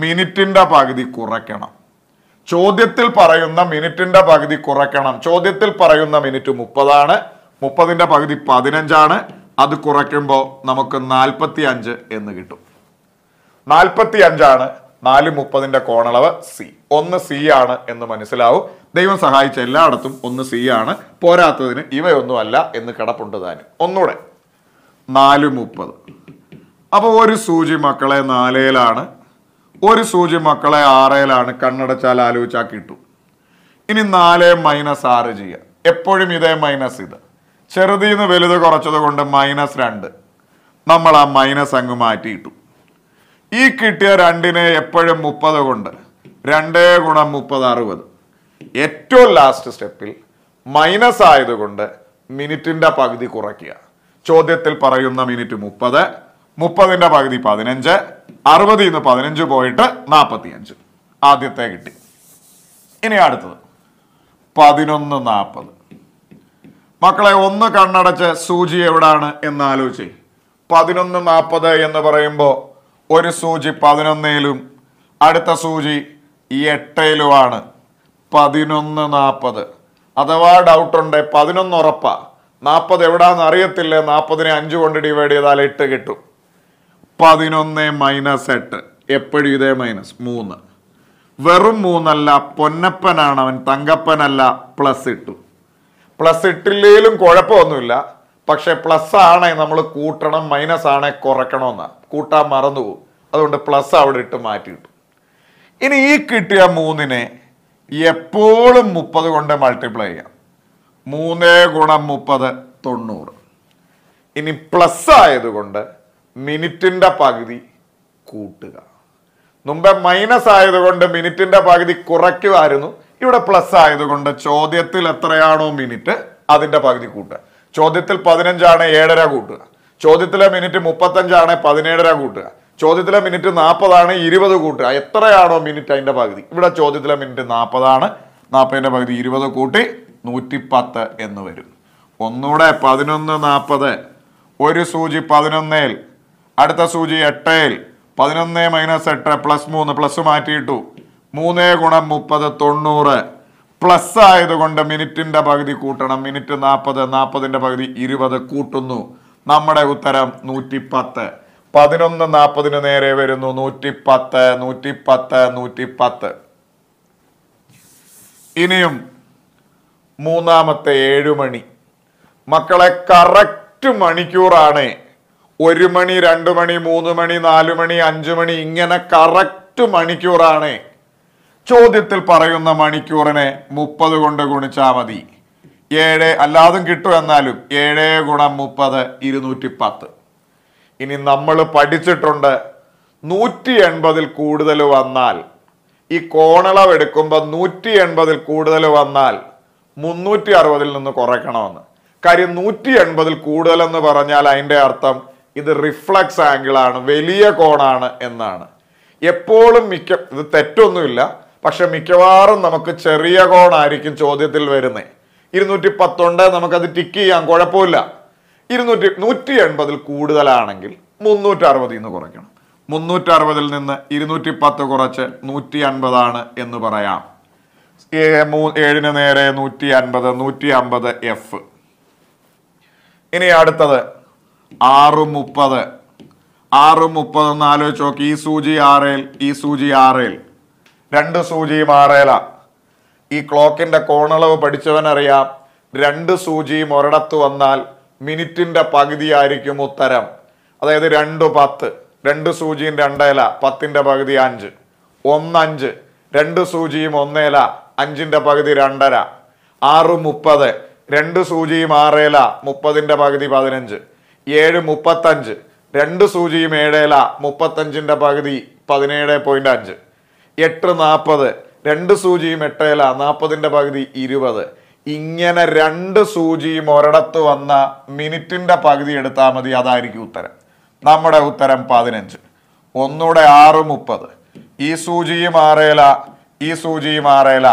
മിനിറ്റിൻ്റെ പകുതി കുറയ്ക്കണം ചോദ്യത്തിൽ പറയുന്ന മിനിറ്റിൻ്റെ പകുതി കുറയ്ക്കണം ചോദ്യത്തിൽ പറയുന്ന മിനിറ്റ് മുപ്പതാണ് മുപ്പതിൻ്റെ പകുതി പതിനഞ്ചാണ് അത് കുറയ്ക്കുമ്പോൾ നമുക്ക് നാൽപ്പത്തി എന്ന് കിട്ടും നാൽപ്പത്തി അഞ്ചാണ് നാല് മുപ്പതിന്റെ കോണളവ് സി ഒന്ന് സി ആണ് എന്ന് മനസ്സിലാവും ദൈവം സഹായിച്ച എല്ലായിടത്തും ഒന്ന് സി ആണ് പോരാത്തതിന് ഇവയൊന്നുമല്ല എന്ന് കിടപ്പുണ്ട് താൻ ഒന്നുകൂടെ നാല് മുപ്പത് അപ്പോൾ ഒരു സൂചി മക്കളെ നാലേലാണ് ഒരു സൂചി മക്കളെ ആറേലാണ് കണ്ണടച്ചാൽ ആലോചിച്ചാൽ കിട്ടും ഇനി നാല് മൈനസ് ആറ് ചെയ്യുക എപ്പോഴും ഇതേ മൈനസ് ഇത് ചെറുതിൽ നിന്ന് വലുത് കുറച്ചത് കൊണ്ട് മൈനസ് രണ്ട് നമ്മൾ ആ മൈനസ് അങ്ങ് മാറ്റിയിട്ടു ഈ കിട്ടിയ രണ്ടിന് എപ്പോഴും മുപ്പത് കൊണ്ട് രണ്ട് ഗുണം മുപ്പത് അറുപത് ഏറ്റവും ലാസ്റ്റ് സ്റ്റെപ്പിൽ മൈനസ് ആയതുകൊണ്ട് മിനിറ്റിന്റെ പകുതി കുറയ്ക്കുക ചോദ്യത്തിൽ പറയുന്ന മിനിറ്റ് മുപ്പത് മുപ്പതിന്റെ പകുതി പതിനഞ്ച് അറുപതിൽ നിന്ന് പതിനഞ്ച് പോയിട്ട് നാൽപ്പത്തി അഞ്ച് ആദ്യത്തെ കിട്ടി ഇനി അടുത്തത് പതിനൊന്ന് നാൽപ്പത് മക്കളെ ഒന്ന് കണ്ണടച്ച് സൂചി എവിടാണ് എന്ന് ആലോചിച്ച് പതിനൊന്ന് നാൽപ്പത് എന്ന് പറയുമ്പോൾ ഒരു സൂചി പതിനൊന്നിലും അടുത്ത സൂചി എട്ടയിലുമാണ് പതിനൊന്ന് നാൽപ്പത് അഥവാ ഡൗട്ടുണ്ട് പതിനൊന്ന് ഉറപ്പാ നാൽപ്പത് എവിടാന്ന് അറിയത്തില്ല നാൽപ്പതിനെ അഞ്ച് കൊണ്ട് ഡിവൈഡ് ചെയ്താൽ എട്ട് കിട്ടും പതിനൊന്ന് മൈനസ് എട്ട് എപ്പോഴും ഇതേ മൈനസ് മൂന്ന് വെറും മൂന്നല്ല പൊന്നപ്പനാണ് അവൻ തങ്കപ്പനല്ല പ്ലസ് ഇട്ടു പ്ലസ് ഇട്ടില്ലെങ്കിലും കുഴപ്പമൊന്നുമില്ല പക്ഷെ പ്ലസ് ആണേ നമ്മൾ കൂട്ടണം മൈനസ് ആണേ കുറക്കണമെന്നാണ് കൂട്ടാൻ മറന്നുപോകും അതുകൊണ്ട് പ്ലസ് അവിടെ ഇട്ട് മാറ്റിയിട്ടു ഇനി ഈ കിട്ടിയ മൂന്നിനെ എപ്പോഴും മുപ്പത് കൊണ്ട് മൾട്ടിപ്ലൈ ചെയ്യാം മൂന്ന് ഗുണം മുപ്പത് തൊണ്ണൂറ് ഇനി പ്ലസ് ആയതുകൊണ്ട് മിനിറ്റിൻ്റെ പകുതി കൂട്ടുക മുമ്പേ മൈനസ് ആയതുകൊണ്ട് മിനിറ്റിൻ്റെ പകുതി കുറയ്ക്കുമായിരുന്നു ഇവിടെ പ്ലസ് ആയതുകൊണ്ട് ചോദ്യത്തിൽ എത്രയാണോ മിനിറ്റ് അതിൻ്റെ പകുതി കൂട്ടുക ചോദ്യത്തിൽ പതിനഞ്ചാണ് ഏഴര കൂട്ടുക ചോദ്യത്തിലെ മിനിറ്റ് മുപ്പത്തഞ്ചാണ് പതിനേഴര കൂട്ടുക ചോദ്യത്തിലെ മിനിറ്റ് നാൽപ്പതാണ് ഇരുപത് കൂട്ടുക എത്രയാണോ മിനിറ്റ് അതിൻ്റെ പകുതി ഇവിടെ ചോദ്യത്തിലെ മിനിറ്റ് നാൽപ്പതാണ് നാൽപ്പതിൻ്റെ പകുതി ഇരുപത് കൂട്ടി നൂറ്റിപ്പത്ത് എന്ന് വരും ഒന്നുകൂടെ പതിനൊന്ന് നാൽപ്പത് ഒരു സൂചി പതിനൊന്നേൽ അടുത്ത സൂചി എട്ടേൽ പതിനൊന്ന് മൈനസ് എട്ട് പ്ലസ് മൂന്ന് പ്ലസ് മാറ്റിയിട്ടു മൂന്ന് ഗുണം മുപ്പത് തൊണ്ണൂറ് പ്ലസ് ആയതുകൊണ്ട് മിനിറ്റിൻ്റെ പകുതി കൂട്ടണം മിനിറ്റ് നാൽപ്പത് നാൽപ്പതിൻ്റെ പകുതി ഇരുപത് കൂട്ടുന്നു നമ്മുടെ ഉത്തരം നൂറ്റി പത്ത് പതിനൊന്ന് നാൽപ്പതിന് നേരെ വരുന്നു നൂറ്റി നൂറ്റി പത്ത് പത്ത് നൂറ്റി പത്ത് ഇനിയും മൂന്നാമത്തെ ഏഴ് മണി മക്കളെ കറക്റ്റ് മണിക്കൂറാണ് ഒരു മണി രണ്ട് മണി മൂന്ന് മണി നാല് മണി അഞ്ചു മണി ഇങ്ങനെ കറക്റ്റ് മണിക്കൂറാണ് ചോദ്യത്തിൽ പറയുന്ന മണിക്കൂറിനെ മുപ്പത് കൊണ്ട് ഗുണിച്ചാൽ മതി ഏഴ് അല്ലാതും കിട്ടും എന്നാലും ഏഴ് ഗുണം മുപ്പത് ഇരുന്നൂറ്റി പത്ത് ഇനി നമ്മൾ പഠിച്ചിട്ടുണ്ട് നൂറ്റി എൺപതിൽ കൂടുതൽ വന്നാൽ ഈ കോണളവ് എടുക്കുമ്പോൾ നൂറ്റി എൺപതിൽ കൂടുതൽ വന്നാൽ മുന്നൂറ്റി അറുപതിൽ നിന്ന് കുറയ്ക്കണമെന്ന് കാര്യം നൂറ്റി എൺപതിൽ കൂടുതലെന്ന് പറഞ്ഞാൽ അതിൻ്റെ അർത്ഥം ഇത് റിഫ്ലക്സ് ആംഗിളാണ് വലിയ കോണാണ് എന്നാണ് എപ്പോഴും മിക്ക ഇത് തെറ്റൊന്നുമില്ല പക്ഷെ മിക്കവാറും നമുക്ക് ചെറിയ കോണായിരിക്കും ചോദ്യത്തിൽ വരുന്നത് ഇരുന്നൂറ്റി പത്തുണ്ട് നമുക്കത് ടിക്ക് ചെയ്യാം കുഴപ്പമില്ല ഇരുന്നൂറ്റി നൂറ്റി എൺപതിൽ കൂടുതലാണെങ്കിൽ മുന്നൂറ്റി അറുപതിൽ നിന്ന് കുറയ്ക്കണം മുന്നൂറ്റി അറുപതിൽ നിന്ന് ഇരുന്നൂറ്റി പത്ത് കുറച്ച് നൂറ്റി അൻപതാണ് എന്ന് പറയാം ഏഴിന് നേരെ നൂറ്റി അൻപത് നൂറ്റി അമ്പത് എഫ് ഇനി അടുത്തത് ആറ് മുപ്പത് ആറ് മുപ്പത് ഒന്ന് ആലോചിച്ച് നോക്കി ഈ സൂചി ആറേൽ ഈ സൂചി ആറേൽ രണ്ട് സൂചിയും ആറേലാണ് ഈ ക്ലോക്കിൻ്റെ കോണളവ് പഠിച്ചവനറിയാം രണ്ട് സൂചിയും ഒരിടത്ത് വന്നാൽ മിനിറ്റിൻ്റെ പകുതിയായിരിക്കും ഉത്തരം അതായത് രണ്ട് പത്ത് രണ്ട് സൂചിയും രണ്ടേല പത്തിൻ്റെ പകുതി അഞ്ച് ഒന്നഞ്ച് രണ്ട് സൂചിയും ഒന്നേല അഞ്ചിൻ്റെ പകുതി രണ്ടര ആറ് മുപ്പത് രണ്ട് സൂചിയും ആറേല മുപ്പതിൻ്റെ പകുതി പതിനഞ്ച് ഏഴ് മുപ്പത്തഞ്ച് രണ്ട് സൂചിയും ഏഴേല മുപ്പത്തഞ്ചിൻ്റെ പകുതി പതിനേഴ് പോയിൻ്റ് അഞ്ച് എട്ട് നാൽപ്പത് രണ്ട് സൂചിയും എട്ടേല നാൽപ്പതിൻ്റെ പകുതി ഇരുപത് ഇങ്ങനെ രണ്ട് സൂചിയും ഒരിടത്ത് വന്ന മിനിറ്റിൻ്റെ പകുതി എടുത്താൽ മതി അതായിരിക്കും ഉത്തരം നമ്മുടെ ഉത്തരം പതിനഞ്ച് ഒന്നൂടെ ആറ് മുപ്പത് ഈ സൂചിയും ആറേല ഈ സൂചിയും ആറേല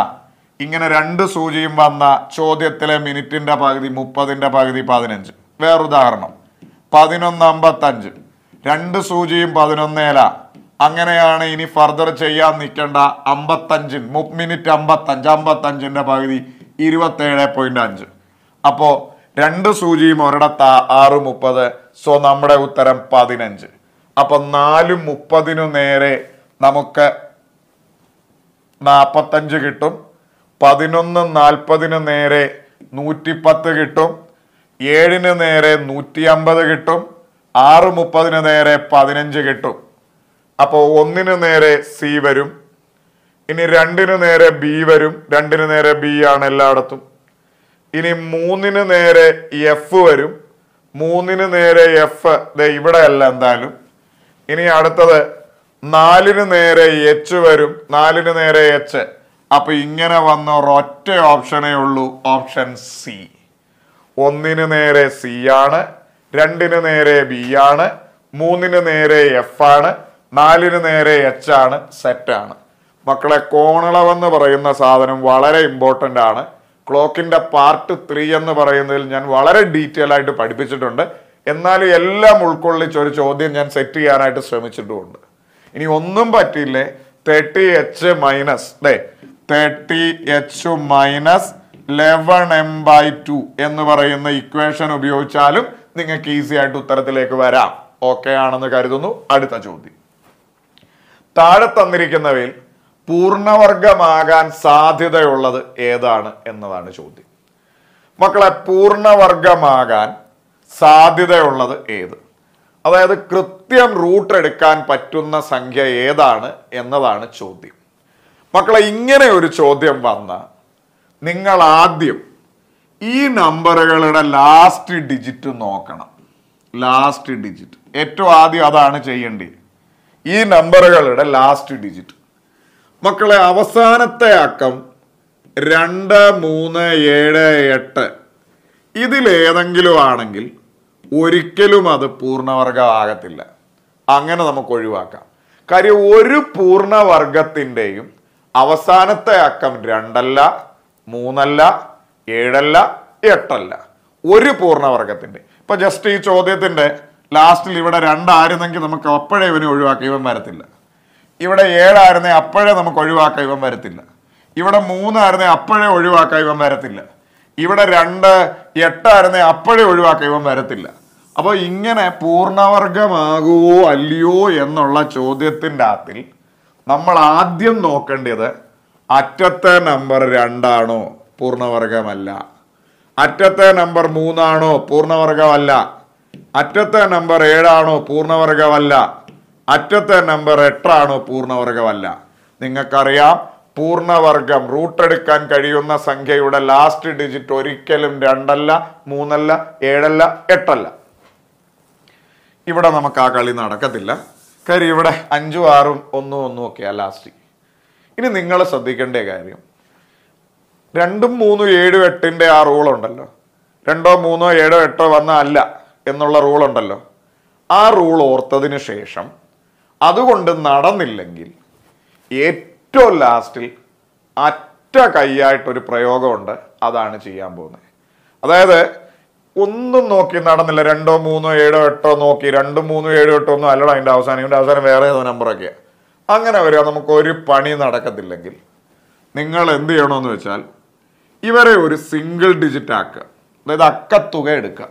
ഇങ്ങനെ രണ്ട് സൂചിയും വന്ന ചോദ്യത്തിലെ മിനിറ്റിൻ്റെ പകുതി മുപ്പതിൻ്റെ പകുതി പതിനഞ്ച് വേറുദാഹരണം പതിനൊന്ന് അമ്പത്തഞ്ച് രണ്ട് സൂചിയും പതിനൊന്നേല അങ്ങനെയാണ് ഇനി ഫർദർ ചെയ്യാൻ നിൽക്കേണ്ട അമ്പത്തഞ്ച് മിനിറ്റ് അമ്പത്തഞ്ച് അമ്പത്തഞ്ചിൻ്റെ പകുതി ഇരുപത്തേഴ് പോയിന്റ് അഞ്ച് അപ്പോൾ രണ്ട് സൂചിയും ഒരിടത്ത് ആറ് മുപ്പത് സോ നമ്മുടെ ഉത്തരം പതിനഞ്ച് അപ്പം നാല് മുപ്പതിനു നേരെ നമുക്ക് നാൽപ്പത്തഞ്ച് കിട്ടും പതിനൊന്ന് നാൽപ്പതിനു നേരെ നൂറ്റിപ്പത്ത് കിട്ടും ഏഴിന് നേരെ നൂറ്റി അമ്പത് കിട്ടും ആറ് മുപ്പതിന് നേരെ പതിനഞ്ച് കിട്ടും അപ്പോൾ ഒന്നിന് നേരെ സി വരും ഇനി രണ്ടിന് നേരെ ബി വരും രണ്ടിന് നേരെ ബി ആണ് എല്ലായിടത്തും ഇനി മൂന്നിന് നേരെ എഫ് വരും മൂന്നിന് നേരെ എഫ് ദേ അല്ല എന്തായാലും ഇനി അടുത്തത് നാലിന് നേരെ എച്ച് വരും നാലിന് നേരെ എച്ച് അപ്പൊ ഇങ്ങനെ വന്ന ഒരൊറ്റ ഓപ്ഷനേ ഉള്ളൂ ഓപ്ഷൻ സി ഒന്നിന് നേരെ സി ആണ് രണ്ടിന് നേരെ ബി ആണ് മൂന്നിന് നേരെ എഫ് ആണ് നാലിന് നേരെ എച്ചാണ് സെറ്റാണ് മക്കളെ കോണളവെന്ന് പറയുന്ന സാധനം വളരെ ഇമ്പോർട്ടൻ്റ് ആണ് ക്ലോക്കിൻ്റെ പാർട്ട് ത്രീ എന്ന് പറയുന്നതിൽ ഞാൻ വളരെ ഡീറ്റെയിൽ ആയിട്ട് പഠിപ്പിച്ചിട്ടുണ്ട് എന്നാലും എല്ലാം ഉൾക്കൊള്ളിച്ച ഒരു ചോദ്യം ഞാൻ സെറ്റ് ചെയ്യാനായിട്ട് ശ്രമിച്ചിട്ടുമുണ്ട് ഇനി ഒന്നും പറ്റിയില്ലേ തേർട്ടി എച്ച് മൈനസ് ഡേ thirty H minus eleven M by two എന്ന് പറയുന്ന ഇക്വേഷൻ ഉപയോഗിച്ചാലും നിങ്ങൾക്ക് ഈസി ആയിട്ട് ഉത്തരത്തിലേക്ക് വരാം ഓക്കെ ആണെന്ന് കരുതുന്നു അടുത്ത ചോദ്യം താഴെ തന്നിരിക്കുന്നവയിൽ പൂർണ്ണവർഗമാകാൻ സാധ്യതയുള്ളത് ഏതാണ് എന്നതാണ് ചോദ്യം മക്കളെ പൂർണ്ണവർഗമാകാൻ സാധ്യതയുള്ളത് ഏത് അതായത് കൃത്യം റൂട്ട് എടുക്കാൻ പറ്റുന്ന സംഖ്യ ഏതാണ് എന്നതാണ് ചോദ്യം മക്കളെ ഇങ്ങനെ ഒരു ചോദ്യം വന്ന നിങ്ങൾ ആദ്യം ഈ നമ്പറുകളുടെ ലാസ്റ്റ് ഡിജിറ്റ് നോക്കണം ലാസ്റ്റ് ഡിജിറ്റ് ഏറ്റവും ആദ്യം അതാണ് ചെയ്യേണ്ടത് ഈ നമ്പറുകളുടെ ലാസ്റ്റ് ഡിജിറ്റ് മക്കളെ അവസാനത്തെ അക്കം രണ്ട് മൂന്ന് ഏഴ് എട്ട് ഇതിലേതെങ്കിലും ആണെങ്കിൽ ഒരിക്കലും അത് പൂർണ്ണവർഗമാകത്തില്ല അങ്ങനെ നമുക്ക് ഒഴിവാക്കാം കാര്യം ഒരു പൂർണ്ണവർഗത്തിൻ്റെയും അവസാനത്തെ അക്കം രണ്ടല്ല മൂന്നല്ല ഏഴല്ല എട്ടല്ല ഒരു പൂർണ്ണവർഗത്തിൻ്റെ ഇപ്പം ജസ്റ്റ് ഈ ചോദ്യത്തിൻ്റെ ലാസ്റ്റിൽ ഇവിടെ രണ്ടായിരുന്നെങ്കിൽ നമുക്ക് അപ്പോഴേ ഇവനെ ഒഴിവാക്കാം ഇവൻ വരത്തില്ല ഇവിടെ ഏഴായിരുന്നേ അപ്പോഴേ നമുക്ക് ഒഴിവാക്കാം ഇവൻ വരത്തില്ല ഇവിടെ മൂന്നായിരുന്നേ അപ്പോഴേ ഒഴിവാക്കാം ഇവൻ വരത്തില്ല ഇവിടെ രണ്ട് എട്ടായിരുന്നേ അപ്പോഴേ ഒഴിവാക്കാം ഇവൻ വരത്തില്ല അപ്പോൾ ഇങ്ങനെ പൂർണ്ണവർഗമാകുമോ അല്ലയോ എന്നുള്ള ചോദ്യത്തിൻ്റെ അകത്തിൽ നമ്മൾ ആദ്യം നോക്കേണ്ടത് അറ്റത്തെ നമ്പർ രണ്ടാണോ പൂർണ്ണവർഗമല്ല അറ്റത്തെ നമ്പർ മൂന്നാണോ പൂർണ്ണവർഗമല്ല അറ്റത്തെ നമ്പർ ഏഴാണോ പൂർണ്ണവർഗമല്ല അറ്റത്തെ നമ്പർ എട്ടാണോ പൂർണ്ണവർഗമല്ല നിങ്ങൾക്കറിയാം പൂർണ്ണവർഗം റൂട്ടെടുക്കാൻ കഴിയുന്ന സംഖ്യയുടെ ലാസ്റ്റ് ഡിജിറ്റ് ഒരിക്കലും രണ്ടല്ല മൂന്നല്ല ഏഴല്ല എട്ടല്ല ഇവിടെ നമുക്ക് ആ കളി നടക്കത്തില്ല കാര്യം ഇവിടെ അഞ്ചും ആറും ഒന്നും ഒന്നും ഒക്കെയാണ് ലാസ്റ്റ് ഇനി നിങ്ങൾ ശ്രദ്ധിക്കേണ്ട കാര്യം രണ്ടും മൂന്നും ഏഴും എട്ടിൻ്റെ ആ റൂളുണ്ടല്ലോ രണ്ടോ മൂന്നോ ഏഴോ എട്ടോ വന്നാൽ അല്ല എന്നുള്ള റൂൾ ഉണ്ടല്ലോ ആ റൂൾ ഓർത്തതിന് ശേഷം അതുകൊണ്ട് നടന്നില്ലെങ്കിൽ ഏറ്റവും ലാസ്റ്റിൽ അറ്റ കൈയായിട്ടൊരു പ്രയോഗമുണ്ട് അതാണ് ചെയ്യാൻ പോകുന്നത് അതായത് ഒന്നും നോക്കി നടന്നില്ല രണ്ടോ മൂന്നോ ഏഴോ എട്ടോ നോക്കി രണ്ടും മൂന്നോ ഏഴോ എട്ടോ ഒന്നും അല്ലടാ അതിൻ്റെ അവസാനം ഇതിൻ്റെ അവസാനം വേറെ ഏതോ നമ്പറൊക്കെയാണ് അങ്ങനെ വരിക നമുക്ക് ഒരു പണി നടക്കത്തില്ലെങ്കിൽ നിങ്ങൾ എന്ത് ചെയ്യണമെന്ന് വെച്ചാൽ ഇവരെ ഒരു സിംഗിൾ ഡിജിറ്റ് ആക്കുക അതായത് അക്കത്തുക എടുക്കുക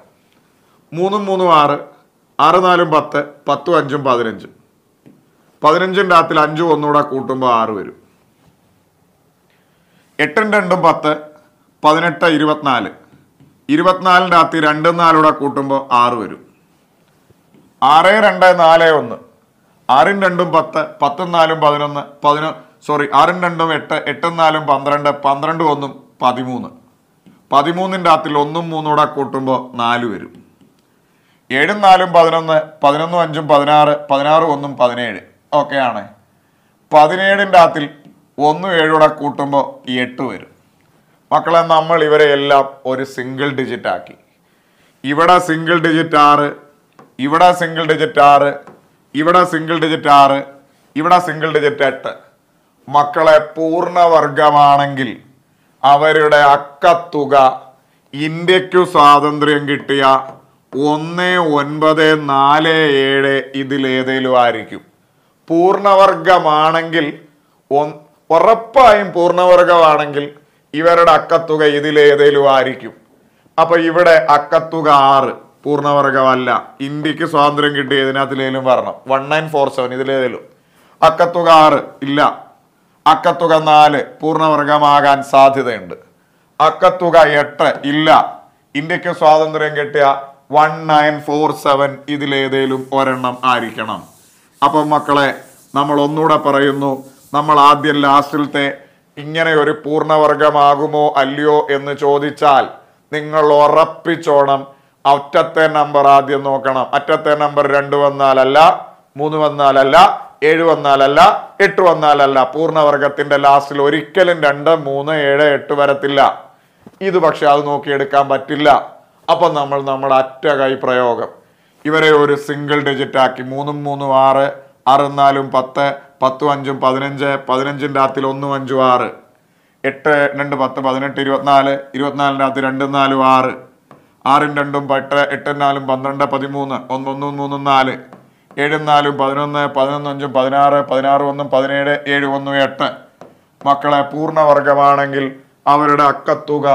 മൂന്നും മൂന്നും ആറ് ആറ് നാലും പത്ത് പത്തും അഞ്ചും പതിനഞ്ചും പതിനഞ്ചും രാത്രി അഞ്ചും ഒന്നുകൂടെ കൂട്ടുമ്പോൾ ആറ് വരും എട്ടും രണ്ടും പത്ത് പതിനെട്ട് ഇരുപത്തിനാല് ഇരുപത്തിനാലും രാത്രി രണ്ടും നാലൂടെ കൂട്ടുമ്പോൾ ആറ് വരും ആറ് രണ്ട് നാല് ഒന്ന് ആറും രണ്ടും പത്ത് പത്തും നാലും പതിനൊന്ന് പതിനൊ സോറി ആറും രണ്ടും എട്ട് എട്ടും നാലും പന്ത്രണ്ട് പന്ത്രണ്ടും ഒന്നും പതിമൂന്ന് പതിമൂന്നിൻ്റെ അകത്തിൽ ഒന്നും മൂന്നും കൂടെ കൂട്ടുമ്പോൾ നാല് വരും ഏഴും നാലും പതിനൊന്ന് പതിനൊന്നും അഞ്ചും പതിനാറ് പതിനാറ് ഒന്നും പതിനേഴ് ഓക്കെയാണ് പതിനേഴിൻ്റെ അകത്തിൽ ഒന്നും ഏഴൂടെ കൂട്ടുമ്പോൾ എട്ട് വരും മക്കളെ നമ്മൾ ഇവരെ എല്ലാം ഒരു സിംഗിൾ ഡിജിറ്റ് ആക്കി ഇവിടെ സിംഗിൾ ഡിജിറ്റ് ആറ് ഇവിടെ സിംഗിൾ ഡിജിറ്റ് ആറ് ഇവിടെ സിംഗിൾ ഡിജിറ്റ് ആറ് ഇവിടെ സിംഗിൾ ഡിജിറ്റ് എട്ട് മക്കളെ പൂർണ്ണവർഗമാണെങ്കിൽ അവരുടെ അക്കത്തുക ഇന്ത്യക്കു സ്വാതന്ത്ര്യം കിട്ടിയ ഒന്ന് ഒൻപത് നാല് ഏഴ് ഇതിലേതേലും ആയിരിക്കും പൂർണ്ണവർഗമാണെങ്കിൽ ഉറപ്പായും പൂർണ്ണവർഗമാണെങ്കിൽ ഇവരുടെ അക്കത്തുക ഇതിലേതേലും ആയിരിക്കും അപ്പൊ ഇവിടെ അക്കത്തുക ആറ് പൂർണ്ണവർഗമല്ല ഇന്ത്യക്ക് സ്വാതന്ത്ര്യം കിട്ടിയ ഇതിനകത്തിലേലും വരണം വൺ നയൻ ഫോർ സെവൻ ഇതിലേതിലും അക്കത്തുക ആറ് ഇല്ല അക്കത്തുക നാല് പൂർണ്ണവർഗമാകാൻ സാധ്യതയുണ്ട് അക്കത്തുക എട്ട് ഇല്ല ഇന്ത്യക്ക് സ്വാതന്ത്ര്യം കിട്ടിയ വൺ നയൻ ഫോർ സെവൻ ഇതിലേതേലും ഒരെണ്ണം ആയിരിക്കണം അപ്പം മക്കളെ നമ്മൾ ഒന്നുകൂടെ പറയുന്നു നമ്മൾ ആദ്യം ലാസ്റ്റിലത്തെ ഇങ്ങനെ ഒരു പൂർണ്ണവർഗമാകുമോ അല്ലയോ എന്ന് ചോദിച്ചാൽ നിങ്ങൾ ഉറപ്പിച്ചോണം അറ്റത്തെ നമ്പർ ആദ്യം നോക്കണം അറ്റത്തെ നമ്പർ രണ്ട് വന്നാലല്ല മൂന്ന് വന്നാലല്ല ഏഴ് വന്നാലല്ല എട്ട് വന്നാലല്ല പൂർണ്ണവർഗത്തിന്റെ ലാസ്റ്റിൽ ഒരിക്കലും രണ്ട് മൂന്ന് ഏഴ് എട്ട് വരത്തില്ല ഇത് പക്ഷെ അത് നോക്കിയെടുക്കാൻ പറ്റില്ല അപ്പം നമ്മൾ നമ്മുടെ അറ്റ കൈ പ്രയോഗം ഇവരെ ഒരു സിംഗിൾ ഡിജിറ്റ് ആക്കി മൂന്നും മൂന്നും ആറ് ആറും നാലും പത്ത് പത്തും അഞ്ചും പതിനഞ്ച് പതിനഞ്ചിൻ്റെ അകത്തിൽ ഒന്നും അഞ്ചും ആറ് എട്ട് രണ്ട് പത്ത് പതിനെട്ട് ഇരുപത്തിനാല് ഇരുപത്തിനാലിൻ്റെ അകത്ത് രണ്ടും നാലും ആറ് ആറും രണ്ടും എട്ട് എട്ടും നാലും പന്ത്രണ്ട് പതിമൂന്ന് ഒന്ന് ഒന്നും മൂന്നും നാല് ഏഴും നാലും പതിനൊന്ന് പതിനൊന്ന് അഞ്ചും പതിനാറ് പതിനാറ് ഒന്നും പതിനേഴ് ഏഴ് ഒന്നും എട്ട് മക്കളെ പൂർണ്ണവർഗമാണെങ്കിൽ അവരുടെ അക്കത്തുക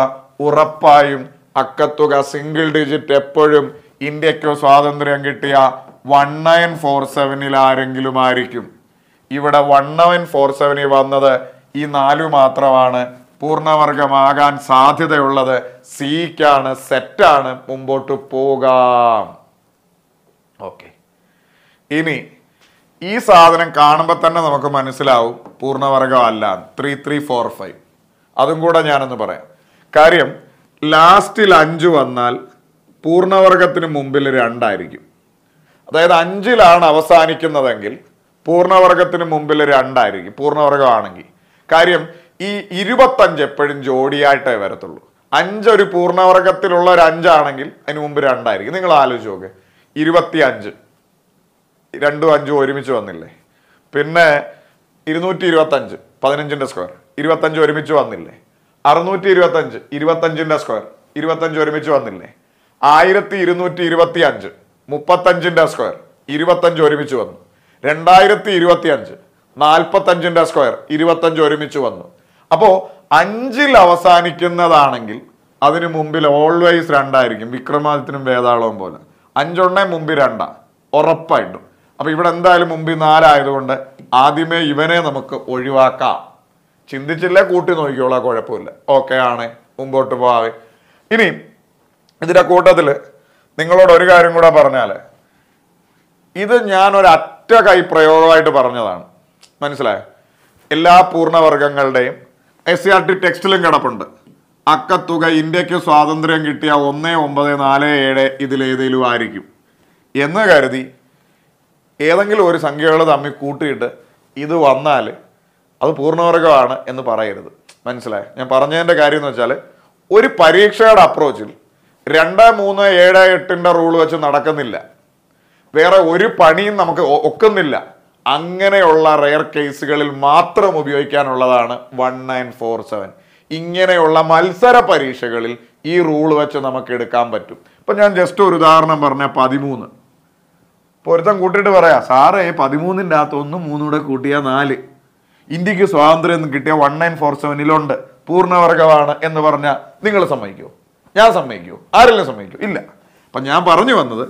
ഉറപ്പായും അക്കത്തുക സിംഗിൾ ഡിജിറ്റ് എപ്പോഴും ഇന്ത്യക്ക് സ്വാതന്ത്ര്യം കിട്ടിയ വൺ നയൻ ഫോർ സെവനിൽ ആരെങ്കിലും ആയിരിക്കും ഇവിടെ വൺ നയൻ ഫോർ സെവനിൽ വന്നത് ഈ നാലു മാത്രമാണ് പൂർണ്ണവർഗമാകാൻ സാധ്യതയുള്ളത് സീക്കാണ് സെറ്റാണ് മുമ്പോട്ട് പോകാം ഓക്കെ ഇനി ഈ സാധനം കാണുമ്പോൾ തന്നെ നമുക്ക് മനസ്സിലാവും പൂർണ്ണവർഗമല്ല ത്രീ ത്രീ ഫോർ ഫൈവ് അതും കൂടെ ഞാനൊന്ന് പറയാം കാര്യം ലാസ്റ്റിൽ അഞ്ച് വന്നാൽ പൂർണ്ണവർഗത്തിന് മുമ്പിൽ രണ്ടായിരിക്കും അതായത് അഞ്ചിലാണ് അവസാനിക്കുന്നതെങ്കിൽ പൂർണ്ണവർഗത്തിന് മുമ്പിൽ രണ്ടായിരിക്കും പൂർണ്ണവർഗമാണെങ്കിൽ കാര്യം ഈ ഇരുപത്തഞ്ച് എപ്പോഴും ജോഡിയായിട്ടേ വരത്തുള്ളൂ അഞ്ചൊരു പൂർണ്ണവർഗത്തിലുള്ള ഒരു അഞ്ചാണെങ്കിൽ അതിന് മുമ്പ് രണ്ടായിരിക്കും നിങ്ങൾ ആലോചിച്ച് നോക്ക് ഇരുപത്തി അഞ്ച് രണ്ടും അഞ്ചും ഒരുമിച്ച് വന്നില്ലേ പിന്നെ ഇരുന്നൂറ്റി ഇരുപത്തഞ്ച് പതിനഞ്ചിൻ്റെ സ്ക്വയർ ഇരുപത്തഞ്ച് ഒരുമിച്ച് വന്നില്ലേ അറുന്നൂറ്റി ഇരുപത്തി ഇരുപത്തഞ്ച് ഇരുപത്തഞ്ചിൻ്റെ സ്ക്വയർ ഇരുപത്തഞ്ച് ഒരുമിച്ച് വന്നില്ലേ ആയിരത്തി ഇരുന്നൂറ്റി ഇരുപത്തി അഞ്ച് മുപ്പത്തഞ്ചിൻ്റെ സ്ക്വയർ ഇരുപത്തഞ്ച് ഒരുമിച്ച് വന്നു രണ്ടായിരത്തി ഇരുപത്തി അഞ്ച് നാൽപ്പത്തഞ്ചിൻ്റെ സ്ക്വയർ ഇരുപത്തഞ്ച് ഒരുമിച്ച് വന്നു അപ്പോ അഞ്ചിൽ അവസാനിക്കുന്നതാണെങ്കിൽ അതിനു മുമ്പിൽ ഓൾവേസ് രണ്ടായിരിക്കും വിക്രമാദിത്യനും വേതാളവും പോലെ അഞ്ചൊണ്ണേ മുമ്പിൽ രണ്ടാ ഉറപ്പായിട്ടും അപ്പൊ ഇവിടെ എന്തായാലും മുമ്പിൽ നാലായതുകൊണ്ട് ആദ്യമേ ഇവനെ നമുക്ക് ഒഴിവാക്കാം ചിന്തിച്ചില്ല കൂട്ടി നോക്കിക്കോളാം കുഴപ്പമില്ല ഓക്കെ ആണ് മുമ്പോട്ട് പോവാ ഇനി ഇതിൻ്റെ കൂട്ടത്തിൽ നിങ്ങളോട് ഒരു കാര്യം കൂടെ പറഞ്ഞാൽ ഇത് ഞാൻ ഒരു അറ്റ കൈ പ്രയോഗമായിട്ട് പറഞ്ഞതാണ് മനസ്സിലായോ എല്ലാ പൂർണ്ണവർഗങ്ങളുടെയും എസ് സി ആർ ടി ടെക്സ്റ്റിലും കിടപ്പുണ്ട് അക്കത്തുക ഇന്ത്യക്ക് സ്വാതന്ത്ര്യം കിട്ടിയ ഒന്ന് ഒമ്പത് നാല് ഏഴ് ഇതിലേതെങ്കിലും ആയിരിക്കും എന്ന് കരുതി ഏതെങ്കിലും ഒരു സംഖ്യകൾ തമ്മിൽ കൂട്ടിയിട്ട് ഇത് വന്നാൽ അത് പൂർണ്ണവർഗമാണ് എന്ന് പറയരുത് മനസ്സിലായി ഞാൻ പറഞ്ഞതിൻ്റെ കാര്യം എന്ന് വെച്ചാൽ ഒരു പരീക്ഷയുടെ അപ്രോച്ചിൽ രണ്ട് മൂന്ന് ഏഴ് എട്ടിൻ്റെ റൂൾ വെച്ച് നടക്കുന്നില്ല വേറെ ഒരു പണിയും നമുക്ക് ഒക്കുന്നില്ല അങ്ങനെയുള്ള റെയർ കേസുകളിൽ മാത്രം ഉപയോഗിക്കാനുള്ളതാണ് വൺ നയൻ ഫോർ സെവൻ ഇങ്ങനെയുള്ള മത്സര പരീക്ഷകളിൽ ഈ റൂൾ വെച്ച് നമുക്ക് എടുക്കാൻ പറ്റും ഇപ്പം ഞാൻ ജസ്റ്റ് ഒരു ഉദാഹരണം പറഞ്ഞ പതിമൂന്ന് പൊരുത്തം കൂട്ടിയിട്ട് പറയാം സാറേ പതിമൂന്നിൻ്റെ അകത്ത് ഒന്നും മൂന്നും കൂടെ കൂട്ടിയാൽ നാല് ഇന്ത്യക്ക് സ്വാതന്ത്ര്യം കിട്ടിയ വൺ നയൻ ഫോർ സെവനിലുണ്ട് പൂർണ്ണവർഗമാണ് എന്ന് പറഞ്ഞാൽ നിങ്ങൾ സമ്മതിക്കുമോ ഞാൻ സമ്മതിക്കുമോ ആരെല്ലാം സമ്മതിക്കും ഇല്ല അപ്പം ഞാൻ പറഞ്ഞു വന്നത്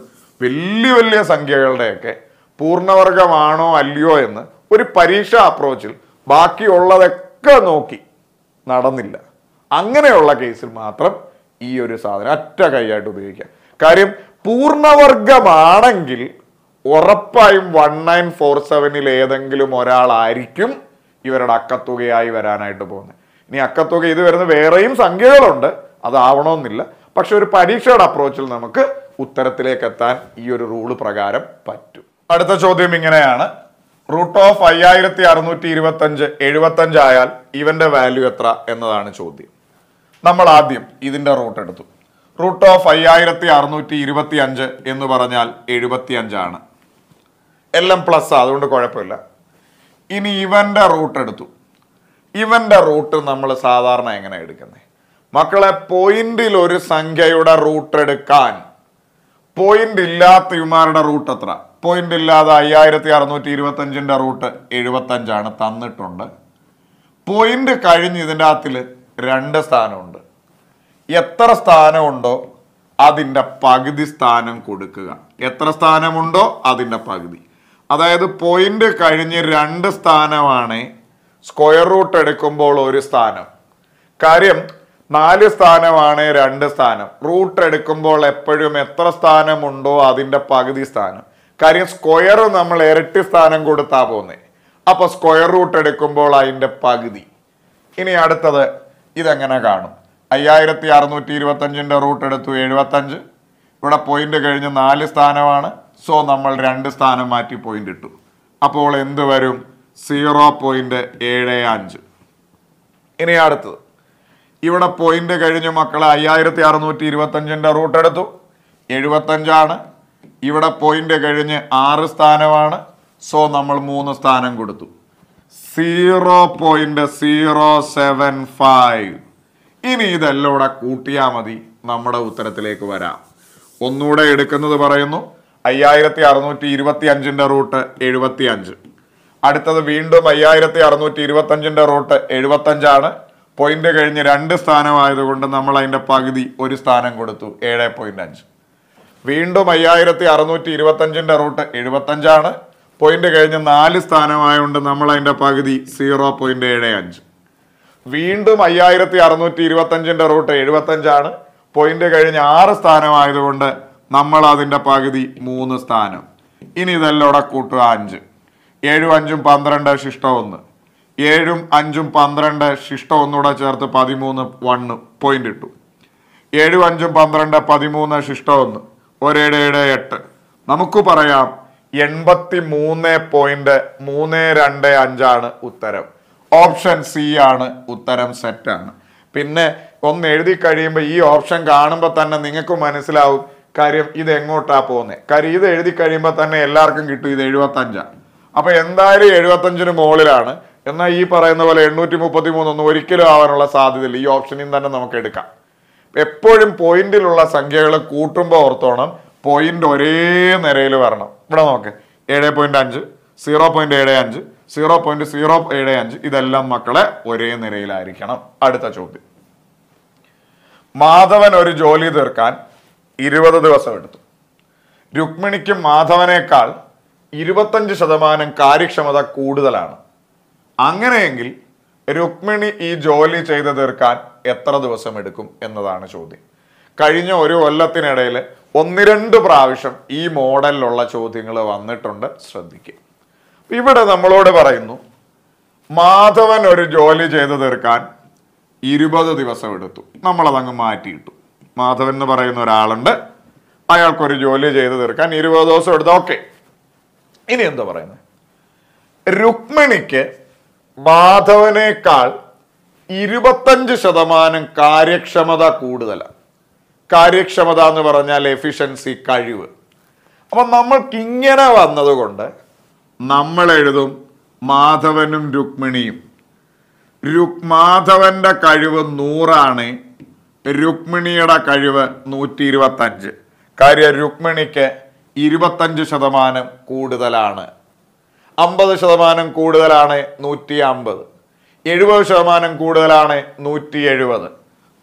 വലിയ വലിയ സംഖ്യകളുടെയൊക്കെ പൂർണ്ണവർഗമാണോ അല്ലയോ എന്ന് ഒരു പരീക്ഷ അപ്രോച്ചിൽ ബാക്കിയുള്ളതൊക്കെ നോക്കി നടന്നില്ല അങ്ങനെയുള്ള കേസിൽ മാത്രം ഈ ഒരു സാധനം അറ്റ കൈയായിട്ട് ഉപയോഗിക്കാം കാര്യം പൂർണ്ണവർഗമാണെങ്കിൽ ഉറപ്പായും വൺ നയൻ ഫോർ സെവനിൽ ഏതെങ്കിലും ഒരാളായിരിക്കും ഇവരുടെ അക്കത്തുകയായി വരാനായിട്ട് പോകുന്നത് ഇനി അക്കത്തുക ഇത് വരുന്ന വേറെയും സംഖ്യകളുണ്ട് അതാവണമെന്നില്ല പക്ഷെ ഒരു പരീക്ഷയുടെ അപ്രോച്ചിൽ നമുക്ക് ഉത്തരത്തിലേക്ക് എത്താൻ ഈ ഒരു റൂള് പ്രകാരം പറ്റും അടുത്ത ചോദ്യം ഇങ്ങനെയാണ് റൂട്ട് ഓഫ് അയ്യായിരത്തി അറുന്നൂറ്റി ഇരുപത്തഞ്ച് എഴുപത്തഞ്ചായാൽ ഇവന്റെ വാല്യൂ എത്ര എന്നതാണ് ചോദ്യം നമ്മൾ ആദ്യം ഇതിന്റെ റൂട്ട് എടുത്തു റൂട്ട് ഓഫ് അയ്യായിരത്തി അറുന്നൂറ്റി ഇരുപത്തി അഞ്ച് എന്ന് പറഞ്ഞാൽ എഴുപത്തി അഞ്ചാണ് എല്ലാം പ്ലസ് അതുകൊണ്ട് കുഴപ്പമില്ല ഇനി ഇവൻ്റെ റൂട്ട് എടുത്തു ഇവൻ്റെ റൂട്ട് നമ്മൾ സാധാരണ എങ്ങനെ എടുക്കുന്നത് മക്കളെ പോയിന്റിൽ ഒരു സംഖ്യയുടെ റൂട്ട് എടുക്കാൻ പോയിന്റ് ഇല്ലാത്ത ഇവന്മാരുടെ റൂട്ട് എത്ര പോയിന്റ് ഇല്ലാതെ അയ്യായിരത്തി അറുന്നൂറ്റി അഞ്ചിന്റെ റൂട്ട് എഴുപത്തഞ്ചാണ് തന്നിട്ടുണ്ട് പോയിന്റ് കഴിഞ്ഞ് ഇതിൻ്റെ അകത്തിൽ രണ്ട് സ്ഥാനമുണ്ട് എത്ര സ്ഥാനമുണ്ടോ അതിൻ്റെ പകുതി സ്ഥാനം കൊടുക്കുക എത്ര സ്ഥാനമുണ്ടോ അതിൻ്റെ പകുതി അതായത് പോയിന്റ് കഴിഞ്ഞ് രണ്ട് സ്ഥാനമാണ് സ്ക്വയർ റൂട്ട് എടുക്കുമ്പോൾ ഒരു സ്ഥാനം കാര്യം നാല് സ്ഥാനമാണ് രണ്ട് സ്ഥാനം റൂട്ട് എടുക്കുമ്പോൾ എപ്പോഴും എത്ര സ്ഥാനമുണ്ടോ അതിൻ്റെ പകുതി സ്ഥാനം കാര്യം സ്ക്വയർ നമ്മൾ ഇരട്ടി സ്ഥാനം കൊടുത്താ പോകുന്നത് അപ്പോൾ സ്ക്വയർ റൂട്ട് എടുക്കുമ്പോൾ അതിൻ്റെ പകുതി ഇനി അടുത്തത് ഇതെങ്ങനെ കാണും അയ്യായിരത്തി അറുന്നൂറ്റി ഇരുപത്തഞ്ചിൻ്റെ റൂട്ട് എടുത്തു എഴുപത്തഞ്ച് ഇവിടെ പോയിന്റ് കഴിഞ്ഞ് നാല് സ്ഥാനമാണ് സോ നമ്മൾ രണ്ട് സ്ഥാനം മാറ്റി പോയിന്റ് ഇട്ടു അപ്പോൾ എന്ത് വരും സീറോ പോയിന്റ് ഏഴ് അഞ്ച് ഇനി അടുത്തത് ഇവിടെ പോയിന്റ് കഴിഞ്ഞ് മക്കളെ അയ്യായിരത്തി അറുന്നൂറ്റി അഞ്ചിന്റെ റൂട്ട് എടുത്തു എഴുപത്തഞ്ചാണ് ഇവിടെ പോയിന്റ് കഴിഞ്ഞ് ആറ് സ്ഥാനമാണ് സോ നമ്മൾ മൂന്ന് സ്ഥാനം കൊടുത്തു zero point zero seven five ഇനി ഇതെല്ലാം കൂടെ കൂട്ടിയാൽ മതി നമ്മുടെ ഉത്തരത്തിലേക്ക് വരാം ഒന്നുകൂടെ എടുക്കുന്നത് പറയുന്നു അയ്യായിരത്തി അറുന്നൂറ്റി ഇരുപത്തി അഞ്ചിൻ്റെ റൂട്ട് എഴുപത്തി അഞ്ച് അടുത്തത് വീണ്ടും അയ്യായിരത്തി അറുന്നൂറ്റി അഞ്ചിൻ്റെ റൂട്ട് എഴുപത്തഞ്ചാണ് പോയിന്റ് കഴിഞ്ഞ് രണ്ട് സ്ഥാനമായതുകൊണ്ട് നമ്മൾ അതിൻ്റെ പകുതി ഒരു സ്ഥാനം കൊടുത്തു ഏഴ് പോയിന്റ് അഞ്ച് വീണ്ടും അയ്യായിരത്തി അറുന്നൂറ്റി ഇരുപത്തഞ്ചിൻ്റെ റൂട്ട് എഴുപത്തഞ്ചാണ് പോയിന്റ് കഴിഞ്ഞ് നാല് സ്ഥാനമായതുകൊണ്ട് നമ്മൾ അതിൻ്റെ പകുതി സീറോ പോയിന്റ് ഏഴ് അഞ്ച് വീണ്ടും അയ്യായിരത്തി അറുന്നൂറ്റി ഇരുപത്തഞ്ചിൻ്റെ റൂട്ട് എഴുപത്തഞ്ചാണ് പോയിന്റ് കഴിഞ്ഞ് ആറ് സ്ഥാനമായതുകൊണ്ട് നമ്മൾ അതിൻ്റെ പകുതി മൂന്ന് സ്ഥാനം ഇനി ഇതെല്ലോടെ കൂട്ടുക അഞ്ച് ഏഴും അഞ്ചും പന്ത്രണ്ട് ശിഷ്ട ഒന്ന് ഏഴും അഞ്ചും പന്ത്രണ്ട് ശിഷ്ട ഒന്നുകൂടെ ചേർത്ത് പതിമൂന്ന് വണ്ണ് പോയിന്റ് ഇട്ടു ഏഴും അഞ്ചും പന്ത്രണ്ട് പതിമൂന്ന് ശിഷ്ട ഒന്ന് ഒരേഴേഴ് എട്ട് നമുക്ക് പറയാം എൺപത്തി മൂന്ന് പോയിന്റ് മൂന്ന് രണ്ട് അഞ്ചാണ് ഉത്തരം ഓപ്ഷൻ സി ആണ് ഉത്തരം സെറ്റാണ് പിന്നെ ഒന്ന് എഴുതി കഴിയുമ്പോൾ ഈ ഓപ്ഷൻ കാണുമ്പോൾ തന്നെ നിങ്ങൾക്ക് മനസ്സിലാവും കാര്യം ഇത് എങ്ങോട്ടാ പോകുന്നത് കാര്യം ഇത് എഴുതി കഴിയുമ്പോൾ തന്നെ എല്ലാവർക്കും കിട്ടും ഇത് എഴുപത്തഞ്ചാണ് അപ്പൊ എന്തായാലും എഴുപത്തഞ്ചിന് മുകളിലാണ് എന്നാൽ ഈ പറയുന്ന പോലെ എണ്ണൂറ്റി മുപ്പത്തി മൂന്നൊന്നും ഒരിക്കലും ആവാനുള്ള സാധ്യതയില്ല ഈ ഓപ്ഷനിൽ തന്നെ നമുക്ക് എടുക്കാം എപ്പോഴും പോയിന്റിലുള്ള സംഖ്യകൾ കൂട്ടുമ്പോൾ ഓർത്തോണം പോയിന്റ് ഒരേ നിരയിൽ വരണം ഇവിടെ നോക്ക് ഏഴ് പോയിന്റ് അഞ്ച് സീറോ പോയിന്റ് ഏഴ് അഞ്ച് സീറോ പോയിന്റ് സീറോ ഏഴ് അഞ്ച് ഇതെല്ലാം മക്കളെ ഒരേ നിരയിലായിരിക്കണം അടുത്ത ചോദ്യം മാധവൻ ഒരു ജോലി തീർക്കാൻ ഇരുപത് ദിവസം എടുത്തു രുക്മിണിക്കും മാധവനേക്കാൾ ഇരുപത്തഞ്ച് ശതമാനം കാര്യക്ഷമത കൂടുതലാണ് അങ്ങനെയെങ്കിൽ രുക്മിണി ഈ ജോലി ചെയ്തു തീർക്കാൻ എത്ര ദിവസം എടുക്കും എന്നതാണ് ചോദ്യം കഴിഞ്ഞ ഒരു കൊല്ലത്തിനിടയിൽ ഒന്ന് രണ്ട് പ്രാവശ്യം ഈ മോഡലിലുള്ള ചോദ്യങ്ങൾ വന്നിട്ടുണ്ട് ശ്രദ്ധിക്കുക ഇവിടെ നമ്മളോട് പറയുന്നു മാധവൻ ഒരു ജോലി ചെയ്തു തീർക്കാൻ ഇരുപത് ദിവസം എടുത്തു നമ്മളതങ്ങ് മാറ്റിയിട്ടു മാധവൻ എന്ന് പറയുന്ന ഒരാളുണ്ട് അയാൾക്കൊരു ജോലി ചെയ്ത് തീർക്കാൻ ഇരുപത് ദിവസം എടുത്ത ഓക്കെ ഇനി എന്താ പറയുന്നത് രുക്മിണിക്ക് മാധവനേക്കാൾ ഇരുപത്തഞ്ച് ശതമാനം കാര്യക്ഷമത കൂടുതലാണ് കാര്യക്ഷമത എന്ന് പറഞ്ഞാൽ എഫിഷ്യൻസി കഴിവ് അപ്പൊ നമ്മൾക്ക് ഇങ്ങനെ വന്നതുകൊണ്ട് നമ്മൾ എഴുതും മാധവനും രുക്മിണിയും രുക് മാധവന്റെ കഴിവ് നൂറാണ് രുക്മിണിയുടെ കഴിവ് നൂറ്റി ഇരുപത്തഞ്ച് കാര്യം രുക്മിണിക്ക് ഇരുപത്തഞ്ച് ശതമാനം കൂടുതലാണ് അമ്പത് ശതമാനം കൂടുതലാണ് നൂറ്റി അമ്പത് എഴുപത് ശതമാനം കൂടുതലാണ് നൂറ്റി എഴുപത്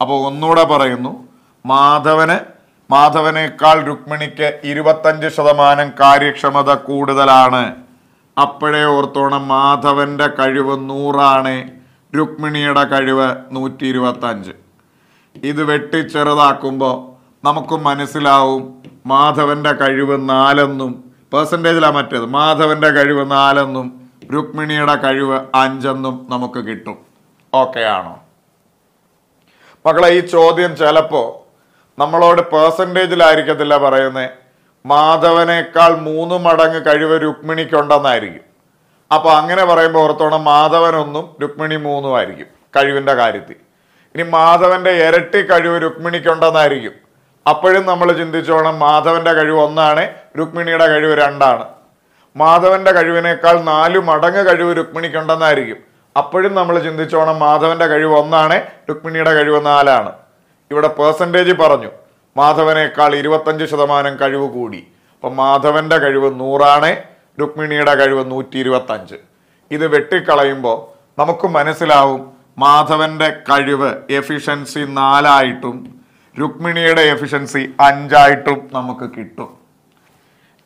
അപ്പോൾ ഒന്നുകൂടെ പറയുന്നു മാധവന് മാധവനേക്കാൾ രുക്മിണിക്ക് ഇരുപത്തഞ്ച് ശതമാനം കാര്യക്ഷമത കൂടുതലാണ് അപ്പോഴേ ഓർത്തോണം മാധവന്റെ കഴിവ് നൂറാണ് രുക്മിണിയുടെ കഴിവ് നൂറ്റി ഇരുപത്തഞ്ച് ഇത് വെട്ടി ചെറുതാക്കുമ്പോൾ നമുക്ക് മനസ്സിലാവും മാധവൻ്റെ കഴിവ് നാലെന്നും പേഴ്സൻറ്റേജിലാണ് മറ്റേത് മാധവൻ്റെ കഴിവ് നാലെന്നും രുക്മിണിയുടെ കഴിവ് അഞ്ചെന്നും നമുക്ക് കിട്ടും ഓക്കെ ആണോ മക്കളെ ഈ ചോദ്യം ചിലപ്പോൾ നമ്മളോട് പേഴ്സൻറ്റേജിലായിരിക്കത്തില്ല പറയുന്നത് മാധവനേക്കാൾ മൂന്ന് മടങ്ങ് കഴിവ് രുക്മിണിക്കുണ്ടെന്നായിരിക്കും അപ്പോൾ അങ്ങനെ പറയുമ്പോൾ ഓർത്തോണം മാധവനൊന്നും രുക്മിണി മൂന്നും ആയിരിക്കും കഴിവിൻ്റെ കാര്യത്തിൽ ഇനി മാധവന്റെ ഇരട്ടി കഴിവ് രുക്മിണിക്കുണ്ടെന്നായിരിക്കും അപ്പോഴും നമ്മൾ ചിന്തിച്ചോണം മാധവന്റെ കഴിവ് ഒന്നാണ് രുക്മിണിയുടെ കഴിവ് രണ്ടാണ് മാധവന്റെ കഴിവിനേക്കാൾ നാല് മടങ്ങ് കഴിവ് രുക്മിണിക്കുണ്ടെന്നായിരിക്കും അപ്പോഴും നമ്മൾ ചിന്തിച്ചോണം മാധവന്റെ കഴിവ് ഒന്നാണ് രുക്മിണിയുടെ കഴിവ് നാലാണ് ഇവിടെ പേഴ്സൻറ്റേജ് പറഞ്ഞു മാധവനേക്കാൾ ഇരുപത്തഞ്ച് ശതമാനം കഴിവ് കൂടി അപ്പം മാധവന്റെ കഴിവ് നൂറാണ് രുക്മിണിയുടെ കഴിവ് നൂറ്റി ഇരുപത്തഞ്ച് ഇത് വെട്ടിക്കളയുമ്പോൾ നമുക്ക് മനസ്സിലാവും മാധവന്റെ കഴിവ് എഫിഷ്യൻസി നാലായിട്ടും രുക്മിണിയുടെ എഫിഷ്യൻസി അഞ്ചായിട്ടും നമുക്ക് കിട്ടും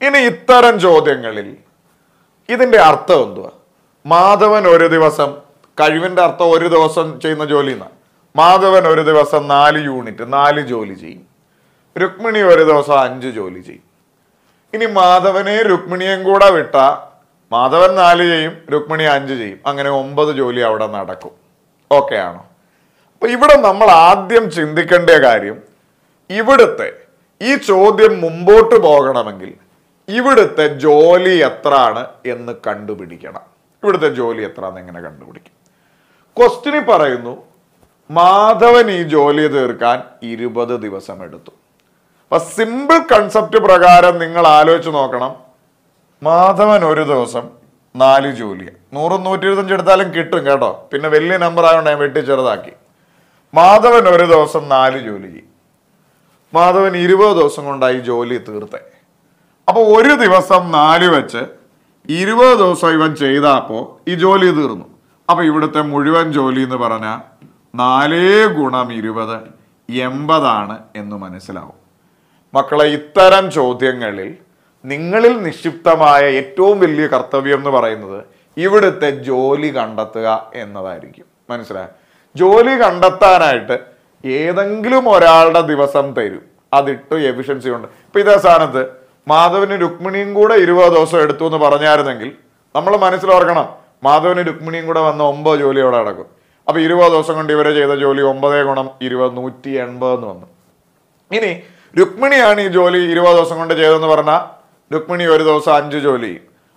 ഇനി ഇത്തരം ചോദ്യങ്ങളിൽ ഇതിൻ്റെ അർത്ഥം എന്തുവാ മാധവൻ ഒരു ദിവസം കഴിവിൻ്റെ അർത്ഥം ഒരു ദിവസം ചെയ്യുന്ന ജോലി എന്നാണ് മാധവൻ ഒരു ദിവസം നാല് യൂണിറ്റ് നാല് ജോലി ചെയ്യും രുക്മിണി ഒരു ദിവസം അഞ്ച് ജോലി ചെയ്യും ഇനി മാധവനെയും രുക്മിണിയും കൂടെ വിട്ട മാധവൻ നാല് ചെയ്യും രുക്മിണി അഞ്ച് ചെയ്യും അങ്ങനെ ഒമ്പത് ജോലി അവിടെ നടക്കും ഓക്കെ ആണോ അപ്പൊ ഇവിടെ നമ്മൾ ആദ്യം ചിന്തിക്കേണ്ട കാര്യം ഇവിടുത്തെ ഈ ചോദ്യം മുമ്പോട്ട് പോകണമെങ്കിൽ ഇവിടുത്തെ ജോലി എത്രയാണ് എന്ന് കണ്ടുപിടിക്കണം ഇവിടുത്തെ ജോലി എത്രയാണെന്ന് എങ്ങനെ കണ്ടുപിടിക്കും ക്വസ്റ്റിനി പറയുന്നു മാധവൻ ഈ ജോലി തീർക്കാൻ ഇരുപത് ദിവസം എടുത്തു അപ്പൊ സിമ്പിൾ കൺസെപ്റ്റ് പ്രകാരം നിങ്ങൾ ആലോചിച്ച് നോക്കണം മാധവൻ ഒരു ദിവസം നാല് ജോലിയാണ് നൂറും നൂറ്റി ഇരുപത്തഞ്ച് എടുത്താലും കിട്ടും കേട്ടോ പിന്നെ വലിയ നമ്പർ ആയതുകൊണ്ട് ഞാൻ വെട്ടി ചെറുതാക്കി മാധവൻ ഒരു ദിവസം നാല് ജോലി ചെയ്യും മാധവൻ ഇരുപത് ദിവസം കൊണ്ടായി ജോലി തീർത്തെ അപ്പോൾ ഒരു ദിവസം നാല് വെച്ച് ഇരുപത് ദിവസം ഇവൻ ചെയ്തപ്പോൾ ഈ ജോലി തീർന്നു അപ്പോൾ ഇവിടുത്തെ മുഴുവൻ ജോലി എന്ന് പറഞ്ഞാൽ നാലേ ഗുണം ഇരുപത് എൺപതാണ് എന്ന് മനസ്സിലാവും മക്കളെ ഇത്തരം ചോദ്യങ്ങളിൽ നിങ്ങളിൽ നിക്ഷിപ്തമായ ഏറ്റവും വലിയ കർത്തവ്യം എന്ന് പറയുന്നത് ഇവിടുത്തെ ജോലി കണ്ടെത്തുക എന്നതായിരിക്കും മനസ്സിലായ ജോലി കണ്ടെത്താനായിട്ട് ഏതെങ്കിലും ഒരാളുടെ ദിവസം തരും അതിട്ട് എഫിഷ്യൻസി ഉണ്ട് ഇപ്പൊ ഇതേ സ്ഥാനത്ത് മാധവന് രുക്മിണിയും കൂടെ ഇരുപത് ദിവസം എടുത്തു എന്ന് പറഞ്ഞായിരുന്നെങ്കിൽ നമ്മൾ മനസ്സിലോർക്കണം മാധവന് രുക്മിണിയും കൂടെ വന്ന ഒമ്പത് അവിടെ നടക്കും അപ്പൊ ഇരുപത് ദിവസം കൊണ്ട് ഇവരെ ചെയ്ത ജോലി ഒമ്പതേ ഗുണം ഇരുപത് നൂറ്റി എൺപത് എന്ന് വന്നു ഇനി രുക്മിണിയാണ് ഈ ജോലി ഇരുപത് ദിവസം കൊണ്ട് ചെയ്തതെന്ന് പറഞ്ഞാൽ രുക്മിണി ഒരു ദിവസം അഞ്ച് ജോലി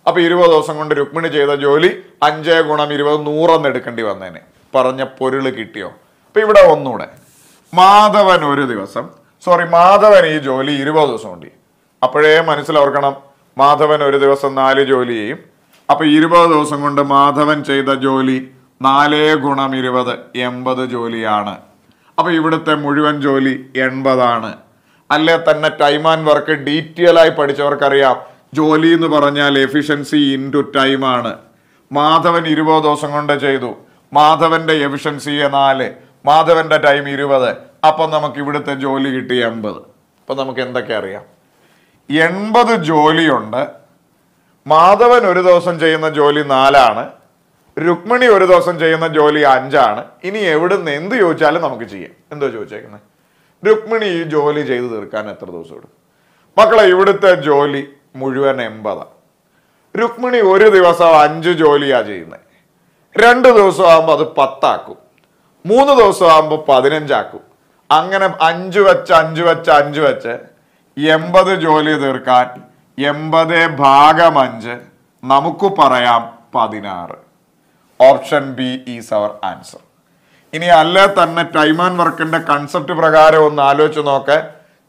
അപ്പോൾ ഇരുപത് ദിവസം കൊണ്ട് രുക്മിണി ചെയ്ത ജോലി അഞ്ച് ഗുണം ഇരുപത് നൂറെന്ന് എടുക്കേണ്ടി വന്നേനെ പറഞ്ഞ പൊരുൾ കിട്ടിയോ അപ്പൊ ഇവിടെ ഒന്നുകൂടെ മാധവൻ ഒരു ദിവസം സോറി മാധവൻ ഈ ജോലി ഇരുപത് ദിവസം ഉണ്ട് അപ്പോഴേ മനസ്സിലോർക്കണം മാധവൻ ഒരു ദിവസം നാല് ജോലി ചെയ്യും അപ്പോൾ ഇരുപത് ദിവസം കൊണ്ട് മാധവൻ ചെയ്ത ജോലി നാല് ഗുണം ഇരുപത് എൺപത് ജോലിയാണ് അപ്പോൾ ഇവിടുത്തെ മുഴുവൻ ജോലി എൺപതാണ് അല്ലെ തന്നെ ടൈം ആൻഡ് വർക്ക് ഡീറ്റെയിൽ ആയി പഠിച്ചവർക്കറിയാം ജോലി എന്ന് പറഞ്ഞാൽ എഫിഷ്യൻസി ടൈം ടൈമാണ് മാധവൻ ഇരുപത് ദിവസം കൊണ്ട് ചെയ്തു മാധവന്റെ എഫിഷ്യൻസി നാല് മാധവന്റെ ടൈം ഇരുപത് അപ്പൊ നമുക്ക് ഇവിടുത്തെ ജോലി കിട്ടി എൺപത് അപ്പൊ നമുക്ക് എന്തൊക്കെ അറിയാം എൺപത് ജോലിയുണ്ട് മാധവൻ ഒരു ദിവസം ചെയ്യുന്ന ജോലി നാലാണ് രുക്മിണി ഒരു ദിവസം ചെയ്യുന്ന ജോലി അഞ്ചാണ് ഇനി എവിടുന്ന് എന്ത് ചോദിച്ചാലും നമുക്ക് ചെയ്യാം എന്തോ ചോദിച്ചേക്കുന്നത് രുക്മിണി ഈ ജോലി ചെയ്ത് തീർക്കാൻ എത്ര ദിവസം എടുക്കും മക്കളെ ഇവിടുത്തെ ജോലി മുഴുവൻ എൺപതാണ് രുക്മിണി ഒരു ദിവസം അഞ്ച് ജോലിയാണ് ചെയ്യുന്നത് രണ്ട് ദിവസം ആകുമ്പോൾ അത് പത്താക്കും മൂന്ന് ദിവസം ആകുമ്പോൾ പതിനഞ്ചാക്കും അങ്ങനെ അഞ്ച് വെച്ച് അഞ്ച് വെച്ച് അഞ്ച് വെച്ച് എൺപത് ജോലി തീർക്കാൻ എൺപത് ഭാഗം അഞ്ച് നമുക്ക് പറയാം പതിനാറ് option B is our answer ഇനി അല്ല തന്നെ ടൈം ആൻഡ് വർക്കിന്റെ കൺസെപ്റ്റ് പ്രകാരം ഒന്ന് ആലോചിച്ച് നോക്ക്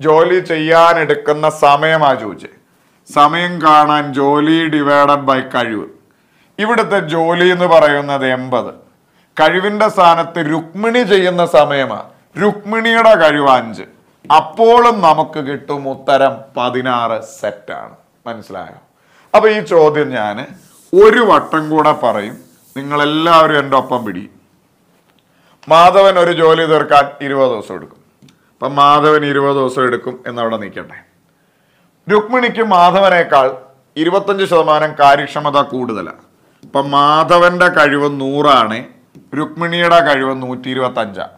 ജോലി ചെയ്യാനെടുക്കുന്ന സമയമാ ചോദിച്ചേ സമയം കാണാൻ ജോലി ഡിവൈഡഡ് ബൈ കഴിവ് ഇവിടുത്തെ ജോലി എന്ന് പറയുന്നത് എൺപത് കഴിവിന്റെ സ്ഥാനത്ത് രുക്മിണി ചെയ്യുന്ന സമയമാ രുക്മിണിയുടെ കഴിവ് അഞ്ച് അപ്പോഴും നമുക്ക് കിട്ടും ഉത്തരം പതിനാറ് സെറ്റാണ് മനസ്സിലായോ അപ്പൊ ഈ ചോദ്യം ഞാൻ ഒരു വട്ടം കൂടെ പറയും നിങ്ങളെല്ലാവരും എൻ്റെ ഒപ്പം പിടിയും മാധവൻ ഒരു ജോലി തീർക്കാൻ ഇരുപത് ദിവസം എടുക്കും അപ്പം മാധവൻ ഇരുപത് ദിവസം എടുക്കും എന്നവിടെ നിൽക്കട്ടെ രുക്മിണിക്ക് മാധവനേക്കാൾ ഇരുപത്തഞ്ച് ശതമാനം കാര്യക്ഷമത കൂടുതലാണ് ഇപ്പം മാധവന്റെ കഴിവ് നൂറാണ് രുക്മിണിയുടെ കഴിവ് നൂറ്റി ഇരുപത്തഞ്ചാണ്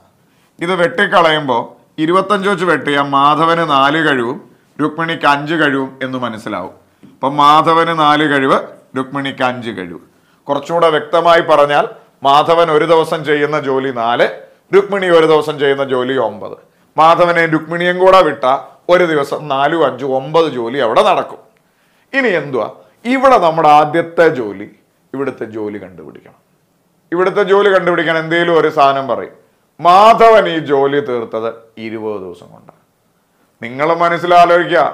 ഇത് വെട്ടിക്കളയുമ്പോൾ ഇരുപത്തഞ്ച് വെച്ച് വെട്ടിയ മാധവന് നാല് കഴിവും രുക്മിണിക്ക് അഞ്ച് കഴിവും എന്ന് മനസ്സിലാവും അപ്പം മാധവന് നാല് കഴിവ് രുക്മിണിക്ക് അഞ്ച് കഴിവ് കുറച്ചുകൂടെ വ്യക്തമായി പറഞ്ഞാൽ മാധവൻ ഒരു ദിവസം ചെയ്യുന്ന ജോലി നാല് രുക്മിണി ഒരു ദിവസം ചെയ്യുന്ന ജോലി ഒമ്പത് മാധവനെ രുക്മിണിയും കൂടെ വിട്ട ഒരു ദിവസം നാലും അഞ്ചും ഒമ്പത് ജോലി അവിടെ നടക്കും ഇനി എന്തുവാ ഇവിടെ നമ്മുടെ ആദ്യത്തെ ജോലി ഇവിടുത്തെ ജോലി കണ്ടുപിടിക്കണം ഇവിടുത്തെ ജോലി കണ്ടുപിടിക്കാൻ എന്തെങ്കിലും ഒരു സാധനം പറയും മാധവൻ ഈ ജോലി തീർത്തത് ഇരുപത് ദിവസം കൊണ്ടാണ് നിങ്ങൾ മനസ്സിലാലോചിക്കുക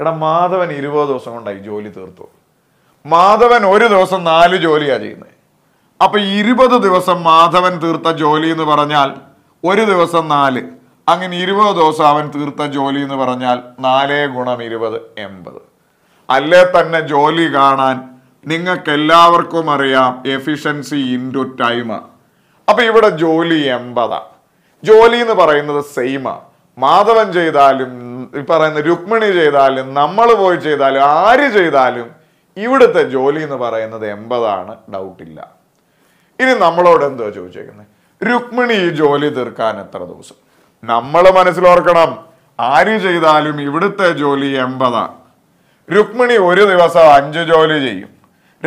എടാ മാധവൻ ഇരുപത് ദിവസം ഈ ജോലി തീർത്തു മാധവൻ ഒരു ദിവസം നാല് ജോലിയാണ് ചെയ്യുന്നത് അപ്പൊ ഇരുപത് ദിവസം മാധവൻ തീർത്ത ജോലി എന്ന് പറഞ്ഞാൽ ഒരു ദിവസം നാല് അങ്ങനെ ഇരുപത് ദിവസം അവൻ തീർത്ത ജോലി എന്ന് പറഞ്ഞാൽ നാല് ഗുണം ഇരുപത് എൺപത് അല്ലേ തന്നെ ജോലി കാണാൻ നിങ്ങൾക്ക് എല്ലാവർക്കും അറിയാം എഫിഷ്യൻസി ഇൻറ്റു ടൈം അപ്പൊ ഇവിടെ ജോലി എൺപതാ ജോലി എന്ന് പറയുന്നത് സെയിമാ മാധവൻ ചെയ്താലും ഈ പറയുന്ന രുക്മിണി ചെയ്താലും നമ്മൾ പോയി ചെയ്താലും ആര് ചെയ്താലും ഇവിടുത്തെ ജോലി എന്ന് പറയുന്നത് എൺപതാണ് ഡൗട്ടില്ല ഇനി നമ്മളോട് എന്തോ ചോദിച്ചേക്കുന്നത് രുക്മിണി ഈ ജോലി തീർക്കാൻ എത്ര ദിവസം നമ്മൾ മനസ്സിലോർക്കണം ആര് ചെയ്താലും ഇവിടുത്തെ ജോലി എൺപതാണ് രുക്മിണി ഒരു ദിവസം അഞ്ച് ജോലി ചെയ്യും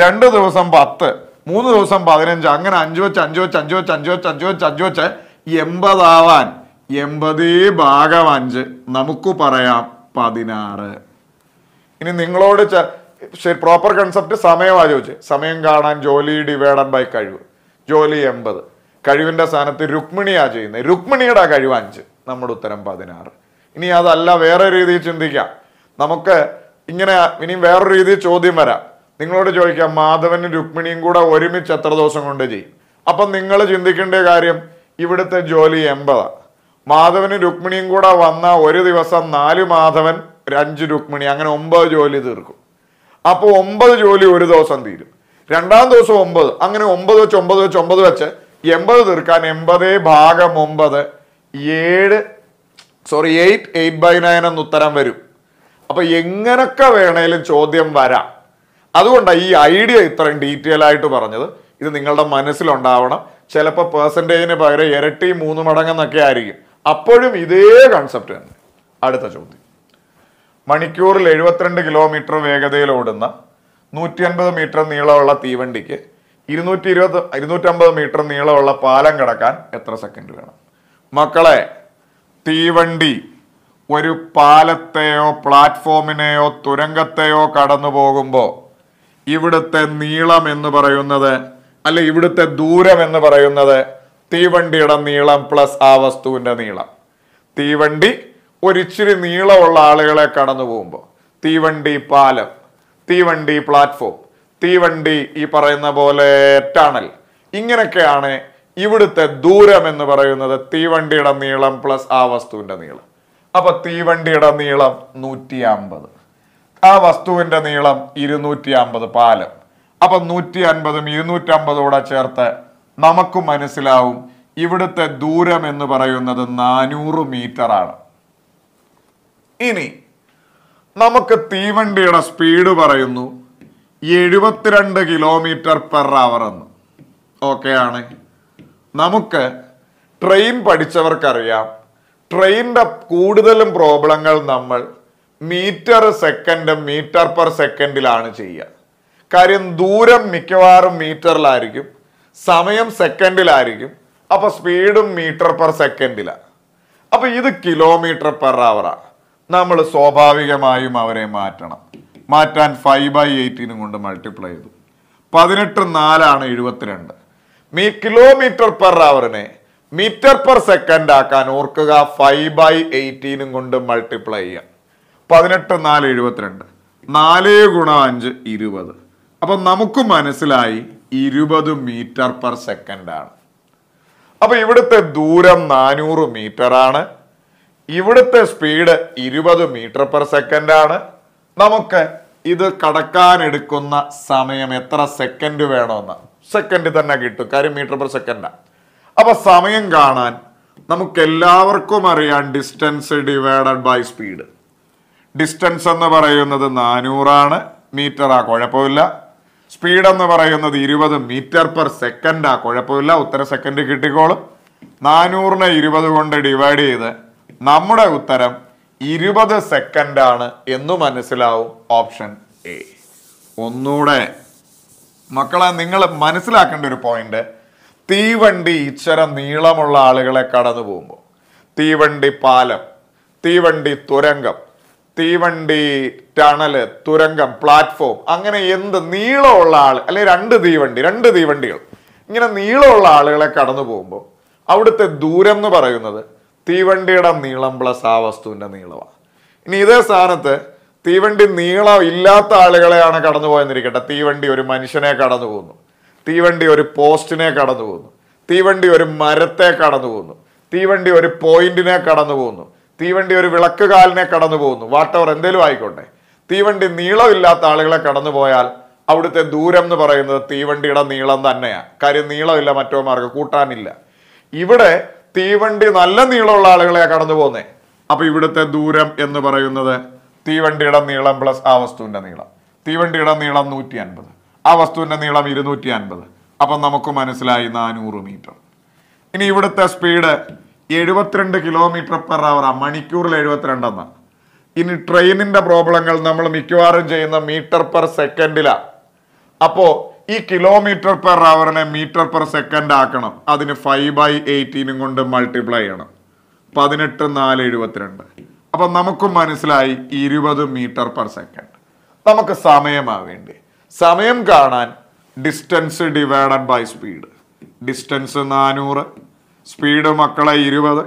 രണ്ട് ദിവസം പത്ത് മൂന്ന് ദിവസം പതിനഞ്ച് അങ്ങനെ അഞ്ച് വെച്ച് അഞ്ച് വെച്ച് അഞ്ച് വെച്ച് അഞ്ച് വെച്ച് അഞ്ച് വെച്ച് അഞ്ച് വെച്ച് എൺപതാവാൻ എൺപതേ ഭാഗം അഞ്ച് നമുക്ക് പറയാം പതിനാറ് ഇനി നിങ്ങളോട് പ്രോപ്പർ കൺസെപ്റ്റ് സമയമാണ് ചോദിച്ചത് സമയം കാണാൻ ജോലി ഡിവൈഡഡ് ബൈ കഴിവ് ജോലി എൺപത് കഴിവിൻ്റെ സ്ഥാനത്ത് രുക്മിണിയാ ചെയ്യുന്നത് രുക്മിണിയുടെ കഴിവ് അഞ്ച് നമ്മുടെ ഉത്തരം പതിനാറ് ഇനി അതല്ല വേറെ രീതിയിൽ ചിന്തിക്കാം നമുക്ക് ഇങ്ങനെ ഇനിയും വേറൊരു രീതിയിൽ ചോദ്യം വരാം നിങ്ങളോട് ചോദിക്കാം മാധവനും രുക്മിണിയും കൂടെ ഒരുമിച്ച് എത്ര ദിവസം കൊണ്ട് ചെയ്യും അപ്പം നിങ്ങൾ ചിന്തിക്കേണ്ട കാര്യം ഇവിടുത്തെ ജോലി എൺപതാണ് മാധവനും രുക്മിണിയും കൂടെ വന്ന ഒരു ദിവസം നാല് മാധവൻ അഞ്ച് രുക്മിണി അങ്ങനെ ഒമ്പത് ജോലി തീർക്കും അപ്പോൾ ഒമ്പത് ജോലി ഒരു ദിവസം തീരും രണ്ടാം ദിവസം ഒമ്പത് അങ്ങനെ ഒമ്പത് വെച്ച് ഒമ്പത് വെച്ച് ഒമ്പത് വെച്ച് എൺപത് തീർക്കാൻ എൺപത് ഭാഗം ഒമ്പത് ഏഴ് sorry eight eight by nine എന്ന് ഉത്തരം വരും അപ്പൊ എങ്ങനൊക്കെ വേണേലും ചോദ്യം വരാം അതുകൊണ്ടാണ് ഈ ഐഡിയ ഇത്രയും ഡീറ്റെയിൽ ആയിട്ട് പറഞ്ഞത് ഇത് നിങ്ങളുടെ മനസ്സിലുണ്ടാവണം ചിലപ്പോൾ പേഴ്സൻറ്റേജിന് പകരം ഇരട്ടി മൂന്ന് മടങ്ങെന്നൊക്കെ ആയിരിക്കും അപ്പോഴും ഇതേ കൺസെപ്റ്റ് തന്നെ അടുത്ത ചോദ്യം മണിക്കൂറിൽ എഴുപത്തിരണ്ട് കിലോമീറ്റർ വേഗതയിൽ ഓടുന്ന നൂറ്റി അൻപത് മീറ്റർ നീളമുള്ള തീവണ്ടിക്ക് ഇരുന്നൂറ്റി ഇരുപത് ഇരുന്നൂറ്റമ്പത് മീറ്റർ നീളമുള്ള പാലം കടക്കാൻ എത്ര സെക്കൻഡ് വേണം മക്കളെ തീവണ്ടി ഒരു പാലത്തെയോ പ്ലാറ്റ്ഫോമിനെയോ തുരങ്കത്തെയോ കടന്നു പോകുമ്പോൾ ഇവിടുത്തെ നീളം എന്ന് പറയുന്നത് അല്ലെ ഇവിടുത്തെ ദൂരം എന്ന് പറയുന്നത് തീവണ്ടിയുടെ നീളം പ്ലസ് ആ വസ്തുവിൻ്റെ നീളം തീവണ്ടി ഒരിച്ചിരി നീളമുള്ള ആളുകളെ കടന്നു പോകുമ്പോൾ തീവണ്ടി പാലം തീവണ്ടി പ്ലാറ്റ്ഫോം തീവണ്ടി ഈ പറയുന്ന പോലെ ടണൽ ഇങ്ങനെയൊക്കെയാണ് ഇവിടുത്തെ ദൂരം എന്ന് പറയുന്നത് തീവണ്ടിയുടെ നീളം പ്ലസ് ആ വസ്തുവിന്റെ നീളം അപ്പൊ തീവണ്ടിയുടെ നീളം നൂറ്റി അമ്പത് ആ വസ്തുവിന്റെ നീളം ഇരുന്നൂറ്റി അമ്പത് പാലം അപ്പൊ നൂറ്റി അൻപതും കൂടെ ചേർത്ത് നമുക്ക് മനസ്സിലാവും ഇവിടുത്തെ ദൂരം എന്ന് പറയുന്നത് നാനൂറ് മീറ്റർ ആണ് ഇനി നമുക്ക് തീവണ്ടിയുടെ സ്പീഡ് പറയുന്നു എഴുപത്തിരണ്ട് കിലോമീറ്റർ പെർ അവർ എന്ന് ഓക്കെയാണ് നമുക്ക് ട്രെയിൻ പഠിച്ചവർക്കറിയാം ട്രെയിനിൻ്റെ കൂടുതലും പ്രോബ്ലങ്ങൾ നമ്മൾ മീറ്റർ സെക്കൻഡ് മീറ്റർ പെർ സെക്കൻഡിലാണ് ചെയ്യുക കാര്യം ദൂരം മിക്കവാറും മീറ്ററിലായിരിക്കും സമയം സെക്കൻഡിലായിരിക്കും അപ്പോൾ സ്പീഡും മീറ്റർ പെർ സെക്കൻഡിലാണ് അപ്പോൾ ഇത് കിലോമീറ്റർ പെർ അവറാണ് നമ്മൾ സ്വാഭാവികമായും അവരെ മാറ്റണം മാറ്റാൻ ഫൈവ് ബൈ എയ്റ്റീനും കൊണ്ട് മൾട്ടിപ്ലൈ ചെയ്തു പതിനെട്ട് നാലാണ് എഴുപത്തിരണ്ട് മീ കിലോമീറ്റർ പെർ അവറിനെ മീറ്റർ പെർ സെക്കൻഡ് ആക്കാൻ ഓർക്കുക ഫൈവ് ബൈ എയ്റ്റീനും കൊണ്ട് മൾട്ടിപ്ലൈ ചെയ്യാം പതിനെട്ട് നാല് എഴുപത്തിരണ്ട് നാല് ഗുണം അഞ്ച് ഇരുപത് അപ്പം നമുക്ക് മനസ്സിലായി ഇരുപത് മീറ്റർ പെർ സെക്കൻഡാണ് അപ്പോൾ ഇവിടുത്തെ ദൂരം നാനൂറ് മീറ്ററാണ് ഇവിടുത്തെ സ്പീഡ് ഇരുപത് മീറ്റർ പെർ സെക്കൻഡ് ആണ് നമുക്ക് ഇത് കടക്കാനെടുക്കുന്ന സമയം എത്ര സെക്കൻഡ് വേണമെന്ന് സെക്കൻഡ് തന്നെ കിട്ടും കാര്യം മീറ്റർ പെർ സെക്കൻഡാണ് അപ്പൊ സമയം കാണാൻ നമുക്ക് എല്ലാവർക്കും അറിയാം distance divided by speed distance എന്ന് പറയുന്നത് നാനൂറാണ് ആ കുഴപ്പമില്ല സ്പീഡ് എന്ന് പറയുന്നത് ഇരുപത് മീറ്റർ പെർ സെക്കൻഡാ കുഴപ്പമില്ല ഉത്തര സെക്കൻഡ് കിട്ടിക്കോളും നാനൂറിനെ ഇരുപത് കൊണ്ട് ഡിവൈഡ് ചെയ്ത് നമ്മുടെ ഉത്തരം ഇരുപത് സെക്കൻഡാണ് എന്ന് മനസ്സിലാവും ഓപ്ഷൻ എ ഒന്നുകൂടെ മക്കളെ നിങ്ങൾ മനസ്സിലാക്കേണ്ട ഒരു പോയിന്റ് തീവണ്ടി ഇച്ചര നീളമുള്ള ആളുകളെ കടന്നു പോകുമ്പോൾ തീവണ്ടി പാലം തീവണ്ടി തുരങ്കം തീവണ്ടി ടണല് തുരങ്കം പ്ലാറ്റ്ഫോം അങ്ങനെ എന്ത് നീളമുള്ള ആൾ അല്ലെങ്കിൽ രണ്ട് തീവണ്ടി രണ്ട് തീവണ്ടികൾ ഇങ്ങനെ നീളമുള്ള ആളുകളെ കടന്നു പോകുമ്പോൾ അവിടുത്തെ ദൂരം എന്ന് പറയുന്നത് തീവണ്ടിയുടെ നീളം പ്ലസ് ആ വസ്തുവിൻ്റെ നീളമാണ് ഇനി ഇതേ സ്ഥാനത്ത് തീവണ്ടി നീളം ഇല്ലാത്ത ആളുകളെയാണ് കടന്നു പോയെന്നിരിക്കട്ടെ തീവണ്ടി ഒരു മനുഷ്യനെ കടന്നു പോകുന്നു തീവണ്ടി ഒരു പോസ്റ്റിനെ കടന്നു പോകുന്നു തീവണ്ടി ഒരു മരത്തെ കടന്നു പോകുന്നു തീവണ്ടി ഒരു പോയിന്റിനെ കടന്നു പോകുന്നു തീവണ്ടി ഒരു വിളക്ക് കാലിനെ കടന്നു പോകുന്നു വാട്ടവർ എന്തേലും ആയിക്കോട്ടെ തീവണ്ടി നീളമില്ലാത്ത ആളുകളെ കടന്നു പോയാൽ അവിടുത്തെ ദൂരം എന്ന് പറയുന്നത് തീവണ്ടിയുടെ നീളം തന്നെയാണ് കാര്യം നീളമില്ല മറ്റോ മാർക്ക് കൂട്ടാനില്ല ഇവിടെ തീവണ്ടി നല്ല നീളമുള്ള ആളുകളെ കടന്നു പോകുന്നേ അപ്പൊ ഇവിടുത്തെ ദൂരം എന്ന് പറയുന്നത് തീവണ്ടിയുടെ നീളം പ്ലസ് ആ വസ്തുവിന്റെ നീളം തീവണ്ടിയുടെ നീളം നൂറ്റി അൻപത് ആ വസ്തുവിന്റെ നീളം ഇരുന്നൂറ്റി അൻപത് അപ്പൊ നമുക്ക് മനസ്സിലായി നാനൂറ് മീറ്റർ ഇനി ഇവിടുത്തെ സ്പീഡ് എഴുപത്തിരണ്ട് കിലോമീറ്റർ പെർ അവറാ മണിക്കൂറിൽ എഴുപത്തിരണ്ടെന്ന് ഇനി ട്രെയിനിന്റെ പ്രോബ്ലങ്ങൾ നമ്മൾ മിക്കവാറും ചെയ്യുന്ന മീറ്റർ പെർ സെക്കൻഡിലാണ് അപ്പോൾ ഈ കിലോമീറ്റർ പെർ അവറിനെ മീറ്റർ പെർ സെക്കൻഡ് ആക്കണം അതിന് ഫൈവ് ബൈ എയ്റ്റീനും കൊണ്ട് മൾട്ടിപ്ലൈ ചെയ്യണം പതിനെട്ട് നാല് എഴുപത്തിരണ്ട് അപ്പം നമുക്ക് മനസ്സിലായി ഇരുപത് മീറ്റർ പെർ സെക്കൻഡ് നമുക്ക് സമയമാവേണ്ടി സമയം കാണാൻ distance divided by speed distance നാനൂറ് സ്പീഡ് മക്കളെ ഇരുപത്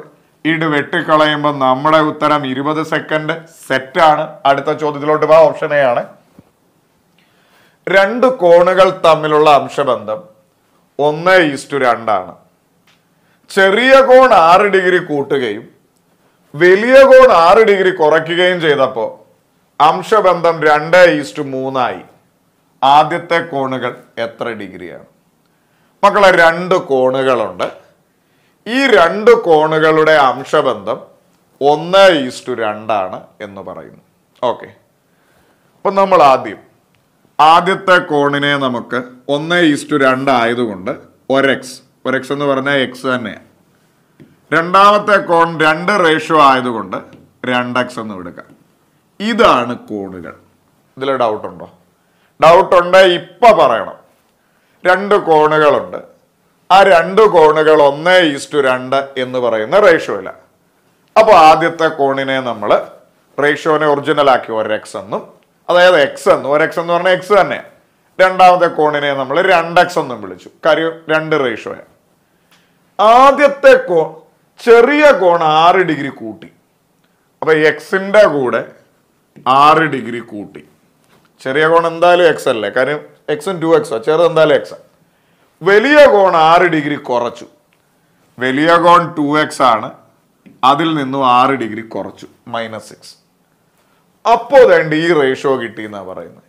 ഇട് വെട്ടിക്കളയുമ്പോൾ നമ്മുടെ ഉത്തരം ഇരുപത് സെക്കൻഡ് സെറ്റാണ് അടുത്ത ചോദ്യത്തിലോട്ട് പോകാൻ ഓപ്ഷൻ എ ആണ് രണ്ട് കോണുകൾ തമ്മിലുള്ള അംശബന്ധം ഒന്ന് ഈസ്റ്റു രണ്ടാണ് ചെറിയ കോൺ ആറ് ഡിഗ്രി കൂട്ടുകയും വലിയ കോൺ ആറ് ഡിഗ്രി കുറയ്ക്കുകയും ചെയ്തപ്പോൾ അംശബന്ധം രണ്ട് ഈസ്റ്റു മൂന്നായി ആദ്യത്തെ കോണുകൾ എത്ര ഡിഗ്രിയാണ് മക്കളെ രണ്ട് കോണുകളുണ്ട് ഈ രണ്ട് കോണുകളുടെ അംശബന്ധം ഒന്ന് ഈസ്റ്റു രണ്ടാണ് എന്ന് പറയുന്നു ഓക്കെ അപ്പം നമ്മൾ ആദ്യം ആദ്യത്തെ കോണിനെ നമുക്ക് ഒന്ന് ഈസ്റ്റു രണ്ട് ആയതുകൊണ്ട് ഒരെക്സ് ഒരെക്സ് എന്ന് പറഞ്ഞാൽ എക്സ് തന്നെയാണ് രണ്ടാമത്തെ കോൺ രണ്ട് റേഷ്യോ ആയതുകൊണ്ട് രണ്ട് എക്സ് എന്ന് എടുക്കാം ഇതാണ് കോണുകൾ ഇതിൽ ഡൗട്ടുണ്ടോ ഡൗട്ടുണ്ട് ഇപ്പം പറയണം രണ്ട് കോണുകളുണ്ട് ആ രണ്ട് കോണുകൾ ഒന്ന് ഈസ്റ്റു രണ്ട് എന്ന് പറയുന്ന റേഷ്യോ റേഷ്യോയിലാണ് അപ്പോൾ ആദ്യത്തെ കോണിനെ നമ്മൾ റേഷ്യോനെ ഒറിജിനലാക്കി ഒരു എക്സ് എന്നും അതായത് എക്സ് എന്ന് ഒരു എക്സ് എന്ന് പറഞ്ഞാൽ എക്സ് തന്നെ രണ്ടാമത്തെ കോണിനെ നമ്മൾ രണ്ട് എക്സ് എന്നും വിളിച്ചു കാര്യം രണ്ട് റേഷ്യോയാണ് ആദ്യത്തെ കോൺ ചെറിയ കോൺ ആറ് ഡിഗ്രി കൂട്ടി അപ്പൊ എക്സിന്റെ കൂടെ ആറ് ഡിഗ്രി കൂട്ടി ചെറിയ കോൺ എന്തായാലും എക്സ് അല്ലേ കാര്യം എക്സും ടു എക്സോ ചെറുത് എന്തായാലും എക്സ് വലിയ കോൺ ആറ് ഡിഗ്രി കുറച്ചു വലിയ കോൺ ടു എക്സ് ആണ് അതിൽ നിന്നും ആറ് ഡിഗ്രി കുറച്ചു മൈനസ് സിക്സ് അപ്പോ വേണ്ട ഈ റേഷ്യോ കിട്ടി എന്നാണ് പറയുന്നത്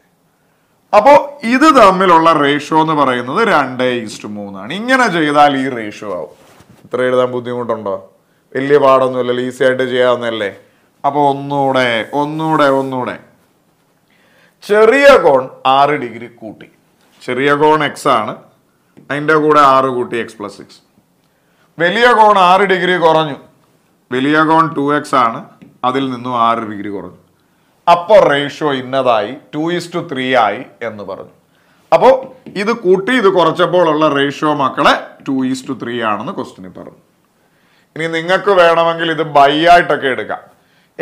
അപ്പോൾ ഇത് തമ്മിലുള്ള റേഷ്യോ എന്ന് പറയുന്നത് രണ്ട് ഈസ്റ്റ് മൂന്നാണ് ഇങ്ങനെ ചെയ്താൽ ഈ റേഷ്യോ ആവും ഇത്ര എഴുതാൻ ബുദ്ധിമുട്ടുണ്ടോ വലിയ പാടൊന്നുമില്ലല്ലോ ഈസി ആയിട്ട് ചെയ്യാവുന്നല്ലേ അപ്പോൾ ഒന്നുകൂടെ ഒന്നുകൂടെ ഒന്നുകൂടെ ചെറിയ കോൺ ആറ് ഡിഗ്രി കൂട്ടി ചെറിയ കോൺ എക്സ് ആണ് അതിൻ്റെ കൂടെ ആറ് കൂട്ടി എക്സ് പ്ലസ് സിക്സ് വലിയ കോൺ ആറ് ഡിഗ്രി കുറഞ്ഞു വലിയ കോൺ ടു എക്സ് ആണ് അതിൽ നിന്നും ആറ് ഡിഗ്രി കുറഞ്ഞു അപ്പോൾ റേഷ്യോ ഇന്നതായി ടു ടു ത്രീ ആയി എന്ന് പറഞ്ഞു അപ്പോൾ ഇത് കൂട്ടി ഇത് കുറച്ചപ്പോൾ ഉള്ള റേഷ്യോ മക്കളെ ടു ടു ത്രീ ആണെന്ന് ക്വസ്റ്റിനി പറഞ്ഞു ഇനി നിങ്ങൾക്ക് വേണമെങ്കിൽ ഇത് ബൈ ആയിട്ടൊക്കെ എടുക്കാം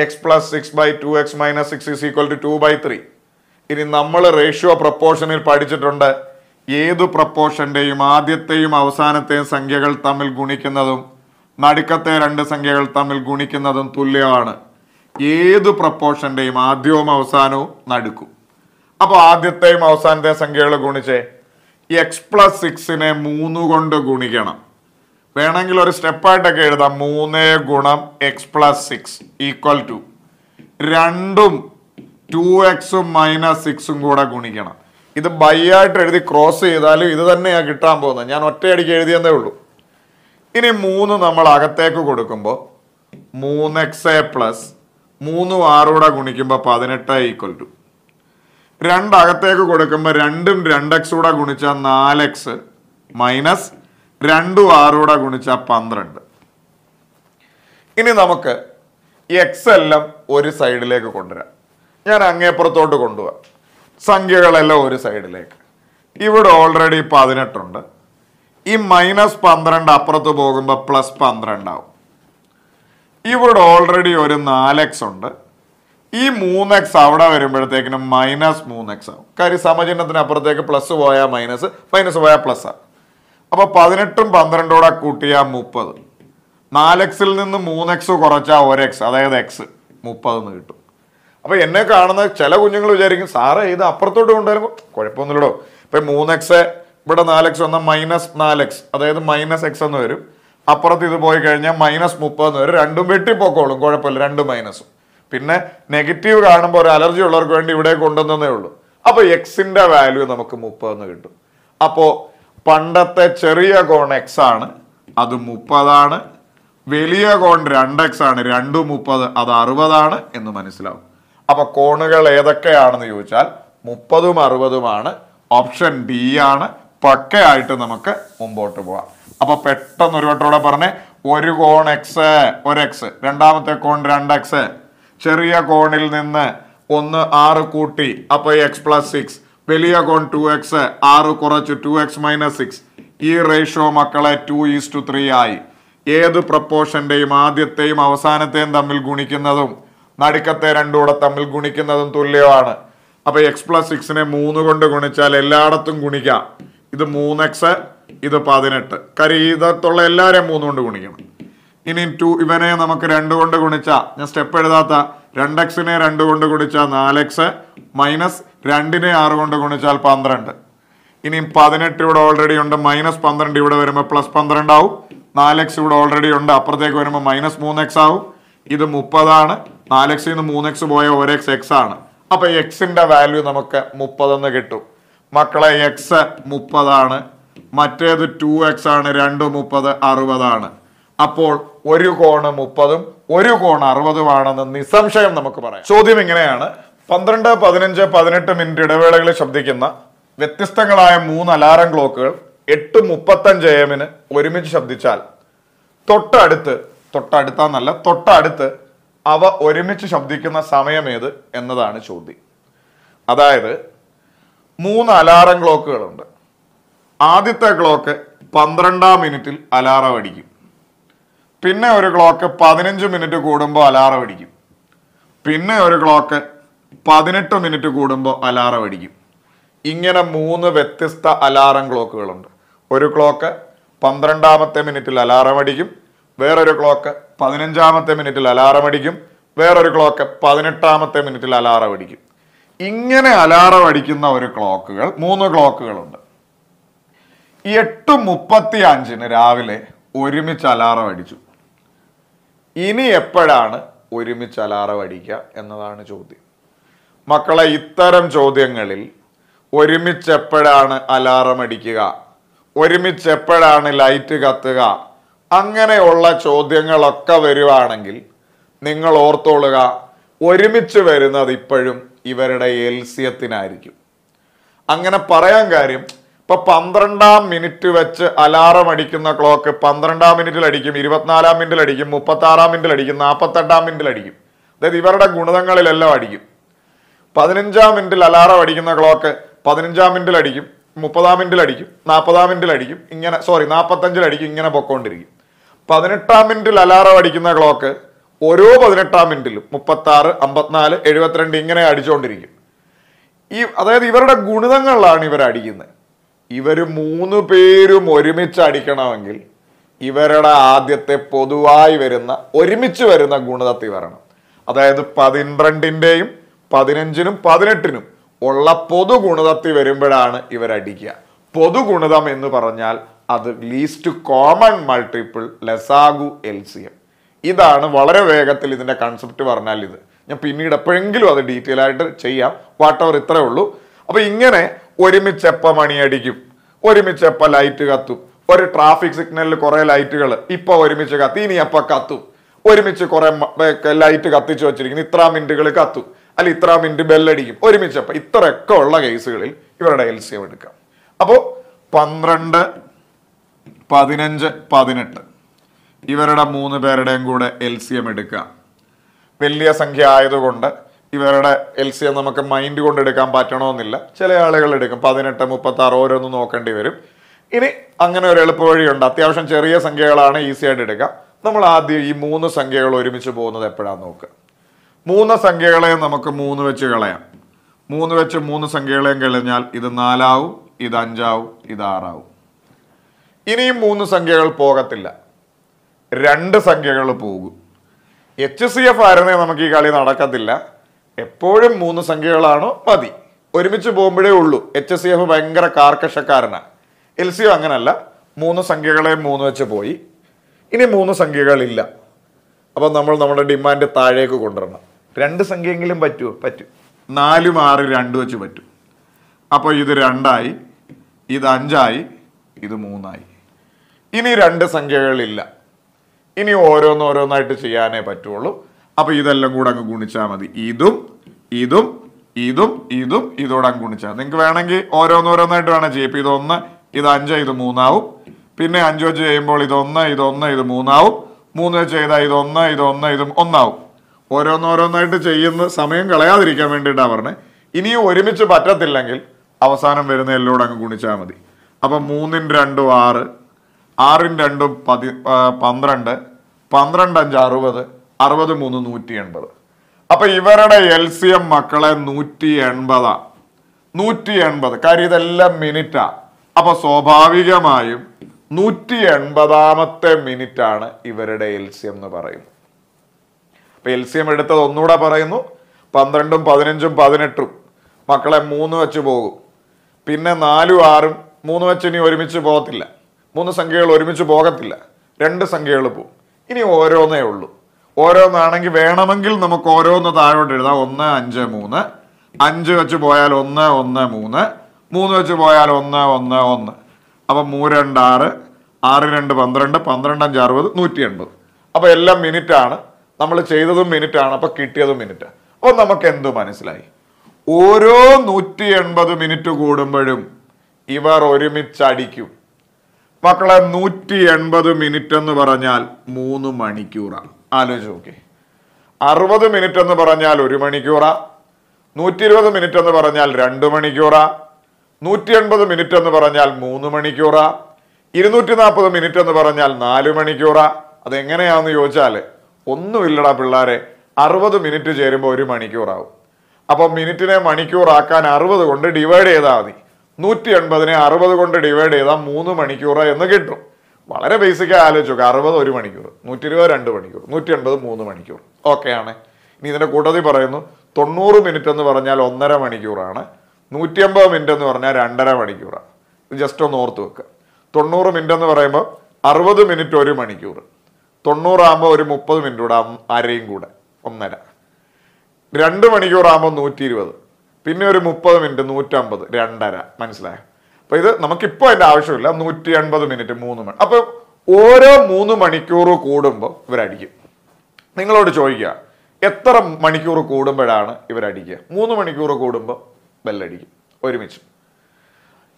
X plus six by two X minus six is equal to two by three ഇനി നമ്മൾ റേഷ്യോ പ്രപ്പോർഷനിൽ പഠിച്ചിട്ടുണ്ട് ഏതു പ്രപ്പോർഷൻ്റെയും ആദ്യത്തെയും അവസാനത്തെയും സംഖ്യകൾ തമ്മിൽ ഗുണിക്കുന്നതും നടുക്കത്തെ രണ്ട് സംഖ്യകൾ തമ്മിൽ ഗുണിക്കുന്നതും തുല്യമാണ് ഏത് പ്രപ്പോർഷൻ്റെയും ആദ്യവും അവസാനവും നടുക്കും അപ്പോൾ ആദ്യത്തെയും അവസാനത്തെ സംഖ്യകൾ ഗുണിച്ച് എക്സ് പ്ലസ് സിക്സിനെ മൂന്ന് കൊണ്ട് ഗുണിക്കണം വേണമെങ്കിൽ ഒരു സ്റ്റെപ്പായിട്ടൊക്കെ എഴുതാം മൂന്ന് ഗുണം X plus six equal to രണ്ടും ടു എക്സും മൈനസ് സിക്സും കൂടെ ഗുണിക്കണം ഇത് ബൈ ആയിട്ട് എഴുതി ക്രോസ് ചെയ്താലും ഇത് തന്നെയാണ് കിട്ടാൻ പോകുന്നത് ഞാൻ ഒറ്റയടിക്ക് എഴുതിയെന്നേ ഉള്ളൂ ഇനി മൂന്ന് നമ്മൾ അകത്തേക്ക് കൊടുക്കുമ്പോൾ മൂന്ന് എക്സ് എ പ്ലസ് മൂന്നും ആറൂടെ ഗുണിക്കുമ്പോൾ പതിനെട്ട് ഈക്വൽ ടു രണ്ടകത്തേക്ക് കൊടുക്കുമ്പോൾ രണ്ടും രണ്ട് എക്സ് കൂടെ ഗുണിച്ചാൽ നാല് എക്സ് മൈനസ് രണ്ടും ആറൂടെ ഗുണിച്ചാൽ പന്ത്രണ്ട് ഇനി നമുക്ക് എക്സ് എല്ലാം ഒരു സൈഡിലേക്ക് കൊണ്ടുവരാം ഞാൻ അങ്ങേപ്പുറത്തോട്ട് കൊണ്ടുപോകാം സംഖ്യകളെല്ലാം ഒരു സൈഡിലേക്ക് ഇവിടെ ഓൾറെഡി പതിനെട്ടുണ്ട് ഈ മൈനസ് പന്ത്രണ്ട് അപ്പുറത്ത് പോകുമ്പോൾ പ്ലസ് പന്ത്രണ്ടാവും ഇവിടെ ഓൾറെഡി ഒരു നാല് എക്സ് ഉണ്ട് ഈ മൂന്ന് എക്സ് അവിടെ വരുമ്പോഴത്തേക്കിനും മൈനസ് മൂന്ന് എക്സ് ആവും കാര്യം സമചിഹ്നത്തിന് അപ്പുറത്തേക്ക് പ്ലസ് പോയാൽ മൈനസ് മൈനസ് പോയാൽ പ്ലസ് ആ അപ്പോൾ പതിനെട്ടും പന്ത്രണ്ടും കൂടെ കൂട്ടിയാൽ മുപ്പത് നാല് എക്സിൽ നിന്ന് മൂന്ന് എക്സ് കുറച്ചാൽ ഒരു എക്സ് അതായത് എക്സ് മുപ്പത് എന്ന് കിട്ടും അപ്പോൾ എന്നെ കാണുന്ന ചില കുഞ്ഞുങ്ങൾ വിചാരിക്കും സാറേ ഇത് അപ്പുറത്തോട്ട് കൊണ്ടുവരുമ്പോൾ കുഴപ്പമൊന്നുമില്ലടോ ഇപ്പം മൂന്ന് എക്സ് ഇവിടെ നാല് എക്സ് വന്നാൽ മൈനസ് നാല് എക്സ് അതായത് മൈനസ് എക്സ് എന്ന് വരും അപ്പുറത്ത് ഇത് പോയി കഴിഞ്ഞാൽ മൈനസ് മുപ്പതെന്ന് വരും രണ്ടും വെട്ടിപ്പോക്കോളും കുഴപ്പമില്ല രണ്ട് മൈനസും പിന്നെ നെഗറ്റീവ് കാണുമ്പോൾ ഒരു അലർജി ഉള്ളവർക്ക് വേണ്ടി ഇവിടെ കൊണ്ടുവന്നതേ ഉള്ളൂ അപ്പോൾ എക്സിൻ്റെ വാല്യൂ നമുക്ക് മുപ്പതെന്ന് കിട്ടും അപ്പോൾ പണ്ടത്തെ ചെറിയ കോൺ എക്സ് ആണ് അത് മുപ്പതാണ് വലിയ കോൺ രണ്ട് എക്സ് ആണ് രണ്ടു മുപ്പത് അത് അറുപതാണ് എന്ന് മനസ്സിലാവും അപ്പൊ കോണുകൾ ഏതൊക്കെയാണെന്ന് ചോദിച്ചാൽ മുപ്പതും അറുപതുമാണ് ഓപ്ഷൻ ബി ആണ് പക്കയായിട്ട് നമുക്ക് മുമ്പോട്ട് പോവാം അപ്പോൾ പെട്ടെന്ന് ഒരു വട്ടം ഇവിടെ പറഞ്ഞേ ഒരു കോൺ എക്സ് ഒരു എക്സ് രണ്ടാമത്തെ കോൺ രണ്ട് എക്സ് ചെറിയ കോണിൽ നിന്ന് ഒന്ന് ആറ് കൂട്ടി അപ്പോൾ എക്സ് പ്ലസ് സിക്സ് വലിയ കോൺ ടു എക്സ് ആറ് കുറച്ച് ടു എക്സ് മൈനസ് സിക്സ് ഈ റേഷ്യോ മക്കളെ ടു ഈസ് ടു ത്രീ ആയി ഏത് പ്രപ്പോർഷന്റെയും ആദ്യത്തെയും അവസാനത്തെയും തമ്മിൽ ഗുണിക്കുന്നതും നടുക്കത്തെ രണ്ടും കൂടെ തമ്മിൽ ഗുണിക്കുന്നതും തുല്യമാണ് അപ്പോൾ എക്സ് പ്ലസ് സിക്സിനെ മൂന്ന് കൊണ്ട് ഗുണിച്ചാൽ എല്ലായിടത്തും ഗുണിക്കാം ഇത് മൂന്ന് എക്സ് ഇത് പതിനെട്ട് കാര്യം ഇതത്തുള്ള എല്ലാവരെയും മൂന്ന് കൊണ്ട് ഗുണിക്കണം ഇനി ടു ഇവനെ നമുക്ക് രണ്ട് കൊണ്ട് ഗുണിച്ച ഞാൻ സ്റ്റെപ്പ് എഴുതാത്ത രണ്ട് എക്സിനെ രണ്ട് കൊണ്ട് ഗുണിച്ചാൽ നാല് എക്സ് മൈനസ് രണ്ടിനെ ആറ് കൊണ്ട് ഗുണിച്ചാൽ പന്ത്രണ്ട് ഇനി പതിനെട്ട് ഇവിടെ ഓൾറെഡി ഉണ്ട് മൈനസ് പന്ത്രണ്ട് ഇവിടെ വരുമ്പോൾ പ്ലസ് പന്ത്രണ്ട് ആവും നാല് എക്സ് ഇവിടെ ഓൾറെഡി ഉണ്ട് അപ്പുറത്തേക്ക് വരുമ്പോൾ മൈനസ് മൂന്ന് എക്സ് ആവും ഇത് മുപ്പതാണ് നാല് എക്സിൽ നിന്ന് മൂന്ന് എക്സ് പോയ ഒരു എക്സ് എക്സ് ആണ് അപ്പോൾ എക്സിൻ്റെ വാല്യൂ നമുക്ക് മുപ്പതെന്ന് കിട്ടും മക്കളെ എക്സ് മുപ്പതാണ് മറ്റേത് ടു എക്സ് ആണ് രണ്ട് മുപ്പത് അറുപതാണ് അപ്പോൾ ഒരു കോണ് മുപ്പതും ഒരു കോൺ അറുപതുമാണെന്ന് നിസ്സംശയം നമുക്ക് പറയാം ചോദ്യം ഇങ്ങനെയാണ് പന്ത്രണ്ട് പതിനഞ്ച് പതിനെട്ട് മിനിറ്റ് ഇടവേളകളിൽ ശബ്ദിക്കുന്ന വ്യത്യസ്തങ്ങളായ മൂന്ന് അലാറം ക്ലോക്കുകൾ എട്ട് മുപ്പത്തഞ്ച് എമ്മിന് ഒരുമിച്ച് ശബ്ദിച്ചാൽ തൊട്ടടുത്ത് തൊട്ടടുത്താന്നല്ല തൊട്ടടുത്ത് അവ ഒരുമിച്ച് ശബ്ദിക്കുന്ന സമയമേത് എന്നതാണ് ചോദ്യം അതായത് മൂന്ന് അലാറം ക്ലോക്കുകളുണ്ട് ആദ്യത്തെ ക്ലോക്ക് പന്ത്രണ്ടാം മിനിറ്റിൽ അലാറം അടിക്കും പിന്നെ ഒരു ക്ലോക്ക് പതിനഞ്ച് മിനിറ്റ് കൂടുമ്പോൾ അലാറം അടിക്കും പിന്നെ ഒരു ക്ലോക്ക് പതിനെട്ട് മിനിറ്റ് കൂടുമ്പോൾ അലാറം അടിക്കും ഇങ്ങനെ മൂന്ന് വ്യത്യസ്ത അലാറം ക്ലോക്കുകളുണ്ട് ഒരു ക്ലോക്ക് പന്ത്രണ്ടാമത്തെ മിനിറ്റിൽ അലാറം അടിക്കും വേറൊരു ക്ലോക്ക് പതിനഞ്ചാമത്തെ മിനിറ്റിൽ അലാറം അടിക്കും വേറൊരു ക്ലോക്ക് പതിനെട്ടാമത്തെ മിനിറ്റിൽ അലാറം അടിക്കും ഇങ്ങനെ അലാറം അടിക്കുന്ന ഒരു ക്ലോക്കുകൾ മൂന്ന് ക്ലോക്കുകളുണ്ട് എട്ട് മുപ്പത്തി അഞ്ചിന് രാവിലെ ഒരുമിച്ച് അലാറം അടിച്ചു ഇനി എപ്പോഴാണ് ഒരുമിച്ച് അലാറം അടിക്കുക എന്നതാണ് ചോദ്യം മക്കളെ ഇത്തരം ചോദ്യങ്ങളിൽ ഒരുമിച്ച് എപ്പോഴാണ് അലാറം അടിക്കുക ഒരുമിച്ച് എപ്പോഴാണ് ലൈറ്റ് കത്തുക അങ്ങനെയുള്ള ചോദ്യങ്ങളൊക്കെ വരുവാണെങ്കിൽ നിങ്ങൾ ഓർത്തോളുക ഒരുമിച്ച് വരുന്നത് ഇപ്പോഴും ഇവരുടെ എൽസ്യത്തിനായിരിക്കും അങ്ങനെ പറയാൻ കാര്യം ഇപ്പൊ പന്ത്രണ്ടാം മിനിറ്റ് വെച്ച് അലാറം അടിക്കുന്ന ക്ലോക്ക് പന്ത്രണ്ടാം മിനിറ്റിൽ അടിക്കും ഇരുപത്തിനാലാം മിനിറ്റിൽ അടിക്കും ആറാം മിനിറ്റിൽ അടിക്കും നാൽപ്പത്തെട്ടാം മിനിറ്റിൽ അടിക്കും അതായത് ഇവരുടെ ഗുണിതങ്ങളിലെല്ലാം അടിക്കും പതിനഞ്ചാം മിനിറ്റിൽ അലാറം അടിക്കുന്ന ക്ലോക്ക് പതിനഞ്ചാം മിനിറ്റിൽ അടിക്കും മുപ്പതാം മിനിറ്റിൽ അടിക്കും നാൽപ്പതാം മിനിറ്റിൽ അടിക്കും ഇങ്ങനെ സോറി നാൽപ്പത്തഞ്ചിൽ അടിക്കും ഇങ്ങനെ പൊക്കോണ്ടിരിക്കും പതിനെട്ടാം മിനിറ്റിൽ അലാറം അടിക്കുന്ന ക്ലോക്ക് ഓരോ പതിനെട്ടാം മിനിറ്റിലും ആറ് അമ്പത്തിനാല് എഴുപത്തിരണ്ട് ഇങ്ങനെ അടിച്ചുകൊണ്ടിരിക്കും ഈ അതായത് ഇവരുടെ ഗുണിതങ്ങളിലാണ് ഇവർ അടിക്കുന്നത് ഇവർ മൂന്ന് പേരും ഒരുമിച്ച് അടിക്കണമെങ്കിൽ ഇവരുടെ ആദ്യത്തെ പൊതുവായി വരുന്ന ഒരുമിച്ച് വരുന്ന ഗുണതത്തി വരണം അതായത് പന്ത്രണ്ടിൻ്റെയും പതിനഞ്ചിനും പതിനെട്ടിനും ഉള്ള പൊതു ഗുണതത്തി വരുമ്പോഴാണ് ഇവരടിക്കുക പൊതു ഗുണിതം എന്ന് പറഞ്ഞാൽ അത് ലീസ്റ്റ് കോമൺ മൾട്ടിപ്പിൾ ലെസാഗു എൽ സി എം ഇതാണ് വളരെ വേഗത്തിൽ ഇതിൻ്റെ കൺസെപ്റ്റ് പറഞ്ഞാൽ ഇത് ഞാൻ പിന്നീട് എപ്പോഴെങ്കിലും അത് ഡീറ്റെയിൽ ആയിട്ട് ചെയ്യാം വാട്ടവർ ഇത്രയേ ഉള്ളൂ അപ്പോൾ ഇങ്ങനെ ഒരുമിച്ചെപ്പ മണിയടിക്കും ഒരുമിച്ചെപ്പ ലൈറ്റ് കത്തും ഒരു ട്രാഫിക് സിഗ്നലിൽ കുറേ ലൈറ്റുകൾ ഇപ്പൊ ഒരുമിച്ച് കത്തി ഇനി എപ്പ കത്തും ഒരുമിച്ച് കുറേ ലൈറ്റ് കത്തിച്ചു വെച്ചിരിക്കുന്നു ഇത്ര മിനിറ്റുകൾ കത്തും അല്ല ഇത്ര മിനിറ്റ് ബെല്ലടിക്കും ഒരുമിച്ചപ്പം ഇത്രയൊക്കെ ഉള്ള കേസുകളിൽ ഇവരുടെ എൽ സി എം എടുക്കാം അപ്പോൾ പന്ത്രണ്ട് പതിനഞ്ച് പതിനെട്ട് ഇവരുടെ മൂന്ന് പേരുടെയും കൂടെ എൽ സി എം എടുക്കാം വലിയ സംഖ്യ ആയതുകൊണ്ട് ഇവരുടെ എൽ സി എ നമുക്ക് മൈൻഡ് കൊണ്ട് എടുക്കാൻ പറ്റണമെന്നില്ല ചില ആളുകൾ എടുക്കും പതിനെട്ട് മുപ്പത്തി ആറ് ഓരോന്ന് നോക്കേണ്ടി വരും ഇനി അങ്ങനെ ഒരു എളുപ്പ വഴിയുണ്ട് അത്യാവശ്യം ചെറിയ സംഖ്യകളാണ് ഈസി ആയിട്ട് എടുക്കുക നമ്മൾ ആദ്യം ഈ മൂന്ന് സംഖ്യകൾ ഒരുമിച്ച് പോകുന്നത് എപ്പോഴാണ് നോക്കുക മൂന്ന് സംഖ്യകളെ നമുക്ക് മൂന്ന് വെച്ച് കളയാം മൂന്ന് വെച്ച് മൂന്ന് സംഖ്യകളെയും കഴിഞ്ഞാൽ ഇത് നാലാവും ഇത് അഞ്ചാവും ഇത് ആറാവും ഇനിയും മൂന്ന് സംഖ്യകൾ പോകത്തില്ല രണ്ട് സംഖ്യകൾ പോകും എച്ച് സി എഫ് ആയിരുന്നേ നമുക്ക് ഈ കളി നടക്കത്തില്ല എപ്പോഴും മൂന്ന് സംഖ്യകളാണോ മതി ഒരുമിച്ച് പോകുമ്പോഴേ ഉള്ളൂ എച്ച് എസ് സി എഫ് ഭയങ്കര കാർക്കശക്കാരനാണ് എൽ സി അങ്ങനല്ല മൂന്ന് സംഖ്യകളെ മൂന്ന് വെച്ച് പോയി ഇനി മൂന്ന് സംഖ്യകളില്ല അപ്പോൾ നമ്മൾ നമ്മുടെ ഡിമാൻഡ് താഴേക്ക് കൊണ്ടുവരണം രണ്ട് സംഖ്യയെങ്കിലും പറ്റുമോ പറ്റും നാലും ആറ് രണ്ട് വെച്ച് പറ്റും അപ്പോൾ ഇത് രണ്ടായി ഇത് അഞ്ചായി ഇത് മൂന്നായി ഇനി രണ്ട് സംഖ്യകളില്ല ഇനി ഓരോന്നോരോന്നായിട്ട് ചെയ്യാനേ പറ്റുള്ളൂ അപ്പോൾ ഇതെല്ലാം കൂടെ അങ്ങ് ഗുണിച്ചാൽ മതി ഇതും ഇതും ഇതും ഇതും ഇതോടെ അങ്ങ് ഗുണിച്ചാൽ നിങ്ങൾക്ക് വേണമെങ്കിൽ ഓരോന്നോരോന്നായിട്ട് വേണം ചെയ്യും ഇത് ഇതൊന്ന് ഇത് അഞ്ച് ഇത് മൂന്നാവും പിന്നെ അഞ്ച് വെച്ച് ചെയ്യുമ്പോൾ ഇതൊന്ന് ഇതൊന്ന് ഇത് മൂന്നാവും മൂന്ന് വെച്ച് ചെയ്താൽ ഇതൊന്ന് ഇതൊന്ന് ഇത് ഒന്നാവും ഓരോന്നോരോന്നായിട്ട് ചെയ്യുന്ന സമയം കളയാതിരിക്കാൻ വേണ്ടിയിട്ടാണ് പറഞ്ഞത് ഇനിയും ഒരുമിച്ച് പറ്റത്തില്ലെങ്കിൽ അവസാനം വരുന്ന എല്ലോടെ അങ്ങ് ഗുണിച്ചാൽ മതി അപ്പം മൂന്നിന് രണ്ടും ആറ് ആറിൻ രണ്ടും പതി പന്ത്രണ്ട് പന്ത്രണ്ട് അഞ്ച് അറുപത് അറുപത് മൂന്ന് നൂറ്റി എൺപത് അപ്പൊ ഇവരുടെ എൽ സി എം മക്കളെ നൂറ്റി എൺപതാ നൂറ്റി എൺപത് കാര്യം ഇതെല്ലാം മിനിറ്റാ അപ്പൊ സ്വാഭാവികമായും നൂറ്റി എൺപതാമത്തെ മിനിറ്റാണ് ഇവരുടെ എൽ സി എം എന്ന് പറയുന്നത് അപ്പൊ എൽ സി എം എടുത്തത് ഒന്നുകൂടെ പറയുന്നു പന്ത്രണ്ടും പതിനഞ്ചും പതിനെട്ടും മക്കളെ മൂന്ന് വെച്ച് പോകും പിന്നെ നാലും ആറും മൂന്ന് വെച്ച് ഇനി ഒരുമിച്ച് പോകത്തില്ല മൂന്ന് സംഖ്യകൾ ഒരുമിച്ച് പോകത്തില്ല രണ്ട് സംഖ്യകൾ പോകും ഇനി ഓരോന്നേ ഉള്ളൂ ഓരോന്നാണെങ്കിൽ വേണമെങ്കിൽ നമുക്ക് ഓരോന്ന് താഴോട്ട് എഴുതാം ഒന്ന് അഞ്ച് മൂന്ന് അഞ്ച് വെച്ച് പോയാൽ ഒന്ന് ഒന്ന് മൂന്ന് മൂന്ന് വെച്ച് പോയാൽ ഒന്ന് ഒന്ന് ഒന്ന് അപ്പം മൂ രണ്ട് ആറ് ആറ് രണ്ട് പന്ത്രണ്ട് പന്ത്രണ്ട് അഞ്ച് അറുപത് നൂറ്റി എൺപത് അപ്പോൾ എല്ലാം മിനിറ്റാണ് നമ്മൾ ചെയ്തതും മിനിറ്റാണ് അപ്പോൾ കിട്ടിയതും മിനിറ്റ് അപ്പോൾ നമുക്ക് എന്തു മനസ്സിലായി ഓരോ നൂറ്റി എൺപത് മിനിറ്റ് കൂടുമ്പോഴും ഇവർ ഒരുമിച്ചടിക്കും മക്കളെ നൂറ്റി എൺപത് മിനിറ്റ് എന്ന് പറഞ്ഞാൽ മൂന്ന് മണിക്കൂറാണ് ആലോചിച്ച് നോക്കി അറുപത് മിനിറ്റ് എന്ന് പറഞ്ഞാൽ ഒരു മണിക്കൂറാ നൂറ്റി ഇരുപത് മിനിറ്റ് എന്ന് പറഞ്ഞാൽ രണ്ട് മണിക്കൂറാ നൂറ്റി എൺപത് മിനിറ്റ് എന്ന് പറഞ്ഞാൽ മൂന്ന് മണിക്കൂറാ ഇരുന്നൂറ്റി നാൽപ്പത് മിനിറ്റ് എന്ന് പറഞ്ഞാൽ നാല് മണിക്കൂറാ അതെങ്ങനെയാണെന്ന് ചോദിച്ചാൽ ഒന്നുമില്ലടാ പിള്ളേരെ അറുപത് മിനിറ്റ് ചേരുമ്പോൾ ഒരു മണിക്കൂറാവും അപ്പോൾ മിനിറ്റിനെ മണിക്കൂറാക്കാൻ അറുപത് കൊണ്ട് ഡിവൈഡ് ചെയ്താൽ മതി നൂറ്റി എൺപതിനെ അറുപത് കൊണ്ട് ഡിവൈഡ് ചെയ്താൽ മൂന്ന് മണിക്കൂറാ എന്ന് കിട്ടും വളരെ ബേസിക്കായി ആലോചിച്ചു നോക്കുക അറുപത് ഒരു മണിക്കൂർ നൂറ്റി ഇരുപത് രണ്ട് മണിക്കൂർ നൂറ്റി എൺപത് മൂന്ന് മണിക്കൂർ ഓക്കെയാണ് ഇനി ഇതിൻ്റെ കൂട്ടത്തിൽ പറയുന്നു തൊണ്ണൂറ് മിനിറ്റ് എന്ന് പറഞ്ഞാൽ ഒന്നര മണിക്കൂറാണ് നൂറ്റി അമ്പത് മിനിറ്റ് എന്ന് പറഞ്ഞാൽ രണ്ടര മണിക്കൂറാണ് ഇത് ജസ്റ്റ് ഒന്ന് ഓർത്ത് വെക്കുക തൊണ്ണൂറ് മിനിറ്റ് എന്ന് പറയുമ്പോൾ അറുപത് മിനിറ്റ് ഒരു മണിക്കൂർ തൊണ്ണൂറാകുമ്പോൾ ഒരു മുപ്പത് മിനിറ്റ് കൂടെ അരയും കൂടെ ഒന്നര രണ്ട് മണിക്കൂറാകുമ്പോൾ നൂറ്റി ഇരുപത് പിന്നെ ഒരു മുപ്പത് മിനിറ്റ് നൂറ്റമ്പത് രണ്ടര മനസ്സിലായോ അപ്പൊ ഇത് നമുക്കിപ്പോ അതിന്റെ ആവശ്യമില്ല നൂറ്റി അൻപത് മിനിറ്റ് മൂന്ന് മണി അപ്പോൾ ഓരോ മൂന്ന് മണിക്കൂർ കൂടുമ്പോൾ ഇവരടിക്കും നിങ്ങളോട് ചോദിക്കുക എത്ര മണിക്കൂർ കൂടുമ്പോഴാണ് ഇവരടിക്കുക മൂന്ന് മണിക്കൂർ കൂടുമ്പോൾ ബെല്ലടിക്കും ഒരുമിച്ച്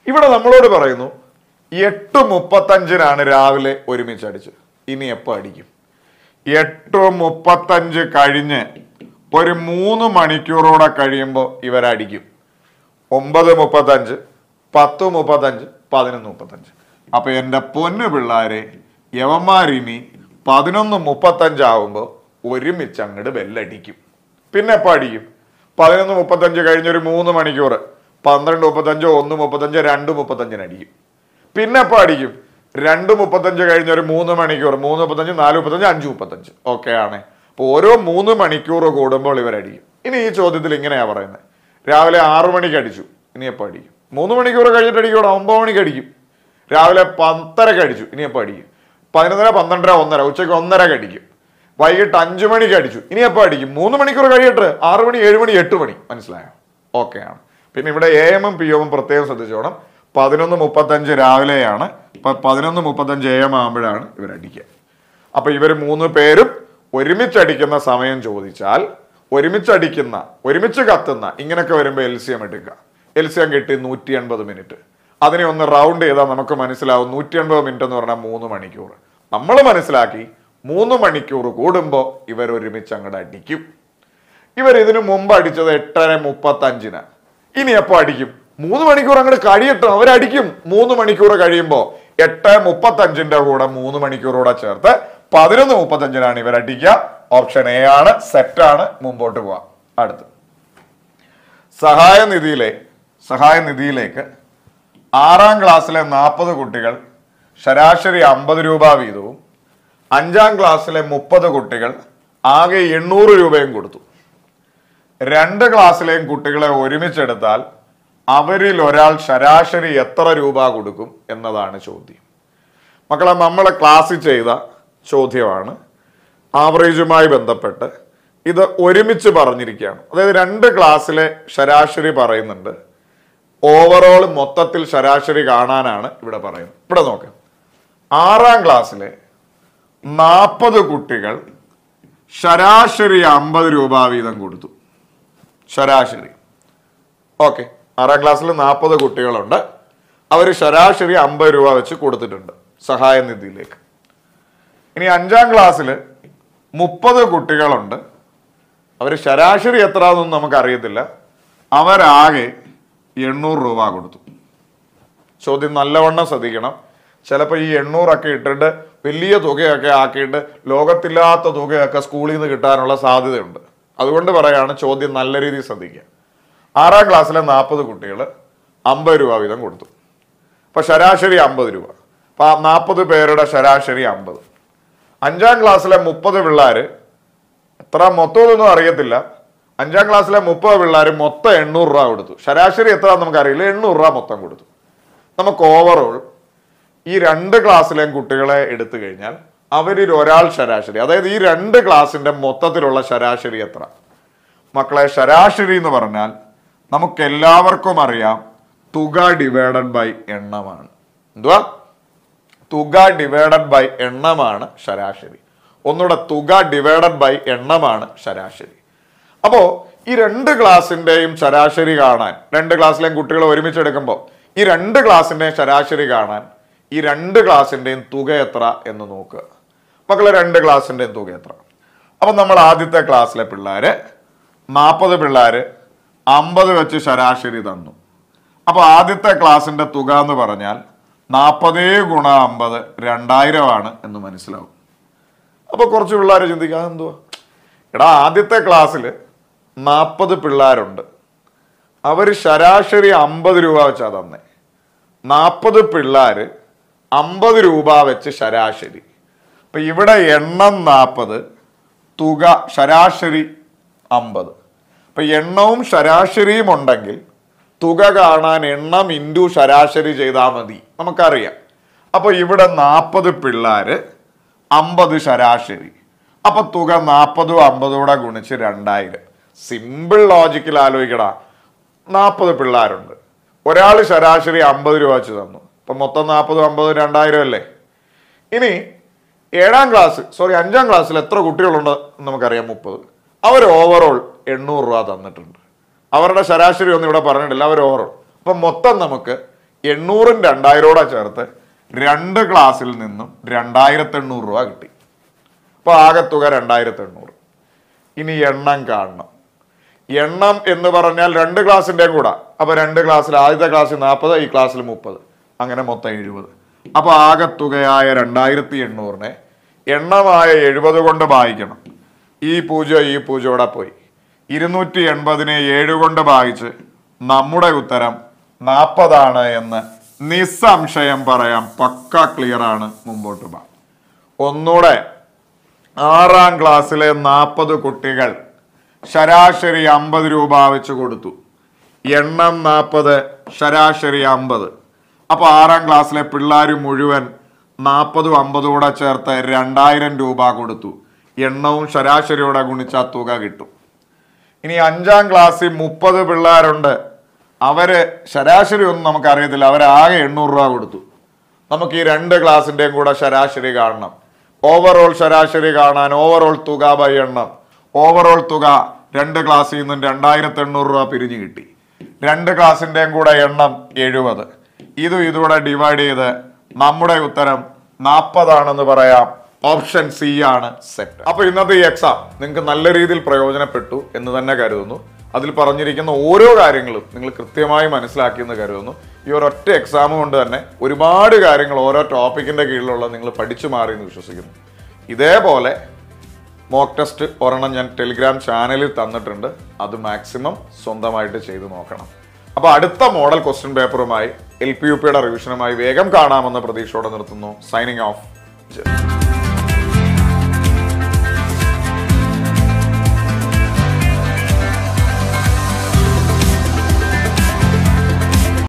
ഇവിടെ നമ്മളോട് പറയുന്നു എട്ട് മുപ്പത്തഞ്ചിനാണ് രാവിലെ ഒരുമിച്ച് അടിച്ചത് ഇനി എപ്പോൾ അടിക്കും എട്ട് മുപ്പത്തഞ്ച് കഴിഞ്ഞ് ഒരു മൂന്ന് മണിക്കൂറോടെ കഴിയുമ്പോൾ ഇവരടിക്കും ഒമ്പത് മുപ്പത്തഞ്ച് പത്ത് മുപ്പത്തഞ്ച് പതിനൊന്ന് മുപ്പത്തഞ്ച് അപ്പൊ എന്റെ പൊന്നു പിള്ളേരെ യവന്മാരിനി പതിനൊന്ന് മുപ്പത്തഞ്ച് മുപ്പത്തഞ്ചാവുമ്പോൾ ഒരുമിച്ച് അങ്ങോട്ട് ബെല്ലടിക്കും പിന്നെ അടിക്കും പതിനൊന്ന് മുപ്പത്തഞ്ച് കഴിഞ്ഞൊരു മൂന്ന് മണിക്കൂർ പന്ത്രണ്ട് മുപ്പത്തഞ്ചോ ഒന്ന് മുപ്പത്തഞ്ചോ രണ്ട് മുപ്പത്തഞ്ചിന് അടിക്കും പിന്നെ അടിക്കും രണ്ട് മുപ്പത്തഞ്ച് കഴിഞ്ഞൊരു മൂന്ന് മണിക്കൂർ മൂന്ന് മുപ്പത്തഞ്ച് നാല് മുപ്പത്തഞ്ച് അഞ്ച് മുപ്പത്തഞ്ച് ഓക്കെ ആണ് അപ്പോൾ ഓരോ മൂന്ന് മണിക്കൂർ കൂടുമ്പോൾ ഇവരടിക്കും ഇനി ഈ ചോദ്യത്തിൽ ഇങ്ങനെയാണ് പറയുന്നത് രാവിലെ ആറു മണിക്ക് അടിച്ചു ഇനി എപ്പോൾ അടിക്കും മൂന്ന് മണിക്കൂർ കഴിഞ്ഞിട്ട് അടിക്കൂടെ ഒമ്പത് മണിക്ക് അടിക്കും രാവിലെ പത്തരക്ക് അടിച്ചു ഇനി എപ്പോൾ അടിക്കും പതിനൊന്നര പന്ത്രണ്ടര ഒന്നര ഉച്ചയ്ക്ക് ഒന്നരക്ക് അടിക്കും വൈകിട്ട് അഞ്ച് മണിക്ക് അടിച്ചു ഇനി എപ്പോൾ അടിക്കും മൂന്ന് മണിക്കൂർ കഴിഞ്ഞിട്ട് ആറ് മണി ഏഴ് മണി എട്ട് മണി മനസ്സിലായോ ആണ് പിന്നെ ഇവിടെ എ എമ്മും പി എമ്മും പ്രത്യേകം ശ്രദ്ധിച്ചോണം പതിനൊന്ന് മുപ്പത്തഞ്ച് രാവിലെയാണ് ഇപ്പം പതിനൊന്ന് മുപ്പത്തഞ്ച് എ എം ആകുമ്പോഴാണ് ഇവരടിക്കുക അപ്പോൾ ഇവർ മൂന്ന് പേരും ഒരുമിച്ചടിക്കുന്ന സമയം ചോദിച്ചാൽ ഒരുമിച്ചടിക്കുന്ന ഒരുമിച്ച് കത്തുന്ന ഇങ്ങനെയൊക്കെ വരുമ്പോൾ എൽ സി എം എടുക്കുക എൽസിയം കിട്ടി നൂറ്റി എൺപത് മിനിറ്റ് അതിനെ ഒന്ന് റൗണ്ട് ചെയ്താൽ നമുക്ക് മനസ്സിലാവും നൂറ്റി എൺപത് മിനിറ്റ് എന്ന് പറഞ്ഞാൽ മൂന്ന് മണിക്കൂർ നമ്മൾ മനസ്സിലാക്കി മൂന്ന് മണിക്കൂർ കൂടുമ്പോൾ ഇവർ ഒരുമിച്ച് അങ്ങോട്ട് അടിക്കും ഇവർ ഇതിനു മുമ്പ് അടിച്ചത് എട്ടര മുപ്പത്തഞ്ചിന് ഇനി എപ്പോൾ അടിക്കും മൂന്ന് മണിക്കൂർ അങ്ങോട്ട് കഴിയട്ടും അവരടിക്കും മൂന്ന് മണിക്കൂർ കഴിയുമ്പോൾ എട്ട് മുപ്പത്തഞ്ചിൻ്റെ കൂടെ മൂന്ന് മണിക്കൂറൂടെ ചേർത്ത് പതിനൊന്ന് മുപ്പത്തഞ്ചിനാണ് ഇവർ അടിക്കുക ഓപ്ഷൻ എ ആണ് സെറ്റാണ് മുമ്പോട്ട് പോവാം അടുത്ത് സഹായ നിധിയിലെ സഹായ നിധിയിലേക്ക് ആറാം ക്ലാസ്സിലെ നാൽപ്പത് കുട്ടികൾ ശരാശരി അമ്പത് രൂപ വീതവും അഞ്ചാം ക്ലാസ്സിലെ മുപ്പത് കുട്ടികൾ ആകെ എണ്ണൂറ് രൂപയും കൊടുത്തു രണ്ട് ക്ലാസ്സിലെയും കുട്ടികളെ ഒരുമിച്ചെടുത്താൽ അവരിൽ ഒരാൾ ശരാശരി എത്ര രൂപ കൊടുക്കും എന്നതാണ് ചോദ്യം മക്കളെ നമ്മളെ ക്ലാസ് ചെയ്ത ചോദ്യമാണ് ആവറേജുമായി ബന്ധപ്പെട്ട് ഇത് ഒരുമിച്ച് പറഞ്ഞിരിക്കുകയാണ് അതായത് രണ്ട് ക്ലാസ്സിലെ ശരാശരി പറയുന്നുണ്ട് ഓവറോൾ മൊത്തത്തിൽ ശരാശരി കാണാനാണ് ഇവിടെ പറയുന്നത് ഇവിടെ നോക്ക് ആറാം ക്ലാസ്സിലെ നാൽപ്പത് കുട്ടികൾ ശരാശരി അമ്പത് രൂപ വീതം കൊടുത്തു ശരാശരി ഓക്കെ ആറാം ക്ലാസ്സിൽ നാൽപ്പത് കുട്ടികളുണ്ട് അവർ ശരാശരി അമ്പത് രൂപ വെച്ച് കൊടുത്തിട്ടുണ്ട് സഹായ നിധിയിലേക്ക് ഇനി അഞ്ചാം ക്ലാസ്സിൽ മുപ്പത് കുട്ടികളുണ്ട് അവർ ശരാശരി എത്ര എന്നൊന്നും നമുക്കറിയത്തില്ല അവരാകെ എണ്ണൂറ് രൂപ കൊടുത്തു ചോദ്യം നല്ലവണ്ണം ശ്രദ്ധിക്കണം ചിലപ്പോൾ ഈ എണ്ണൂറൊക്കെ ഇട്ടിട്ട് വലിയ തുകയൊക്കെ ആക്കിയിട്ട് ലോകത്തില്ലാത്ത തുകയൊക്കെ സ്കൂളിൽ നിന്ന് കിട്ടാനുള്ള സാധ്യതയുണ്ട് അതുകൊണ്ട് പറയുകയാണ് ചോദ്യം നല്ല രീതിയിൽ ശ്രദ്ധിക്കുക ആറാം ക്ലാസ്സിലെ നാൽപ്പത് കുട്ടികൾ അമ്പത് രൂപ വീതം കൊടുത്തു അപ്പോൾ ശരാശരി അമ്പത് രൂപ അപ്പം നാൽപ്പത് പേരുടെ ശരാശരി അമ്പത് അഞ്ചാം ക്ലാസ്സിലെ മുപ്പത് പിള്ളേർ എത്ര മൊത്തമൊന്നും അറിയത്തില്ല അഞ്ചാം ക്ലാസ്സിലെ മുപ്പത് പിള്ളേർ മൊത്തം എണ്ണൂറ് രൂപ കൊടുത്തു ശരാശരി എത്ര നമുക്കറിയില്ല എണ്ണൂറ് രൂപ മൊത്തം കൊടുത്തു നമുക്ക് ഓവറോൾ ഈ രണ്ട് ക്ലാസ്സിലെയും കുട്ടികളെ എടുത്തു കഴിഞ്ഞാൽ അവരിൽ ഒരാൾ ശരാശരി അതായത് ഈ രണ്ട് ക്ലാസ്സിൻ്റെ മൊത്തത്തിലുള്ള ശരാശരി എത്ര മക്കളെ ശരാശരി എന്ന് പറഞ്ഞാൽ നമുക്ക് എല്ലാവർക്കും അറിയാം തുക ഡിവൈഡ് ബൈ എണ്ണമാണ് എന്തുവാ തുക ഡിവൈഡ് ബൈ എണ്ണമാണ് ശരാശരി ഒന്നുകൂടെ തുക ഡിവൈഡ് ബൈ എണ്ണമാണ് ശരാശരി അപ്പോൾ ഈ രണ്ട് ക്ലാസ്സിൻ്റെയും ശരാശരി കാണാൻ രണ്ട് ക്ലാസ്സിലെയും കുട്ടികൾ ഒരുമിച്ച് എടുക്കുമ്പോൾ ഈ രണ്ട് ക്ലാസ്സിൻ്റെയും ശരാശരി കാണാൻ ഈ രണ്ട് ക്ലാസ്സിൻ്റെയും തുക എത്ര എന്ന് നോക്കുക മക്കളെ രണ്ട് ക്ലാസ്സിൻ്റെയും തുക എത്ര അപ്പം നമ്മൾ ആദ്യത്തെ ക്ലാസ്സിലെ പിള്ളേർ നാൽപ്പത് പിള്ളേർ അമ്പത് വെച്ച് ശരാശരി തന്നു അപ്പോൾ ആദ്യത്തെ ക്ലാസ്സിൻ്റെ തുക എന്ന് പറഞ്ഞാൽ നാൽപ്പതേ ഗുണ അമ്പത് രണ്ടായിരമാണ് എന്ന് മനസ്സിലാവും അപ്പോൾ കുറച്ച് പിള്ളേർ ചിന്തിക്കുക എന്തുവാ എടാ ആദ്യത്തെ ക്ലാസ്സിൽ നാൽപ്പത് പിള്ളേരുണ്ട് അവർ ശരാശരി അമ്പത് രൂപ വെച്ചാ തന്നെ നാൽപ്പത് പിള്ളേർ അമ്പത് രൂപ വെച്ച് ശരാശരി അപ്പം ഇവിടെ എണ്ണം നാൽപ്പത് തുക ശരാശരി അമ്പത് അപ്പം എണ്ണവും ശരാശരിയും ഉണ്ടെങ്കിൽ തുക കാണാൻ എണ്ണം ഇൻറ്റു ശരാശരി ചെയ്താൽ മതി നമുക്കറിയാം അപ്പോൾ ഇവിടെ നാൽപ്പത് പിള്ളേർ അമ്പത് ശരാശരി അപ്പോൾ തുക നാൽപ്പതും അമ്പതും കൂടെ ഗുണിച്ച് രണ്ടായിരം സിമ്പിൾ ലോജിക്കിൽ ആലോചിക്കടാ നാൽപ്പത് പിള്ളേരുണ്ട് ഒരാൾ ശരാശരി അമ്പത് രൂപ വെച്ച് തന്നു ഇപ്പം മൊത്തം നാൽപ്പതും അമ്പതും രണ്ടായിരം അല്ലേ ഇനി ഏഴാം ക്ലാസ് സോറി അഞ്ചാം ക്ലാസ്സിൽ എത്ര കുട്ടികളുണ്ട് നമുക്കറിയാം മുപ്പത് അവർ ഓവറോൾ എണ്ണൂറ് രൂപ തന്നിട്ടുണ്ട് അവരുടെ ശരാശരി ഒന്നും ഇവിടെ പറഞ്ഞിട്ടില്ല അവർ ഓവറോൾ അപ്പം മൊത്തം നമുക്ക് എണ്ണൂറും രണ്ടായിരോടെ ചേർത്ത് രണ്ട് ക്ലാസ്സിൽ നിന്നും രണ്ടായിരത്തി എണ്ണൂറ് രൂപ കിട്ടി അപ്പോൾ ആകെ തുക രണ്ടായിരത്തി എണ്ണൂറ് ഇനി എണ്ണം കാണണം എണ്ണം എന്ന് പറഞ്ഞാൽ രണ്ട് ക്ലാസ്സിൻ്റെയും കൂടെ അപ്പോൾ രണ്ട് ക്ലാസ്സിൽ ആദ്യത്തെ ക്ലാസ്സിൽ നാൽപ്പത് ഈ ക്ലാസ്സിൽ മുപ്പത് അങ്ങനെ മൊത്തം എഴുപത് അപ്പോൾ ആകത്തുകയായ രണ്ടായിരത്തി എണ്ണൂറിനെ എണ്ണമായ എഴുപത് കൊണ്ട് ഭാഗിക്കണം ഈ പൂജ ഈ പൂജയോടെ പോയി ഇരുന്നൂറ്റി എൺപതിനെ ഏഴ് കൊണ്ട് ഭാഗിച്ച് നമ്മുടെ ഉത്തരം നാൽപ്പതാണ് എന്ന് നിസ്സംശയം പറയാം പക്ക ക്ലിയർ ആണ് മുമ്പോട്ട് പോകാം ഒന്നുകൂടെ ആറാം ക്ലാസ്സിലെ നാൽപ്പത് കുട്ടികൾ ശരാശരി അമ്പത് രൂപ വെച്ച് കൊടുത്തു എണ്ണം നാൽപ്പത് ശരാശരി അമ്പത് അപ്പോൾ ആറാം ക്ലാസ്സിലെ പിള്ളേർ മുഴുവൻ നാൽപ്പതും അമ്പതും കൂടെ ചേർത്ത് രണ്ടായിരം രൂപ കൊടുത്തു എണ്ണവും ശരാശരിയോടെ ഗുണിച്ച തുക കിട്ടും ഇനി അഞ്ചാം ക്ലാസ്സിൽ മുപ്പത് പിള്ളേരുണ്ട് അവര് ശരാശരി ഒന്നും നമുക്കറിയത്തില്ല അവരാകെ എണ്ണൂറ് രൂപ കൊടുത്തു നമുക്ക് ഈ രണ്ട് ക്ലാസ്സിൻ്റെയും കൂടെ ശരാശരി കാണണം ഓവറോൾ ശരാശരി കാണാൻ ഓവറോൾ തുക ബൈ എണ്ണം ഓവറോൾ തുക രണ്ട് ക്ലാസ്സിൽ നിന്നും രണ്ടായിരത്തി എണ്ണൂറ് രൂപ പിരിഞ്ഞ് കിട്ടി രണ്ട് ക്ലാസ്സിൻ്റെയും കൂടെ എണ്ണം എഴുപത് ഇതും ഇതുകൂടെ ഡിവൈഡ് ചെയ്ത് നമ്മുടെ ഉത്തരം നാൽപ്പതാണെന്ന് പറയാം ഓപ്ഷൻ സി ആണ് സെറ്റ് അപ്പോൾ ഇന്നത്തെ ഈ എക്സാം നിങ്ങൾക്ക് നല്ല രീതിയിൽ പ്രയോജനപ്പെട്ടു എന്ന് തന്നെ കരുതുന്നു അതിൽ പറഞ്ഞിരിക്കുന്ന ഓരോ കാര്യങ്ങളും നിങ്ങൾ കൃത്യമായി മനസ്സിലാക്കിയെന്ന് കരുതുന്നു ഈ ഒരൊറ്റ എക്സാം കൊണ്ട് തന്നെ ഒരുപാട് കാര്യങ്ങൾ ഓരോ ടോപ്പിക്കിൻ്റെ കീഴിലുള്ള നിങ്ങൾ പഠിച്ചു മാറി എന്ന് വിശ്വസിക്കുന്നു ഇതേപോലെ മോക്ക് ടെസ്റ്റ് ഒരെണ്ണം ഞാൻ ടെലിഗ്രാം ചാനലിൽ തന്നിട്ടുണ്ട് അത് മാക്സിമം സ്വന്തമായിട്ട് ചെയ്തു നോക്കണം അപ്പോൾ അടുത്ത മോഡൽ ക്വസ്റ്റ്യൻ പേപ്പറുമായി എൽ പി യു പിയുടെ റിവിഷനുമായി വേഗം കാണാമെന്ന പ്രതീക്ഷയോടെ നിർത്തുന്നു സൈനിങ് ഓഫ് ജസ്റ്റ്